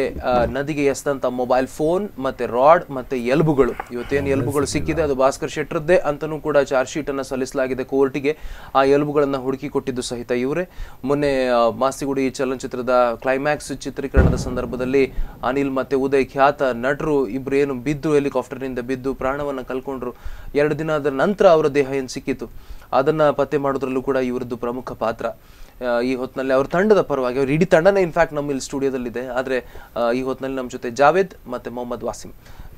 ನದಿಗೆ ಎಸ್ದಂಥ ಮೊಬೈಲ್ ಫೋನ್ ಮತ್ತು ರಾಡ್ ಮತ್ತು ಎಲ್ಬುಗಳು ಇವತ್ತೇನು ಎಲ್ಬುಗಳು ಸಿಕ್ಕಿದೆ ಅದು ಭಾಸ್ಕರ್ ಶೆಟ್ಟರದ್ದೇ ಅಂತಲೂ ಕೂಡ ಚಾರ್ಜ್ ಶೀಟನ್ನು ಸಲ್ಲಿಸಲಾಗಿದೆ ಕೋರ್ಟಿಗೆ ಆ ಎಲ್ಬುಗಳನ್ನು ಹುಡುಕಿ ಕೊಟ್ಟಿದ್ದು ಸಹಿತ ಇವರೇ ಮೊನ್ನೆ ಮಾಸಿಗುಡಿ ಚಲನಚಿತ್ರದ ಕ್ಲೈಮ್ಯಾಕ್ಸ್ ಚಿತ್ರೀಕರಣದ ಸಂದರ್ಭದಲ್ಲಿ ಅನಿಲ್ ಮತ್ತೆ ಉದಯ್ ಖ್ಯಾತ ನಟರು ಇಬ್ರು ಏನು ಬಿದ್ದು ಹೆಲಿಕಾಪ್ಟರ್ನಿಂದ ಬಿದ್ದು ಪ್ರಾಣವನ್ನು ಕಲ್ಕೊಂಡ್ರು ಎರಡು ದಿನದ ನಂತರ ಅವರ ದೇಹ ಏನು ಸಿಕ್ಕಿತ್ತು ಅದನ್ನು ಪತ್ತೆ ಮಾಡೋದ್ರಲ್ಲೂ ಕೂಡ ಇವರದ್ದು ಪ್ರಮುಖ ಪಾತ್ರ ಈ ಹೊತ್ತಿನಲ್ಲಿ ಅವ್ರ ತಂಡದ ಪರವಾಗಿ ಅವ್ರ ಇಡೀ ತಂಡನೇ ಇನ್ಫ್ಯಾಕ್ಟ್ ನಮ್ಮ ಇಲ್ಲಿ ಸ್ಟುಡಿಯೋದಲ್ಲಿದೆ ಆದರೆ ಈ ಹೊತ್ತಿನಲ್ಲಿ ನಮ್ಮ ಜೊತೆ ಜಾವೇದ್ ಮತ್ತು ಮೊಹಮ್ಮದ್ ವಾಸಿಂ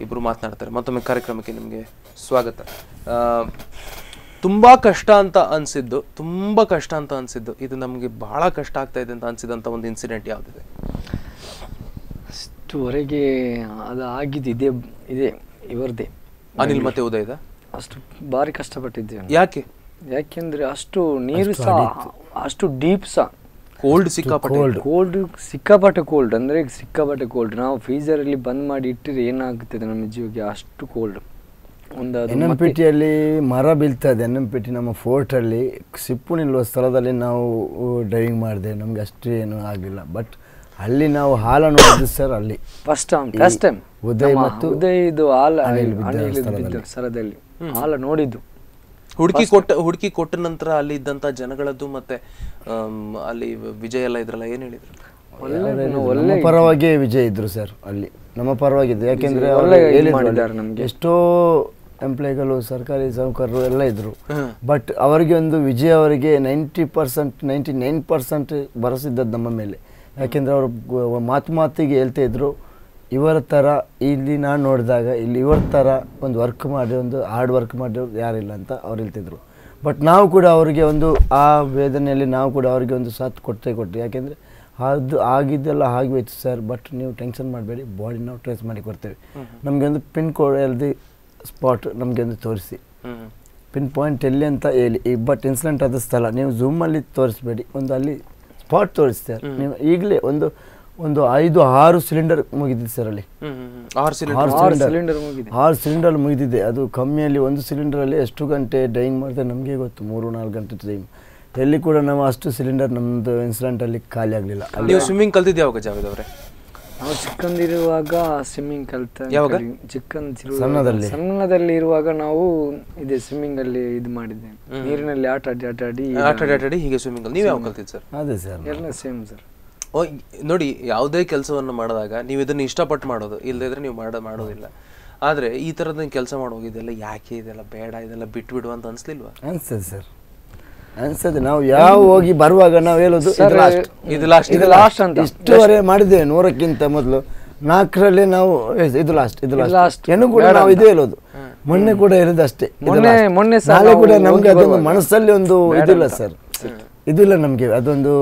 ಇಬ್ಬರು ಮಾತನಾಡ್ತಾರೆ ಮತ್ತೊಮ್ಮೆ ಕಾರ್ಯಕ್ರಮಕ್ಕೆ ನಿಮಗೆ ಸ್ವಾಗತ ತುಂಬಾ ಕಷ್ಟ ಅಂತ ಅನಿಸಿದ್ದು ತುಂಬಾ ಕಷ್ಟ ಅಂತ ಅನಿಸಿದ್ದು ಇದು ನಮಗೆ ಬಹಳ ಕಷ್ಟ ಆಗ್ತಾ ಇದೆ ಅಂತ ಅನ್ಸಿದಂತ ಒಂದು ಇನ್ಸಿಡೆಂಟ್ ಯಾವುದಿದೆ ಅಷ್ಟುವರೆಗೆ ಅದು ಆಗಿದ್ದು ಇದೇ ಇದೆ ಇವರದೇ ಅನಿಲ್ ಮತ್ತೆ ಉದಯದ ಅಷ್ಟು ಭಾರಿ ಕಷ್ಟಪಟ್ಟಿದ್ದೇವೆ ಯಾಕೆ ಯಾಕೆಂದ್ರೆ ಅಷ್ಟು ನೀರು ಸಹ ಅಷ್ಟು ಡೀಪ್ ಸಹ ಕೋಲ್ಡ್ ಸಿಕ್ಕಾಪಟ್ಟೆ ಕೋಲ್ಡ್ ಸಿಕ್ಕಾಪಟ್ಟೆ ಕೋಲ್ಡ್ ಅಂದ್ರೆ ಸಿಕ್ಕಾಪಟ್ಟೆ ಕೋಲ್ಡ್ ನಾವು ಅಲ್ಲಿ ಬಂದ್ ಮಾಡಿ ಇಟ್ಟಿದ್ರೆ ಏನಾಗುತ್ತದೆ ನಮ್ಮ ಜೀವಿಗೆ ಅಷ್ಟು ಕೋಲ್ಡ್ ಒಂದು ಎನ್ ಎಂ ಪಿ ಟಿಯಲ್ಲಿ ಮರ ಬೀಳ್ತದೆ ಎನ್ ಎಂ ಪಿಟಿ ಟಿ ನಮ್ಮ ಫೋರ್ಟಲ್ಲಿ ಸಿಪ್ಪು ನಿಲ್ಲುವ ಸ್ಥಳದಲ್ಲಿ ನಾವು ಡ್ರೈವಿಂಗ್ ಮಾಡಿದೆ ನಮಗೆ ಅಷ್ಟು ಏನು ಆಗಿಲ್ಲ ಬಟ್ ಅಲ್ಲಿ ನಾವು ಹಾಲ ನೋಡಿದ್ವಿ ಸರ್ ಅಲ್ಲಿ first time first time Uday ಮತ್ತು ಉದಯ್ ಇದು ಹಾಲ ಸ್ಥಳದಲ್ಲಿ ಹಾಲ ನೋಡಿದ್ದು ಹುಡುಕಿ ಕೊಟ್ಟ ಹುಡುಕಿ ಕೊಟ್ಟ ನಂತರ ಅಲ್ಲಿ ಇದ್ದಂತ ಜನಗಳದ್ದು ಮತ್ತೆ ಅಲ್ಲಿ ವಿಜಯ ಎಲ್ಲ ಇದ್ರಲ್ಲ ಏನು ಹೇಳಿದ್ರು ಒಳ್ಳೆ ಪರವಾಗಿ ವಿಜಯ್ ಇದ್ರು ಸರ್ ಅಲ್ಲಿ ನಮ್ಮ ಪರವಾಗಿದ್ದು ಯಾಕೆಂದರೆ ನಮಗೆ ಎಷ್ಟೋ ಎಂಪ್ಲಾಯ್ಗಳು ಸರ್ಕಾರಿ ಸೌಕರ್ಯರು ಎಲ್ಲ ಇದ್ದರು ಬಟ್ ಅವರಿಗೆ ಒಂದು ವಿಜಯ ಅವರಿಗೆ ninety percent ninety nine percent ಬರಸಿದ್ದದ್ದು ನಮ್ಮ ಮೇಲೆ ಯಾಕೆಂದ್ರೆ ಅವರು ಮಾತು ಮಾತಿಗೆ ಹೇಳ್ತಾ ಇದ್ರು ಇವರ ಥರ ಇಲ್ಲಿ ನಾನು ನೋಡಿದಾಗ ಇಲ್ಲಿ ಇವರ ಥರ ಒಂದು ವರ್ಕ್ ಮಾಡಿ ಒಂದು ಹಾರ್ಡ್ ವರ್ಕ್ ಮಾಡಿರೋ ಯಾರಿಲ್ಲ ಅಂತ ಅವ್ರು ಹೇಳ್ತಿದ್ರು ಬಟ್ ನಾವು ಕೂಡ ಅವರಿಗೆ ಒಂದು ಆ ವೇದನೆಯಲ್ಲಿ ನಾವು ಕೂಡ ಅವರಿಗೆ ಒಂದು ಸಾಥ್ ಕೊಡ್ತೇ ಕೊಟ್ಟು ಯಾಕೆಂದರೆ ಅದು ಆಗಿದ್ದೆಲ್ಲ ಆಗೋಯ್ತು ಸರ್ ಬಟ್ ನೀವು ಟೆನ್ಷನ್ ಮಾಡಬೇಡಿ ಬಾಡಿ ನಾವು ಟ್ರೇಸ್ ಮಾಡಿ ಕೊಡ್ತೇವೆ ನಮಗೆ ಒಂದು ಪಿನ್ ಕೋಡ್ ಎಲ್ದಿ ಸ್ಪಾಟ್ ನಮಗೆ ಒಂದು ತೋರಿಸಿ ಪಿನ್ ಪಾಯಿಂಟ್ ಎಲ್ಲಿ ಅಂತ ಹೇಳಿ ಈ ಬಟ್ ಇನ್ಸಿಡೆಂಟ್ ಆದ ಸ್ಥಳ ನೀವು ಝೂಮಲ್ಲಿ ತೋರಿಸ್ಬೇಡಿ ಒಂದು ಅಲ್ಲಿ ಸ್ಪಾಟ್ ತೋರಿಸ್ತೀರ ನೀವು ಈಗಲೇ ಒಂದು ಒಂದು ಐದು ಆರು ಸಿಲಿಂಡರ್ ಮುಗಿದಿದೆ ಸರ್ ಅಲ್ಲಿ ಆರು ಸಿಲಿಂಡರ್ ಆರು ಸಿಲಿಂಡರ್ ಮುಗಿದಿದೆ ಅದು ಕಮ್ಮಿಯಲ್ಲಿ ಒಂದು ಸಿಲಿಂಡರಲ್ಲಿ ಎಷ್ಟು ಗಂಟೆ ಡ್ರೈವಿಂಗ್ ಮಾಡಿದ್ರೆ ನಮಗೆ ಗೊತ್ತು ಮೂರು ನಾಲ್ಕು ಗಂಟೆ ಡ್ರೈವಿಂಗ್ ಎಲ್ಲಿ ಕೂಡ ನಾವು ಅಷ್ಟು ಸಿಲಿಂಡರ್ ನಮ್ಮದು ಇನ್ಸಿಡೆಂಟಲ್ಲಿ ಖಾಲಿ ಆಗಲಿಲ್ಲ ನೀವು ಸ್ವಿಮ್ಮಿಂಗ್ ಕಲ್ತಿದ್ದು ಯಾವಾಗ ಜಾವೇದ್ ನಾವು ಚಿಕ್ಕಂದಿರುವಾಗ ಸ್ವಿಮ್ಮಿಂಗ್ ಕಲ್ತ ಯಾವಾಗ ಚಿಕ್ಕಂದಿರು ಸಣ್ಣದಲ್ಲಿ ಸಣ್ಣದಲ್ಲಿ ಇರುವಾಗ ನಾವು ಇದೆ ಸ್ವಿಮ್ಮಿಂಗ್ ಅಲ್ಲಿ ಇದು ಮಾಡಿದ್ದೆ ನೀರಿನಲ್ಲಿ ಆಟ ಆಡಿ ಆಟ ಆಡಿ ಆಟ ಆಡಿ ಹೀಗೆ ಸ್ವಿಮ್ಮಿಂಗ್ ನೀವು ಯಾವಾಗ ಕಲ್ತಿದ್ದು ಸರ್ ಅದೇ ಸರ್ ಎಲ್ಲ ಸೇಮ್ ಸರ್ ಓ ನೋಡಿ ಯಾವುದೇ ಕೆಲಸವನ್ನು ಮಾಡಿದಾಗ ನೀವು ಇದನ್ನು ಇಷ್ಟಪಟ್ಟು ಮಾಡೋದು ಇಲ್ಲದಿದ್ರೆ ನೀವು ಮಾಡ ಮಾಡೋದಿಲ್ಲ ಆದರೆ ಈ ಥರದ ಕೆಲಸ ಮಾಡೋಗಿದೆಲ್ಲ ಯಾಕೆ ಇದೆಲ್ಲ ಬೇಡ ಇದೆಲ್ಲ ಬಿಟ್ಟು ಬಿಡು ಅಂತ ಅನಿಸ್ಲಿಲ್ವಾ ಅನ್ಸ್ತದೆ ಸರ್ ಅನ್ಸದ್ ನಾವು ಯಾವ ಹೋಗಿ ಬರುವಾಗ ನಾವು ಹೇಳೋದು ಇದು ಲಾಸ್ಟ್ ಇದು ಲಾಸ್ಟ್ ಅಂತ ಇಷ್ಟುವರೆ ಮಾಡಿದೆ ನೂರಕ್ಕಿಂತ ಮೊದಲು ನಾಲ್ಕರಲ್ಲಿ ನಾವು ಇದು ಲಾಸ್ಟ್ ಇದು ಲಾಸ್ಟ್ ಏನು ಕೂಡ ನಾವು ಇದು ಹೇಳೋದು ಮೊನ್ನೆ ಕೂಡ ಇರೋದು ಅಷ್ಟೇ ಮೊನ್ನೆ ಸಾಲ ಕೂಡ ನಮಗೆ ಅದೊಂದು ಮನಸ್ಸಲ್ಲಿ ಒಂದು ಇದಿಲ್ಲ ಸರ್ ಇದಿಲ್ಲ ನಮಗೆ ಅದೊಂದು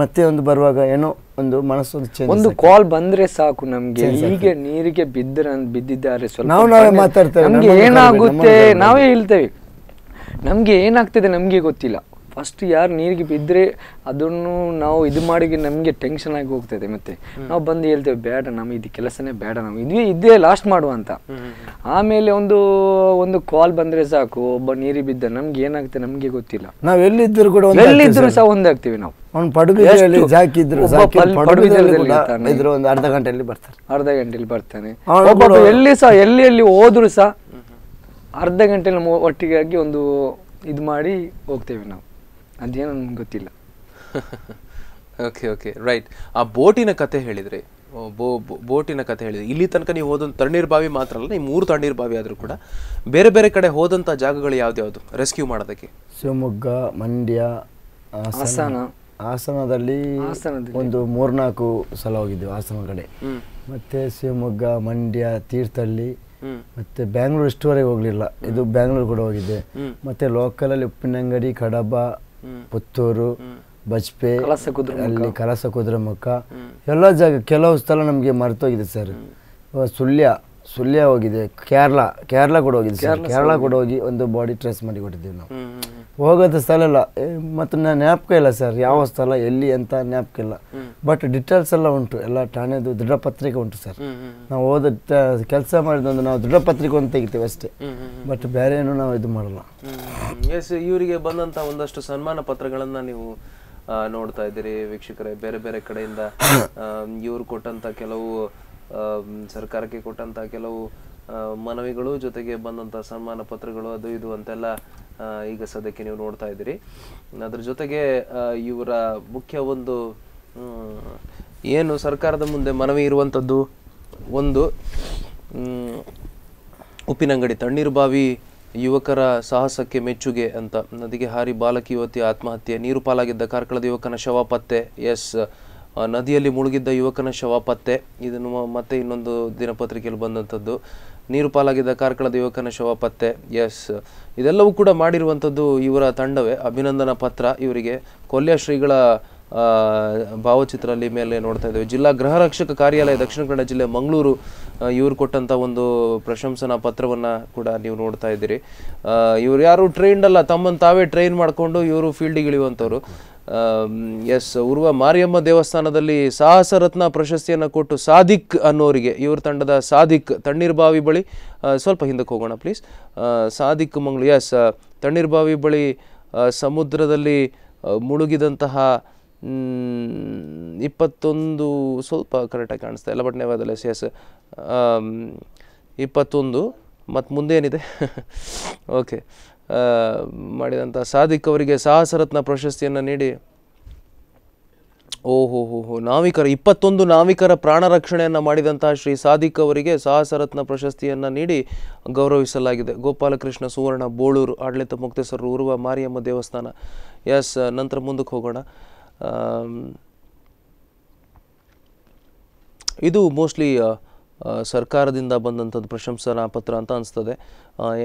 ಮತ್ತೆ ಒಂದು ಬರುವಾಗ ಏನೋ ಒಂದು ಮನಸ್ಸೊಂದು ಒಂದು ಕಾಲ್ ಬಂದ್ರೆ ಸಾಕು ನಮ್ಗೆ ಹೀಗೆ ನೀರಿಗೆ ಬಿದ್ದರೆ ಬಿದ್ದಿದ್ದಾರೆ ಸ್ವಲ್ಪ ನಾವು ನಾವೇ ಮಾತಾಡ್ತೇವೆ ನಮ್ಗೆ ಏನಾಗುತ್ತೆ ನಾವೇ ಹೇಳ್ತೇವೆ ನಮ್ಗೆ ಏನಾಗ್ತದೆ ನಮ್ಗೆ ಗೊತ್ತಿಲ್ಲ ಫಸ್ಟ್ ಯಾರು ನೀರಿಗೆ ಬಿದ್ದರೆ ಅದನ್ನು ನಾವು ಇದು ಮಾಡಿ ನಮಗೆ ಟೆನ್ಷನ್ ಆಗಿ ಹೋಗ್ತದೆ ಮತ್ತೆ ನಾವು ಬಂದು ಹೇಳ್ತೇವೆ ಬೇಡ ನಮ್ಗೆ ಇದು ಕೆಲಸನೇ ಬೇಡ ನಮ್ಗೆ ಇದೇ ಇದೇ ಲಾಸ್ಟ್ ಮಾಡುವ ಅಂತ ಆಮೇಲೆ ಒಂದು ಒಂದು ಕಾಲ್ ಬಂದರೆ ಸಾಕು ಒಬ್ಬ ನೀರಿ ಬಿದ್ದ ನಮ್ಗೆ ಏನಾಗುತ್ತೆ ನಮಗೆ ಗೊತ್ತಿಲ್ಲ ನಾವು ಎಲ್ಲಿದ್ದರೂ ಕೂಡ ಎಲ್ಲಿದ್ದರೂ ಸಹ ಒಂದಾಗ್ತೀವಿ ನಾವು ಅವ್ನು ಪಡುಬಿದ್ರೆಯಲ್ಲಿ ಜಾಕಿದ್ರು ಇದ್ರು ಒಂದು ಅರ್ಧ ಗಂಟೆಯಲ್ಲಿ ಬರ್ತಾರೆ ಅರ್ಧ ಗಂಟೆಯಲ್ಲಿ ಬರ್ತಾನೆ ಎಲ್ಲಿ ಸಹ ಎಲ್ಲಿ ಎಲ್ಲಿ ಹೋದ್ರು ಸಹ ಅರ್ಧ ಗಂಟೆ ನಮ್ಮ ಒಟ್ಟಿಗಾಗಿ ಒಂದು ಇದು ಮಾಡಿ ಹೋಗ್ತೇವೆ ನಾವು ಅದೇನು ಗೊತ್ತಿಲ್ಲ ಓಕೆ ಓಕೆ ರೈಟ್ ಆ ಬೋಟಿನ ಕತೆ ಹೇಳಿದ್ರಿ ಬೋ ಬೋಟಿನ ಕತೆ ಹೇಳಿದ್ರಿ ಇಲ್ಲಿ ತನಕ ನೀವು ಹೋದಂಥ ತಣ್ಣೀರ್ ಬಾವಿ ಮಾತ್ರ ಅಲ್ಲ ನೀವು ಮೂರು ತಣ್ಣೀರ್ ಬಾವಿ ಆದರೂ ಕೂಡ ಬೇರೆ ಬೇರೆ ಕಡೆ ಹೋದಂಥ ಜಾಗಗಳು ಯಾವ್ದ್ಯಾವುದು ರೆಸ್ಕ್ಯೂ ಮಾಡೋದಕ್ಕೆ ಶಿವಮೊಗ್ಗ ಮಂಡ್ಯ ಹಾಸನ ಹಾಸನದಲ್ಲಿ ಒಂದು ಮೂರ್ನಾಲ್ಕು ಸಲ ಹೋಗಿದ್ದೆವು ಹಾಸನ ಕಡೆ ಮತ್ತೆ ಶಿವಮೊಗ್ಗ ಮಂಡ್ಯ ತೀರ್ಥಹಳ್ಳಿ ಮತ್ತೆ ಬ್ಯಾಂಗ್ಳೂರ್ ಇಷ್ಟುವರೆಗೆ ಹೋಗ್ಲಿಲ್ಲ ಇದು ಬ್ಯಾಂಗ್ಳೂರ್ ಕೂಡ ಹೋಗಿದ್ದೆ ಮತ್ತೆ ಲೋಕಲಲ್ಲಿ ಉಪ್ಪಿನಂಗಡಿ ಕಡಬ ಪುತ್ತೂರು ಬಜ್ಪೆ ಅಲ್ಲಿ ಕಲಸ ಮುಖ ಎಲ್ಲ ಜಾಗ ಕೆಲವು ಸ್ಥಳ ನಮಗೆ ಮರೆತೋಗಿದೆ ಸರ್ ಸುಳ್ಯ ಸುಳ್ಯ ಹೋಗಿದೆ ಕೇರಳ ಕೇರಳ ಕೂಡ ಹೋಗಿದೆ ಕೇರಳ ಕೂಡ ಹೋಗಿ ಒಂದು ಬಾಡಿ ಟ್ರೇಸ್ ಮಾಡಿ ಕೊಟ್ಟಿದ್ದೀವಿ ನಾವು ಹೋಗೋದು ಸ್ಥಳ ಎಲ್ಲ ಮತ್ತು ನಾನು ಜ್ಞಾಪಕ ಇಲ್ಲ ಸರ್ ಯಾವ ಸ್ಥಳ ಎಲ್ಲಿ ಅಂತ ಜ್ಞಾಪಕ ಇಲ್ಲ ಬಟ್ ಡಿಟೇಲ್ಸ್ ಎಲ್ಲ ಉಂಟು ಎಲ್ಲ ಠಾಣೆದು ದೃಢಪತ್ರಿಕೆ ಉಂಟು ಸರ್ ನಾವು ಹೋದ ಕೆಲಸ ಮಾಡಿದೊಂದು ನಾವು ದೃಢಪತ್ರಿಕೆ ಒಂದು ತೆಗಿತೀವಿ ಅಷ್ಟೇ ಬಟ್ ಬೇರೆ ಏನು ನಾವು ಇದು ಮಾಡಲ್ಲ ಎಸ್ ಇವರಿಗೆ ಬಂದಂತ ಒಂದಷ್ಟು ಸನ್ಮಾನ ಪತ್ರಗಳನ್ನು ನೀವು ನೋಡ್ತಾ ಇದ್ದೀರಿ ವೀಕ್ಷಕರೇ ಬೇರೆ ಬೇರೆ ಕಡೆಯಿಂದ ಇವರು ಕೊಟ್ಟಂತ ಕೆಲವು ಸರ್ಕಾರಕ್ಕೆ ಕೊಟ್ಟಂತ ಕೆಲವು ಮನವಿಗಳು ಜೊತೆಗೆ ಬಂದಂತ ಸನ್ಮಾನ ಪತ್ರಗಳು ಅದು ಇದು ಅಂತೆಲ್ಲ ಈಗ ಸದ್ಯಕ್ಕೆ ನೀವು ನೋಡ್ತಾ ಇದ್ದೀರಿ ಅದ್ರ ಜೊತೆಗೆ ಇವರ ಮುಖ್ಯ ಒಂದು ಏನು ಸರ್ಕಾರದ ಮುಂದೆ ಮನವಿ ಇರುವಂಥದ್ದು ಒಂದು ಉಪ್ಪಿನಂಗಡಿ ತಣ್ಣೀರು ಬಾವಿ ಯುವಕರ ಸಾಹಸಕ್ಕೆ ಮೆಚ್ಚುಗೆ ಅಂತ ನದಿಗೆ ಹಾರಿ ಬಾಲಕಿ ಯುವತಿ ಆತ್ಮಹತ್ಯೆ ನೀರು ಪಾಲಾಗಿದ್ದ ಕಾರ್ಕಳದ ಯುವಕನ ಶವ ಪತ್ತೆ ಎಸ್ ನದಿಯಲ್ಲಿ ಮುಳುಗಿದ್ದ ಯುವಕನ ಶವ ಪತ್ತೆ ಇದನ್ನು ಮತ್ತೆ ಇನ್ನೊಂದು ದಿನಪತ್ರಿಕೆಯಲ್ಲಿ ಬಂದಂಥದ್ದು ನೀರು ಪಾಲಾಗಿದ್ದ ಕಾರ್ಕಳದ ಯುವಕನ ಶವ ಪತ್ತೆ ಎಸ್ ಇದೆಲ್ಲವೂ ಕೂಡ ಮಾಡಿರುವಂಥದ್ದು ಇವರ ತಂಡವೇ ಅಭಿನಂದನಾ ಪತ್ರ ಇವರಿಗೆ ಕೊಲ್ಯ ಶ್ರೀಗಳ ಭಾವಚಿತ್ರ ಅಲ್ಲಿ ಮೇಲೆ ನೋಡ್ತಾ ಇದ್ದೇವೆ ಜಿಲ್ಲಾ ಗೃಹ ರಕ್ಷಕ ಕಾರ್ಯಾಲಯ ದಕ್ಷಿಣ ಕನ್ನಡ ಜಿಲ್ಲೆ ಮಂಗಳೂರು ಇವರು ಕೊಟ್ಟಂಥ ಒಂದು ಪ್ರಶಂಸನಾ ಪತ್ರವನ್ನು ಕೂಡ ನೀವು ನೋಡ್ತಾ ಇದ್ದೀರಿ ಇವರು ಯಾರು ಟ್ರೈನ್ಡ್ ಅಲ್ಲ ತಮ್ಮನ್ನು ತಾವೇ ಟ್ರೈನ್ ಮಾಡಿಕೊಂಡು ಇವರು ಫೀಲ್ಡಿಗೆ ಇಳಿಯುವಂಥವ್ರು ಎಸ್ ಉರ್ವ ಮಾರಿಯಮ್ಮ ದೇವಸ್ಥಾನದಲ್ಲಿ ಸಾಹಸ ರತ್ನ ಪ್ರಶಸ್ತಿಯನ್ನು ಕೊಟ್ಟು ಸಾದಿಕ್ ಅನ್ನೋರಿಗೆ ಇವ್ರ ತಂಡದ ಸಾದಿಕ್ ತಣ್ಣೀರ್ಬಾವಿ ಬಳಿ ಸ್ವಲ್ಪ ಹಿಂದಕ್ಕೆ ಹೋಗೋಣ ಪ್ಲೀಸ್ ಸಾದಿಕ್ ಮಂಗ್ಳು ಎಸ್ ತಣ್ಣೀರ್ಬಾವಿ ಬಳಿ ಸಮುದ್ರದಲ್ಲಿ ಮುಳುಗಿದಂತಹ ಇಪ್ಪತ್ತೊಂದು ಸ್ವಲ್ಪ ಕರೆಕ್ಟಾಗಿ ಕಾಣಿಸ್ತಾ ಇಲ್ಲ ಬಟ್ ವಾದಲ್ಲಿ ಎಸ್ ಎಸ್ ಇಪ್ಪತ್ತೊಂದು ಮತ್ತು ಮುಂದೇನಿದೆ ಓಕೆ ಮಾಡಿದಂಥ ಸಾಧಿಕ್ ಅವರಿಗೆ ಸಾಹಸರತ್ನ ಪ್ರಶಸ್ತಿಯನ್ನು ನೀಡಿ ಓಹೋ ಹೋ ಹೋ ನಾವಿಕರ ಇಪ್ಪತ್ತೊಂದು ನಾವಿಕರ ಪ್ರಾಣ ರಕ್ಷಣೆಯನ್ನು ಮಾಡಿದಂತಹ ಶ್ರೀ ಸಾದಿಕ್ ಅವರಿಗೆ ಸಾಹಸರತ್ನ ಪ್ರಶಸ್ತಿಯನ್ನು ನೀಡಿ ಗೌರವಿಸಲಾಗಿದೆ ಗೋಪಾಲಕೃಷ್ಣ ಸುವರ್ಣ ಬೋಳೂರು ಆಡಳಿತ ಮುಕ್ತೇಶ್ವರರು ಉರುವ ಮಾರಿಯಮ್ಮ ದೇವಸ್ಥಾನ ಎಸ್ ನಂತರ ಮುಂದಕ್ಕೆ ಹೋಗೋಣ ಇದು ಮೋಸ್ಟ್ಲಿ ಸರ್ಕಾರದಿಂದ ಬಂದಂಥದ್ದು ಪ್ರಶಂಸನಾ ಪತ್ರ ಅಂತ ಅನಿಸ್ತದೆ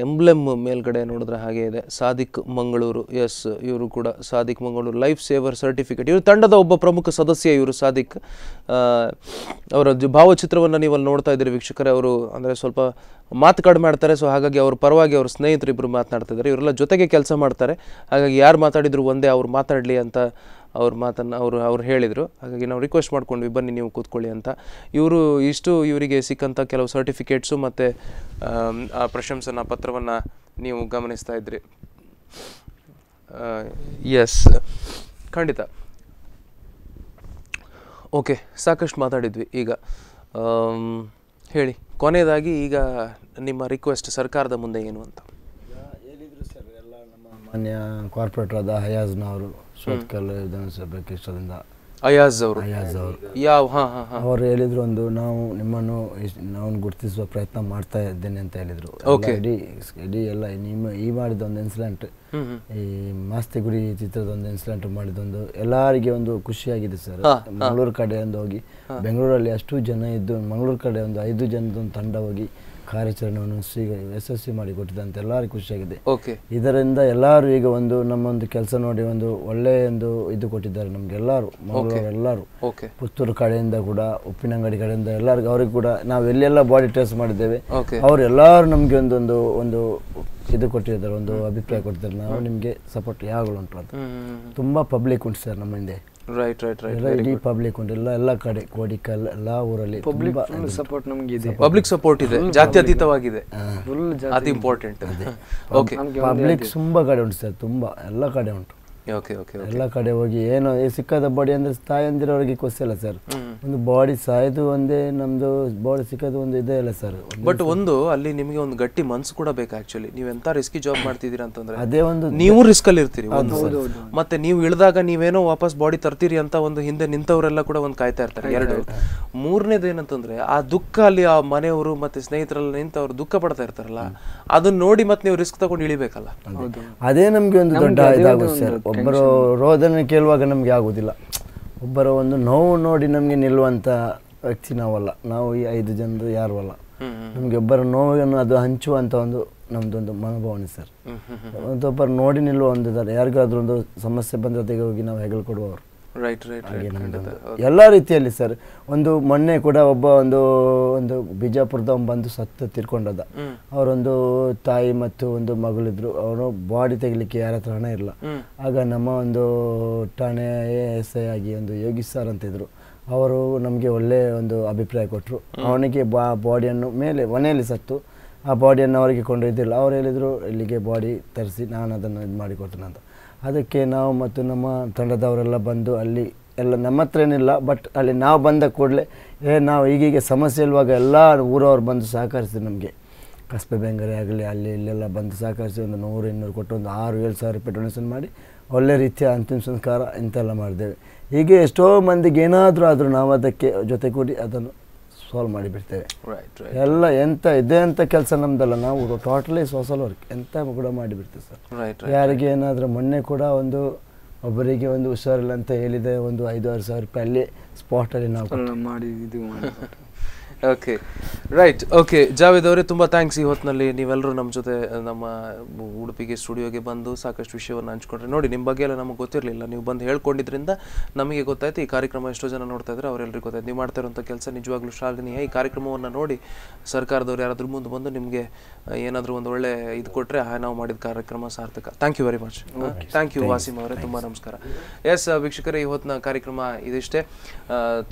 ಎಂಬ್ಲೆಮ್ ಮೇಲ್ಗಡೆ ನೋಡಿದ್ರೆ ಹಾಗೆ ಇದೆ ಸಾದಿಕ್ ಮಂಗಳೂರು ಎಸ್ ಇವರು ಕೂಡ Sadiq Mangaluru life saver certificate ಇವರು ತಂಡದ ಒಬ್ಬ ಪ್ರಮುಖ ಸದಸ್ಯ ಇವರು ಸಾದಿಕ್ ಅವರ ಭಾವಚಿತ್ರವನ್ನು ನೀವಲ್ಲಿ ನೋಡ್ತಾ ಇದ್ದೀರಿ ವೀಕ್ಷಕರೇ ಅವರು ಅಂದರೆ ಸ್ವಲ್ಪ ಮಾತು ಕಡಿಮೆ ಮಾಡ್ತಾರೆ ಸೊ ಹಾಗಾಗಿ ಅವ್ರ ಪರವಾಗಿ ಅವ್ರ ಸ್ನೇಹಿತರಿಬ್ಬರು ಮಾತನಾಡ್ತಾ ಇದ್ದಾರೆ ಇವರೆಲ್ಲ ಜೊತೆಗೆ ಕೆಲಸ ಮಾಡ್ತಾರೆ ಹಾಗಾಗಿ ಯಾರು ಮಾತಾಡಿದ್ರು ಒಂದೇ ಅವ್ರು ಮಾತಾಡಲಿ ಅಂತ ಅವ್ರ ಮಾತನ್ನು ಅವರು ಅವ್ರು ಹೇಳಿದರು ಹಾಗಾಗಿ ನಾವು ರಿಕ್ವೆಸ್ಟ್ ಮಾಡ್ಕೊಂಡ್ವಿ ಬನ್ನಿ ನೀವು ಕೂತ್ಕೊಳ್ಳಿ ಅಂತ ಇವರು ಇಷ್ಟು ಇವರಿಗೆ ಸಿಕ್ಕಂಥ ಕೆಲವು ಸರ್ಟಿಫಿಕೇಟ್ಸು ಮತ್ತು ಆ ಪ್ರಶಂಸನಾ ಪತ್ರವನ್ನು ನೀವು ಗಮನಿಸ್ತಾ ಇದ್ರಿ ಎಸ್ ಖಂಡಿತ ಓಕೆ ಸಾಕಷ್ಟು ಮಾತಾಡಿದ್ವಿ ಈಗ ಹೇಳಿ ಕೊನೆಯದಾಗಿ ಈಗ ನಿಮ್ಮ ರಿಕ್ವೆಸ್ಟ್ ಸರ್ಕಾರದ ಮುಂದೆ ಏನು ಅಂತ ಹೇಳಿದರು ಸರ್ ಎಲ್ಲ ನಮ್ಮ ಮಾನ್ಯ ಕಾರ್ಪೊರೇಟರ್ ಆದ ಹಯಾಜ್ನವರು ಸೋತ್ಕಲ್ ಅಯಾಜ್ ಅವರು ಅಯಾಜ್ ಅವರು ಯಾವ ಅವ್ರು ಹೇಳಿದ್ರು ಒಂದು ನಾವು ನಿಮ್ಮನ್ನು ನಾವು ಗುರುತಿಸುವ ಪ್ರಯತ್ನ ಮಾಡ್ತಾ ಇದ್ದೇನೆ ಅಂತ ಹೇಳಿದ್ರು ಓಕೆ ಇಡೀ ಎಲ್ಲ ನಿಮ್ಮ ಈ ಒಂದು ಇನ್ಸಿಡೆಂಟ್ ಈ ಮಾಸ್ತಿಗುಡಿ ಒಂದು ಇನ್ಸಿಡೆಂಟ್ ಮಾಡಿದೊಂದು ಎಲ್ಲರಿಗೆ ಒಂದು ಖುಷಿಯಾಗಿದೆ ಸರ್ ಮಂಗಳೂರು ಕಡೆ ಒಂದು ಹೋಗಿ ಬೆಂಗಳೂರಲ್ಲಿ ಅಷ್ಟು ಜನ ಇದ್ದು ಮಂಗಳೂರು ಕಡೆ ಒಂದು ಐದು ಜನದೊಂದು ತಂಡ ಹೋಗಿ ಕಾರ್ಯಾಚರಣೆಯನ್ನು ಈಗ ಯಶಸ್ವಿ ಮಾಡಿ ಅಂತ ಎಲ್ಲರಿಗೂ ಖುಷಿಯಾಗಿದೆ ಇದರಿಂದ ಎಲ್ಲರೂ ಈಗ ಒಂದು ನಮ್ಮೊಂದು ಕೆಲಸ ನೋಡಿ ಒಂದು ಒಳ್ಳೆಯ ಒಂದು ಇದು ಕೊಟ್ಟಿದ್ದಾರೆ ನಮ್ಗೆ ಎಲ್ಲರೂ ಎಲ್ಲರೂ ಪುತ್ತೂರು ಕಡೆಯಿಂದ ಕೂಡ ಉಪ್ಪಿನಂಗಡಿ ಕಡೆಯಿಂದ ಎಲ್ಲರಿಗೂ ಅವ್ರಿಗೆ ಕೂಡ ನಾವು ಎಲ್ಲೆಲ್ಲ ಬಾಡಿ ಟೆಸ್ಟ್ ಮಾಡಿದ್ದೇವೆ ಅವ್ರು ನಮ್ಗೆ ನಮಗೆ ಒಂದೊಂದು ಒಂದು ಇದು ಕೊಟ್ಟಿದ್ದಾರೆ ಒಂದು ಅಭಿಪ್ರಾಯ ಕೊಟ್ಟಿದ್ದಾರೆ ನಾವು ನಿಮಗೆ ಸಪೋರ್ಟ್ ಯಾವಾಗಲೂ ಉಂಟು ಅಂತ ತುಂಬ ಪಬ್ಲಿಕ್ ಉಂಟು ಸರ್ ನಮ್ಮ ಹಿಂದೆ ರೈಟ್ ರೈಟ್ ರೈಟ್ ಪಬ್ಲಿಕ್ ಉಂಟು ಎಲ್ಲ ಎಲ್ಲ ಕಡೆ ಕೋಡಿಕಲ್ ಎಲ್ಲ ಊರಲ್ಲಿ ಪಬ್ಲಿಕ್ ಸಪೋರ್ಟ್ ನಮಗೆ ಇದೆ ಪಬ್ಲಿಕ್ ಸಪೋರ್ಟ್ ಇದೆ ಜಾತ್ಯತೀತವಾಗಿದೆ ಫುಲ್ ಅತಿ ಇಂಪಾರ್ಟೆಂಟ್ ಓಕೆ ಪಬ್ಲಿಕ್ ತುಂಬಾ ಕಡೆ ಉಂಟು ಸರ್ ತುಂಬಾ ಎಲ್ಲ ಕಡೆ ಉಂಟು ಎಲ್ಲ ಕಡೆ ಹೋಗಿ ಏನೋ ಸಿಕ್ಕದ ಬಾಡಿ ಅಂದ್ರೆ ತಾಯಂದಿರವರಿಗೆ ಅಲ್ಲ ಸರ್ ಒಂದು ಬಾಡಿ ಸಾಯ್ದು ಒಂದೇ ನಮ್ದು ಬಾಡಿ ಸಿಕ್ಕದು ಒಂದು ಇದೇ ಇಲ್ಲ ಸರ್ ಬಟ್ ಒಂದು ಅಲ್ಲಿ ನಿಮಗೆ ಒಂದು ಗಟ್ಟಿ ಮನ್ಸು ಕೂಡ ಬೇಕು ಆಕ್ಚುಲಿ ನೀವು ಎಂತ ರಿಸ್ಕಿ ಜಾಬ್ ಮಾಡ್ತಿದ್ದೀರಾ ಅಂತಂದ್ರೆ ಅದೇ ಒಂದು ನೀವು ರಿಸ್ಕ್ ಅಲ್ಲಿ ಇರ್ತೀರಿ ಮತ್ತೆ ನೀವು ಇಳಿದಾಗ ನೀವೇನೋ ವಾಪಸ್ ಬಾಡಿ ತರ್ತೀರಿ ಅಂತ ಒಂದು ಹಿಂದೆ ನಿಂತವರೆಲ್ಲ ಕೂಡ ಒಂದು ಕಾಯ್ತಾ ಇರ್ತಾರೆ ಎರಡು ಮೂರನೇದು ಏನಂತಂದ್ರೆ ಆ ದುಃಖ ಅಲ್ಲಿ ಆ ಮನೆಯವರು ಮತ್ತೆ ಸ್ನೇಹಿತರೆಲ್ಲ ನಿಂತ ಅವ್ರು ದುಃಖ ಪಡ್ತಾ ಇರ್ತಾರಲ್ಲ ಅದನ್ನ ನೋಡಿ ಮತ್ತೆ ನೀವು ರಿಸ್ಕ್ ತಗೊಂಡು ಇಳಿಬೇಕಲ್ಲ ಅದೇ ನಮ್ಗೆ ಒಂದು ದೊಡ್ಡ ಇದಾಗುತ್ತೆ ಸರ್ ಒಬ್ಬರು ರೋದನ ಕೇಳುವಾಗ ನಮಗೆ ಆಗೋದಿಲ್ಲ ಒಬ್ಬರ ಒಂದು ನೋವು ನೋಡಿ ನಮಗೆ ನಿಲ್ಲುವಂಥ ವ್ಯಕ್ತಿ ನಾವಲ್ಲ ನಾವು ಈ ಐದು ಜನರು ಯಾರು ಅಲ್ಲ ನಮಗೆ ಒಬ್ಬರ ನೋವನ್ನು ಅದು ಹಂಚುವಂಥ ಒಂದು ನಮ್ಮದೊಂದು ಮನೋಭಾವನೆ ಸರ್ ಒಬ್ಬರು ನೋಡಿ ನಿಲ್ಲುವ ಒಂದು ಇದ್ದಾರೆ ಯಾರಿಗಾದ್ರೂ ಒಂದು ಸಮಸ್ಯೆ ಬಂದ್ರೆ ಹೋಗಿ ನಾವು ಹೆಗಲು ಕೊಡುವವರು ರೈಟ್ ರೈಟ್ ಎಲ್ಲ ರೀತಿಯಲ್ಲಿ ಸರ್ ಒಂದು ಮೊನ್ನೆ ಕೂಡ ಒಬ್ಬ ಒಂದು ಒಂದು ಬಿಜಾಪುರದ ಬಂದು ಸತ್ತು ತಿರ್ಕೊಂಡದ ಅವರೊಂದು ತಾಯಿ ಮತ್ತು ಒಂದು ಮಗಳಿದ್ರು ಅವನು ಬಾಡಿ ತೆಗಿಲಿಕ್ಕೆ ಯಾರ ಹತ್ರ ಹಣ ಇರಲ್ಲ ಆಗ ನಮ್ಮ ಒಂದು ಠಾಣೆ ಎಸ್ ಐ ಆಗಿ ಒಂದು ಯೋಗೀಶ್ ಸರ್ ಅಂತ ಇದ್ರು ಅವರು ನಮಗೆ ಒಳ್ಳೆ ಒಂದು ಅಭಿಪ್ರಾಯ ಕೊಟ್ಟರು ಅವನಿಗೆ ಬಾ ಬಾಡಿಯನ್ನು ಮೇಲೆ ಮನೆಯಲ್ಲಿ ಸತ್ತು ಆ ಬಾಡಿಯನ್ನು ಅವರಿಗೆ ಕೊಂಡೊಯ್ದಿಲ್ಲ ಅವ್ರು ಹೇಳಿದರು ಇಲ್ಲಿಗೆ ಬಾಡಿ ತರಿಸಿ ನಾನು ಅದನ್ನು ಇದು ಮಾಡಿಕೊಡ್ತೇನೆ ಅಂತ ಅದಕ್ಕೆ ನಾವು ಮತ್ತು ನಮ್ಮ ತಂಡದವರೆಲ್ಲ ಬಂದು ಅಲ್ಲಿ ಎಲ್ಲ ನಮ್ಮ ಹತ್ರ ಏನಿಲ್ಲ ಬಟ್ ಅಲ್ಲಿ ನಾವು ಬಂದ ಕೂಡಲೇ ಏ ನಾವು ಈಗೀಗ ಸಮಸ್ಯೆ ಇರುವಾಗ ಎಲ್ಲ ಊರವ್ರು ಬಂದು ಸಹಕರಿಸಿದ್ರು ನಮಗೆ ಕಸ್ಬೆ ಬೆಂಗರೆ ಆಗಲಿ ಅಲ್ಲಿ ಇಲ್ಲೆಲ್ಲ ಬಂದು ಸಹಕರಿಸಿ ಒಂದು ನೂರು ಇನ್ನೂರು ಕೊಟ್ಟು ಒಂದು ಆರು ಏಳು ಸಾವಿರ ರೂಪಾಯಿ ಡೊನೇಷನ್ ಮಾಡಿ ಒಳ್ಳೆ ರೀತಿಯ ಅಂತಿಮ ಸಂಸ್ಕಾರ ಇಂತೆಲ್ಲ ಮಾಡಿದ್ದೇವೆ ಹೀಗೆ ಎಷ್ಟೋ ಮಂದಿಗೆ ಏನಾದರೂ ಆದರೂ ನಾವು ಅದಕ್ಕೆ ಜೊತೆಗೂಡಿ ಅದನ್ನು ಸಾಲ್ವ್ ಮಾಡಿಬಿಡ್ತೇವೆ ಎಲ್ಲ ಎಂತ ಇದೆ ಅಂತ ಕೆಲಸ ನಮ್ದಲ್ಲ ನಾವು ಟೋಟಲಿ ಸೋಷಲ್ ವರ್ಕ್ ಎಂತ ಕೂಡ ಮಾಡಿಬಿಡ್ತೇವೆ ಸರ್ ಯಾರಿಗೆ ಏನಾದರೂ ಮೊನ್ನೆ ಕೂಡ ಒಂದು ಒಬ್ಬರಿಗೆ ಒಂದು ಹುಷಾರಿಲ್ಲ ಅಂತ ಹೇಳಿದೆ ಒಂದು ಐದು ಆರು ಸಾವಿರ ರೂಪಾಯಿ ಅಲ್ಲಿ ಸ್ಪಾಟಲ್ಲಿ ನಾವು ಮಾಡಿ ಇದು ಓಕೆ ರೈಟ್ ಓಕೆ ಜಾವೇದ್ ಅವರೇ ತುಂಬ ಥ್ಯಾಂಕ್ಸ್ ಈ ಹೊತ್ತಿನಲ್ಲಿ ನೀವೆಲ್ಲರೂ ನಮ್ಮ ಜೊತೆ ನಮ್ಮ ಉಡುಪಿಗೆ ಸ್ಟುಡಿಯೋಗೆ ಬಂದು ಸಾಕಷ್ಟು ವಿಷಯವನ್ನು ಹಂಚ್ಕೊಂಡ್ರೆ ನೋಡಿ ನಿಮ್ಮ ಬಗ್ಗೆ ಎಲ್ಲ ನಮಗೆ ಗೊತ್ತಿರಲಿಲ್ಲ ನೀವು ಬಂದು ಹೇಳ್ಕೊಂಡಿದ್ರಿಂದ ನಮಗೆ ಗೊತ್ತಾಯ್ತು ಈ ಕಾರ್ಯಕ್ರಮ ಎಷ್ಟೋ ಜನ ನೋಡ್ತಾ ಇದ್ದಾರೆ ಅವರೆಲ್ಲರಿಗೂ ಗೊತ್ತಾಯ್ತು ನೀವು ಮಾಡ್ತಾ ಇರೋಂಥ ಕೆಲಸ ನಿಜವಾಗ್ಲೂ ಶ್ಲಾಘನೀಯ ಈ ಕಾರ್ಯಕ್ರಮವನ್ನು ನೋಡಿ ಸರ್ಕಾರದವ್ರು ಯಾರಾದ್ರೂ ಮುಂದೆ ಬಂದು ನಿಮಗೆ ಏನಾದರೂ ಒಂದು ಒಳ್ಳೆ ಇದು ಕೊಟ್ಟರೆ ನಾವು ಮಾಡಿದ ಕಾರ್ಯಕ್ರಮ ಸಾರ್ಥಕ thank you very much thank you Wasim ಅವರೇ ತುಂಬ ನಮಸ್ಕಾರ ಎಸ್ ವೀಕ್ಷಕರೇ ಇವತ್ತಿನ ಕಾರ್ಯಕ್ರಮ ಇದಿಷ್ಟೇ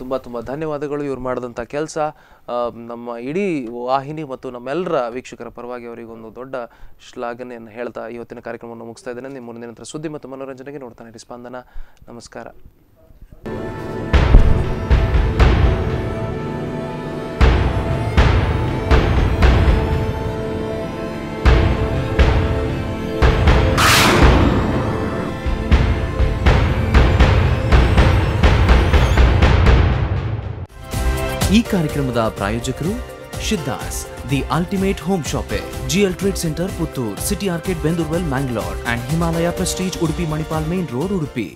ತುಂಬ ತುಂಬ ಧನ್ಯವಾದಗಳು ಇವ್ರು ಮಾಡಿದಂಥ ಕೆಲಸ ನಮ್ಮ ಇಡೀ ವಾಹಿನಿ ಮತ್ತು ನಮ್ಮೆಲ್ಲರ ವೀಕ್ಷಕರ ಪರವಾಗಿ ಅವರಿಗೊಂದು ದೊಡ್ಡ ಶ್ಲಾಘನೆಯನ್ನು ಹೇಳ್ತಾ ಇವತ್ತಿನ ಕಾರ್ಯಕ್ರಮವನ್ನು ಮುಗಿಸ್ತಾ ಇದ್ದೇನೆ ನಿಮ್ಮ ಮುಂದಿನ ಸುದ್ದಿ ಮತ್ತು ಮನೋರಂಜನೆಗೆ ನೋಡ್ತಾನೆ ಸ್ಪಂದನ ನಮಸ್ಕಾರ ಈ ಕಾರ್ಯಕ್ರಮದ ಪ್ರಾಯೋಜಕರು Siddhas the ultimate home shoppe GL trade centre Puttur city arcade Bendoorwell Mangalore and Himalaya prestige Udupi Manipal main road Udupi